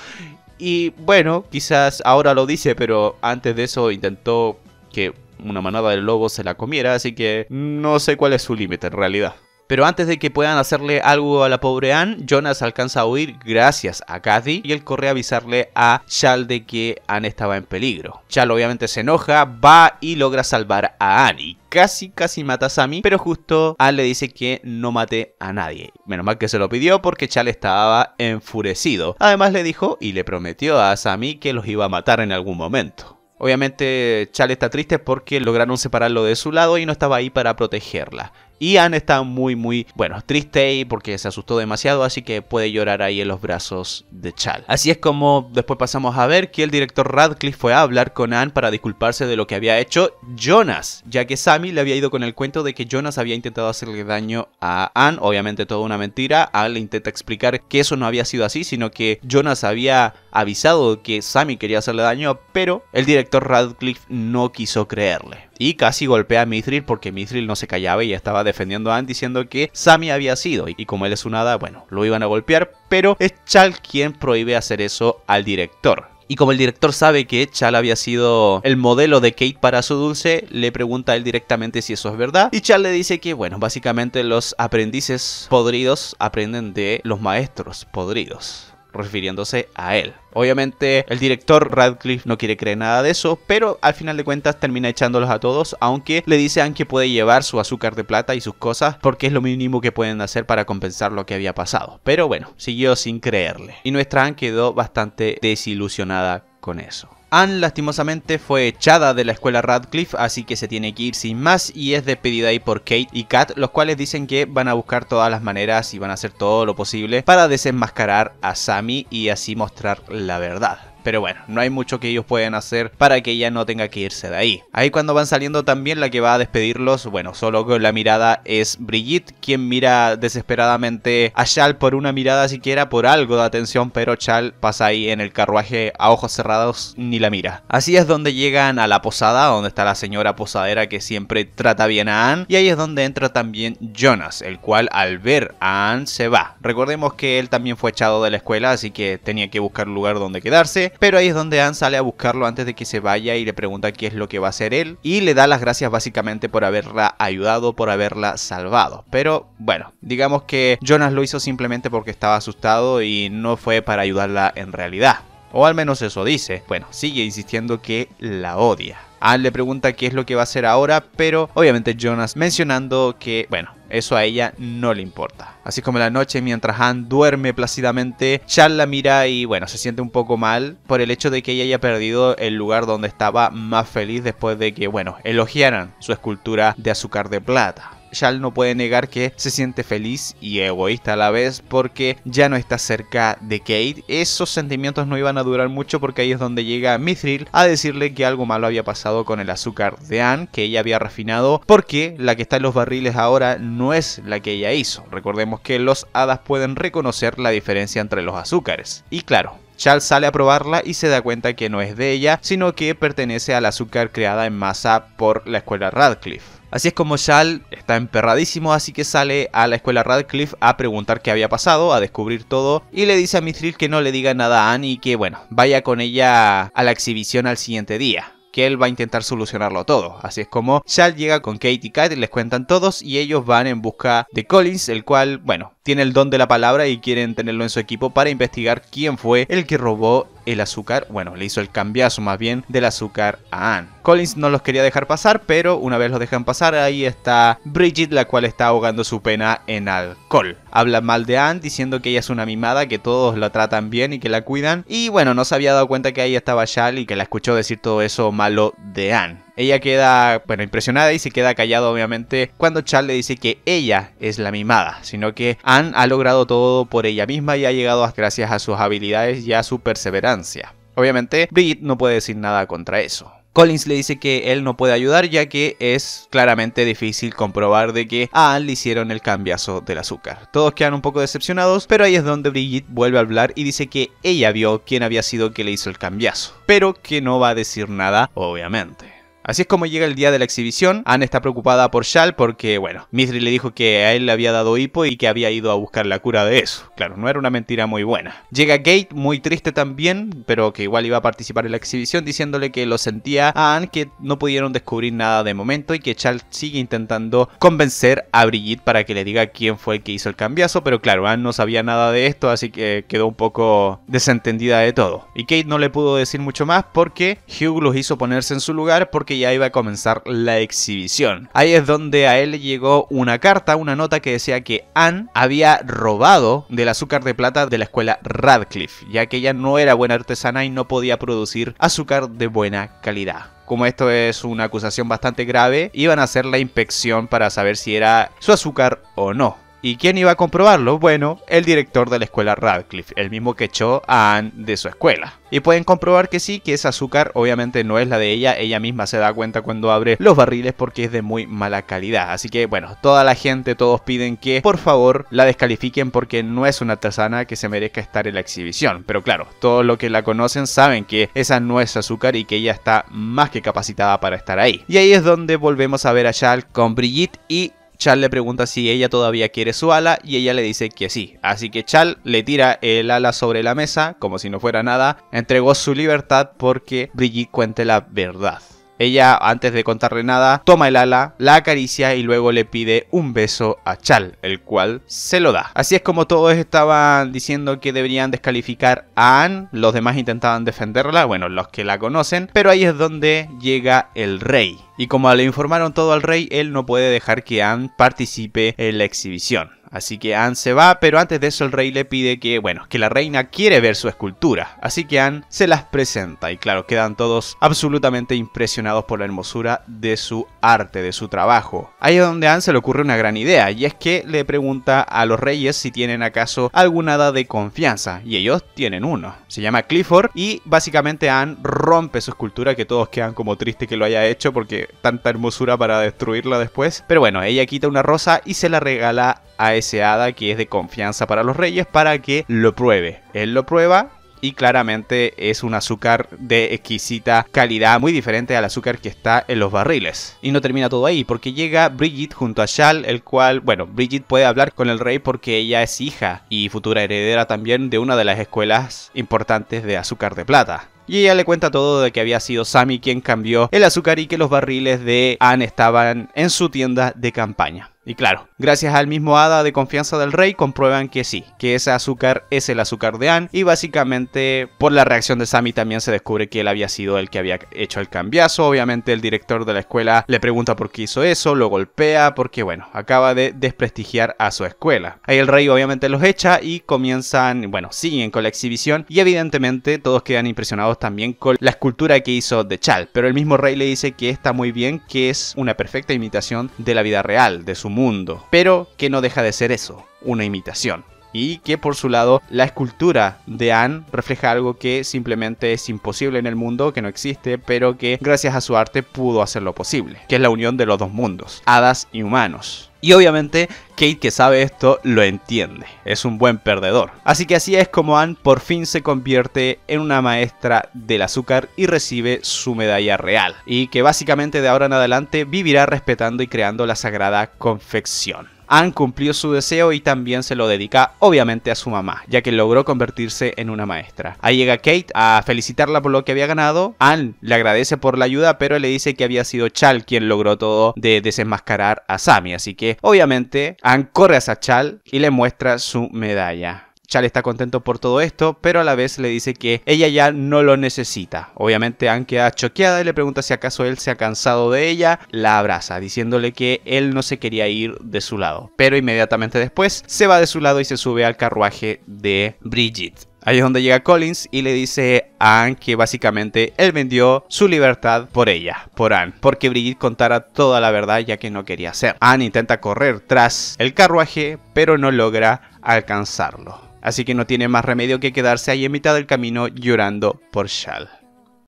Y bueno, quizás ahora lo dice, pero antes de eso intentó que una manada de lobo se la comiera, así que no sé cuál es su límite en realidad. Pero antes de que puedan hacerle algo a la pobre Anne, Jonas alcanza a huir gracias a Cathy, y él corre a avisarle a Chal de que Anne estaba en peligro. Chal obviamente se enoja, va y logra salvar a Anne y casi casi mata a Sammy, pero justo Anne le dice que no mate a nadie. Menos mal que se lo pidió porque Chal estaba enfurecido. Además le dijo y le prometió a Sammy que los iba a matar en algún momento. Obviamente Chal está triste porque lograron separarlo de su lado y no estaba ahí para protegerla. Y Ian está muy, muy, bueno, triste y porque se asustó demasiado, así que puede llorar ahí en los brazos de Chal. Así es como después pasamos a ver que el director Radcliffe fue a hablar con Anne para disculparse de lo que había hecho Jonas, ya que Sammy le había ido con el cuento de que Jonas había intentado hacerle daño a Anne, obviamente toda una mentira. Anne le intenta explicar que eso no había sido así, sino que Jonas había avisado que Sammy quería hacerle daño, pero el director Radcliffe no quiso creerle. Y casi golpea a Mithril porque Mithril no se callaba y estaba defendiendo a Anne diciendo que Sammy había sido. Y como él es un hada, bueno, lo iban a golpear, pero es Chal quien prohíbe hacer eso al director. Y como el director sabe que Chal había sido el modelo de Kate para su dulce, le pregunta a él directamente si eso es verdad. Y Chal le dice que, bueno, básicamente los aprendices podridos aprenden de los maestros podridos refiriéndose a él. Obviamente el director Radcliffe no quiere creer nada de eso, pero al final de cuentas termina echándolos a todos, aunque le dice a dicen que puede llevar su azúcar de plata y sus cosas porque es lo mínimo que pueden hacer para compensar lo que había pasado. Pero bueno, siguió sin creerle. Y nuestra Anne quedó bastante desilusionada con eso. Anne lastimosamente fue echada de la escuela Radcliffe, así que se tiene que ir sin más y es despedida ahí por Kate y Kat, los cuales dicen que van a buscar todas las maneras y van a hacer todo lo posible para desenmascarar a Sammy y así mostrar la verdad. Pero bueno, no hay mucho que ellos puedan hacer para que ella no tenga que irse de ahí. Ahí cuando van saliendo también la que va a despedirlos, bueno, solo con la mirada es Brigitte, quien mira desesperadamente a Chal por una mirada siquiera, por algo de atención, pero Chal pasa ahí en el carruaje a ojos cerrados ni la mira. Así es donde llegan a la posada, donde está la señora posadera que siempre trata bien a Anne, y ahí es donde entra también Jonas, el cual al ver a Anne se va. Recordemos que él también fue echado de la escuela, así que tenía que buscar un lugar donde quedarse, pero ahí es donde Anne sale a buscarlo antes de que se vaya y le pregunta qué es lo que va a hacer él y le da las gracias básicamente por haberla ayudado, por haberla salvado. Pero bueno, digamos que Jonas lo hizo simplemente porque estaba asustado y no fue para ayudarla en realidad. O al menos eso dice. Bueno, sigue insistiendo que la odia. Anne le pregunta qué es lo que va a hacer ahora, pero obviamente Jonas mencionando que, bueno, eso a ella no le importa. Así como la noche, mientras Anne duerme plácidamente, Charles la mira y bueno, se siente un poco mal por el hecho de que ella haya perdido el lugar donde estaba más feliz después de que, bueno, elogiaran su escultura de azúcar de plata. Yal no puede negar que se siente feliz y egoísta a la vez porque ya no está cerca de Kate. Esos sentimientos no iban a durar mucho porque ahí es donde llega Mithril a decirle que algo malo había pasado con el azúcar de Anne, que ella había refinado, porque la que está en los barriles ahora no es la que ella hizo. Recordemos que los hadas pueden reconocer la diferencia entre los azúcares. Y claro, Chal sale a probarla y se da cuenta que no es de ella, sino que pertenece al azúcar creada en masa por la escuela Radcliffe. Así es como Shal está emperradísimo, así que sale a la escuela Radcliffe a preguntar qué había pasado, a descubrir todo, y le dice a Mithril que no le diga nada a Annie y que, bueno, vaya con ella a la exhibición al siguiente día que él va a intentar solucionarlo todo. Así es como Shal llega con Kate y Kat, les cuentan todos y ellos van en busca de Collins, el cual, bueno, tiene el don de la palabra y quieren tenerlo en su equipo para investigar quién fue el que robó el azúcar, bueno, le hizo el cambiazo más bien del azúcar a Anne. Collins no los quería dejar pasar, pero una vez los dejan pasar, ahí está Bridget, la cual está ahogando su pena en alcohol. Habla mal de Anne, diciendo que ella es una mimada, que todos la tratan bien y que la cuidan. Y bueno, no se había dado cuenta que ahí estaba Shal y que la escuchó decir todo eso malo de Anne. Ella queda, bueno, impresionada y se queda callada obviamente cuando Charles le dice que ella es la mimada, sino que Anne ha logrado todo por ella misma y ha llegado gracias a sus habilidades y a su perseverancia. Obviamente, Brigitte no puede decir nada contra eso. Collins le dice que él no puede ayudar ya que es claramente difícil comprobar de que a Anne le hicieron el cambiazo del azúcar. Todos quedan un poco decepcionados, pero ahí es donde Brigitte vuelve a hablar y dice que ella vio quién había sido que le hizo el cambiazo, pero que no va a decir nada, obviamente. Así es como llega el día de la exhibición. Anne está preocupada por Shal porque, bueno, Mithri le dijo que a él le había dado hipo y que había ido a buscar la cura de eso. Claro, no era una mentira muy buena. Llega Kate muy triste también, pero que igual iba a participar en la exhibición, diciéndole que lo sentía a Anne, que no pudieron descubrir nada de momento y que Shal sigue intentando convencer a Brigitte para que le diga quién fue el que hizo el cambiazo, pero claro, Anne no sabía nada de esto, así que quedó un poco desentendida de todo. Y Kate no le pudo decir mucho más porque Hugh los hizo ponerse en su lugar porque y ya iba a comenzar la exhibición. Ahí es donde a él llegó una carta, una nota que decía que Anne había robado del azúcar de plata de la escuela Radcliffe, ya que ella no era buena artesana y no podía producir azúcar de buena calidad como esto es una acusación bastante grave, iban a hacer la inspección para saber si era su azúcar o no. ¿Y quién iba a comprobarlo? Bueno, el director de la escuela Radcliffe, el mismo que echó a Anne de su escuela. Y pueden comprobar que sí, que esa azúcar obviamente no es la de ella, ella misma se da cuenta cuando abre los barriles porque es de muy mala calidad. Así que bueno, toda la gente, todos piden que por favor la descalifiquen porque no es una tasana que se merezca estar en la exhibición. Pero claro, todos los que la conocen saben que esa no es azúcar y que ella está más que capacitada para estar ahí. Y ahí es donde volvemos a ver a Shal con Brigitte y Chal le pregunta si ella todavía quiere su ala y ella le dice que sí. Así que Chal le tira el ala sobre la mesa, como si no fuera nada, entregó su libertad porque Brigitte cuente la verdad. Ella, antes de contarle nada, toma el ala, la acaricia y luego le pide un beso a Chal, el cual se lo da. Así es como todos estaban diciendo que deberían descalificar a Anne, los demás intentaban defenderla, bueno, los que la conocen, pero ahí es donde llega el rey. Y como le informaron todo al rey, él no puede dejar que Anne participe en la exhibición. Así que Anne se va, pero antes de eso el rey le pide que, bueno, que la reina quiere ver su escultura. Así que Anne se las presenta y claro, quedan todos absolutamente impresionados por la hermosura de su arte, de su trabajo. Ahí es donde Anne se le ocurre una gran idea y es que le pregunta a los reyes si tienen acaso alguna hada de confianza y ellos tienen uno. Se llama Clifford y básicamente Anne rompe su escultura que todos quedan como tristes que lo haya hecho porque tanta hermosura para destruirla después. Pero bueno, ella quita una rosa y se la regala a ese hada que es de confianza para los reyes para que lo pruebe. Él lo prueba y claramente es un azúcar de exquisita calidad, muy diferente al azúcar que está en los barriles. Y no termina todo ahí, porque llega Brigitte junto a Shal, el cual, bueno, Brigitte puede hablar con el rey porque ella es hija y futura heredera también de una de las escuelas importantes de azúcar de plata. Y ella le cuenta todo de que había sido Sammy quien cambió el azúcar y que los barriles de Anne estaban en su tienda de campaña. Y claro, gracias al mismo hada de confianza del rey comprueban que sí, que ese azúcar es el azúcar de Anne y básicamente por la reacción de Sammy también se descubre que él había sido el que había hecho el cambiazo, obviamente el director de la escuela le pregunta por qué hizo eso, lo golpea porque bueno, acaba de desprestigiar a su escuela. Ahí el rey obviamente los echa y comienzan, bueno, siguen con la exhibición y evidentemente todos quedan impresionados también con la escultura que hizo de Chal, pero el mismo rey le dice que está muy bien, que es una perfecta imitación de la vida real, de su mundo, pero que no deja de ser eso, una imitación y que por su lado la escultura de Anne refleja algo que simplemente es imposible en el mundo, que no existe, pero que gracias a su arte pudo hacerlo posible, que es la unión de los dos mundos, hadas y humanos. Y obviamente Kate que sabe esto lo entiende, es un buen perdedor. Así que así es como Anne por fin se convierte en una maestra del azúcar y recibe su medalla real. Y que básicamente de ahora en adelante vivirá respetando y creando la sagrada confección. Ann cumplió su deseo y también se lo dedica obviamente a su mamá, ya que logró convertirse en una maestra. Ahí llega Kate a felicitarla por lo que había ganado. Ann le agradece por la ayuda, pero le dice que había sido Chal quien logró todo de desenmascarar a Sammy. Así que obviamente Ann corre hacia Chal y le muestra su medalla. Chale está contento por todo esto, pero a la vez le dice que ella ya no lo necesita. Obviamente Anne queda choqueada y le pregunta si acaso él se ha cansado de ella, la abraza, diciéndole que él no se quería ir de su lado. Pero inmediatamente después se va de su lado y se sube al carruaje de Brigitte. Ahí es donde llega Collins y le dice a Anne que básicamente él vendió su libertad por ella, por Anne, porque Brigitte contara toda la verdad ya que no quería hacer. Anne intenta correr tras el carruaje, pero no logra alcanzarlo así que no tiene más remedio que quedarse ahí en mitad del camino llorando por Shal.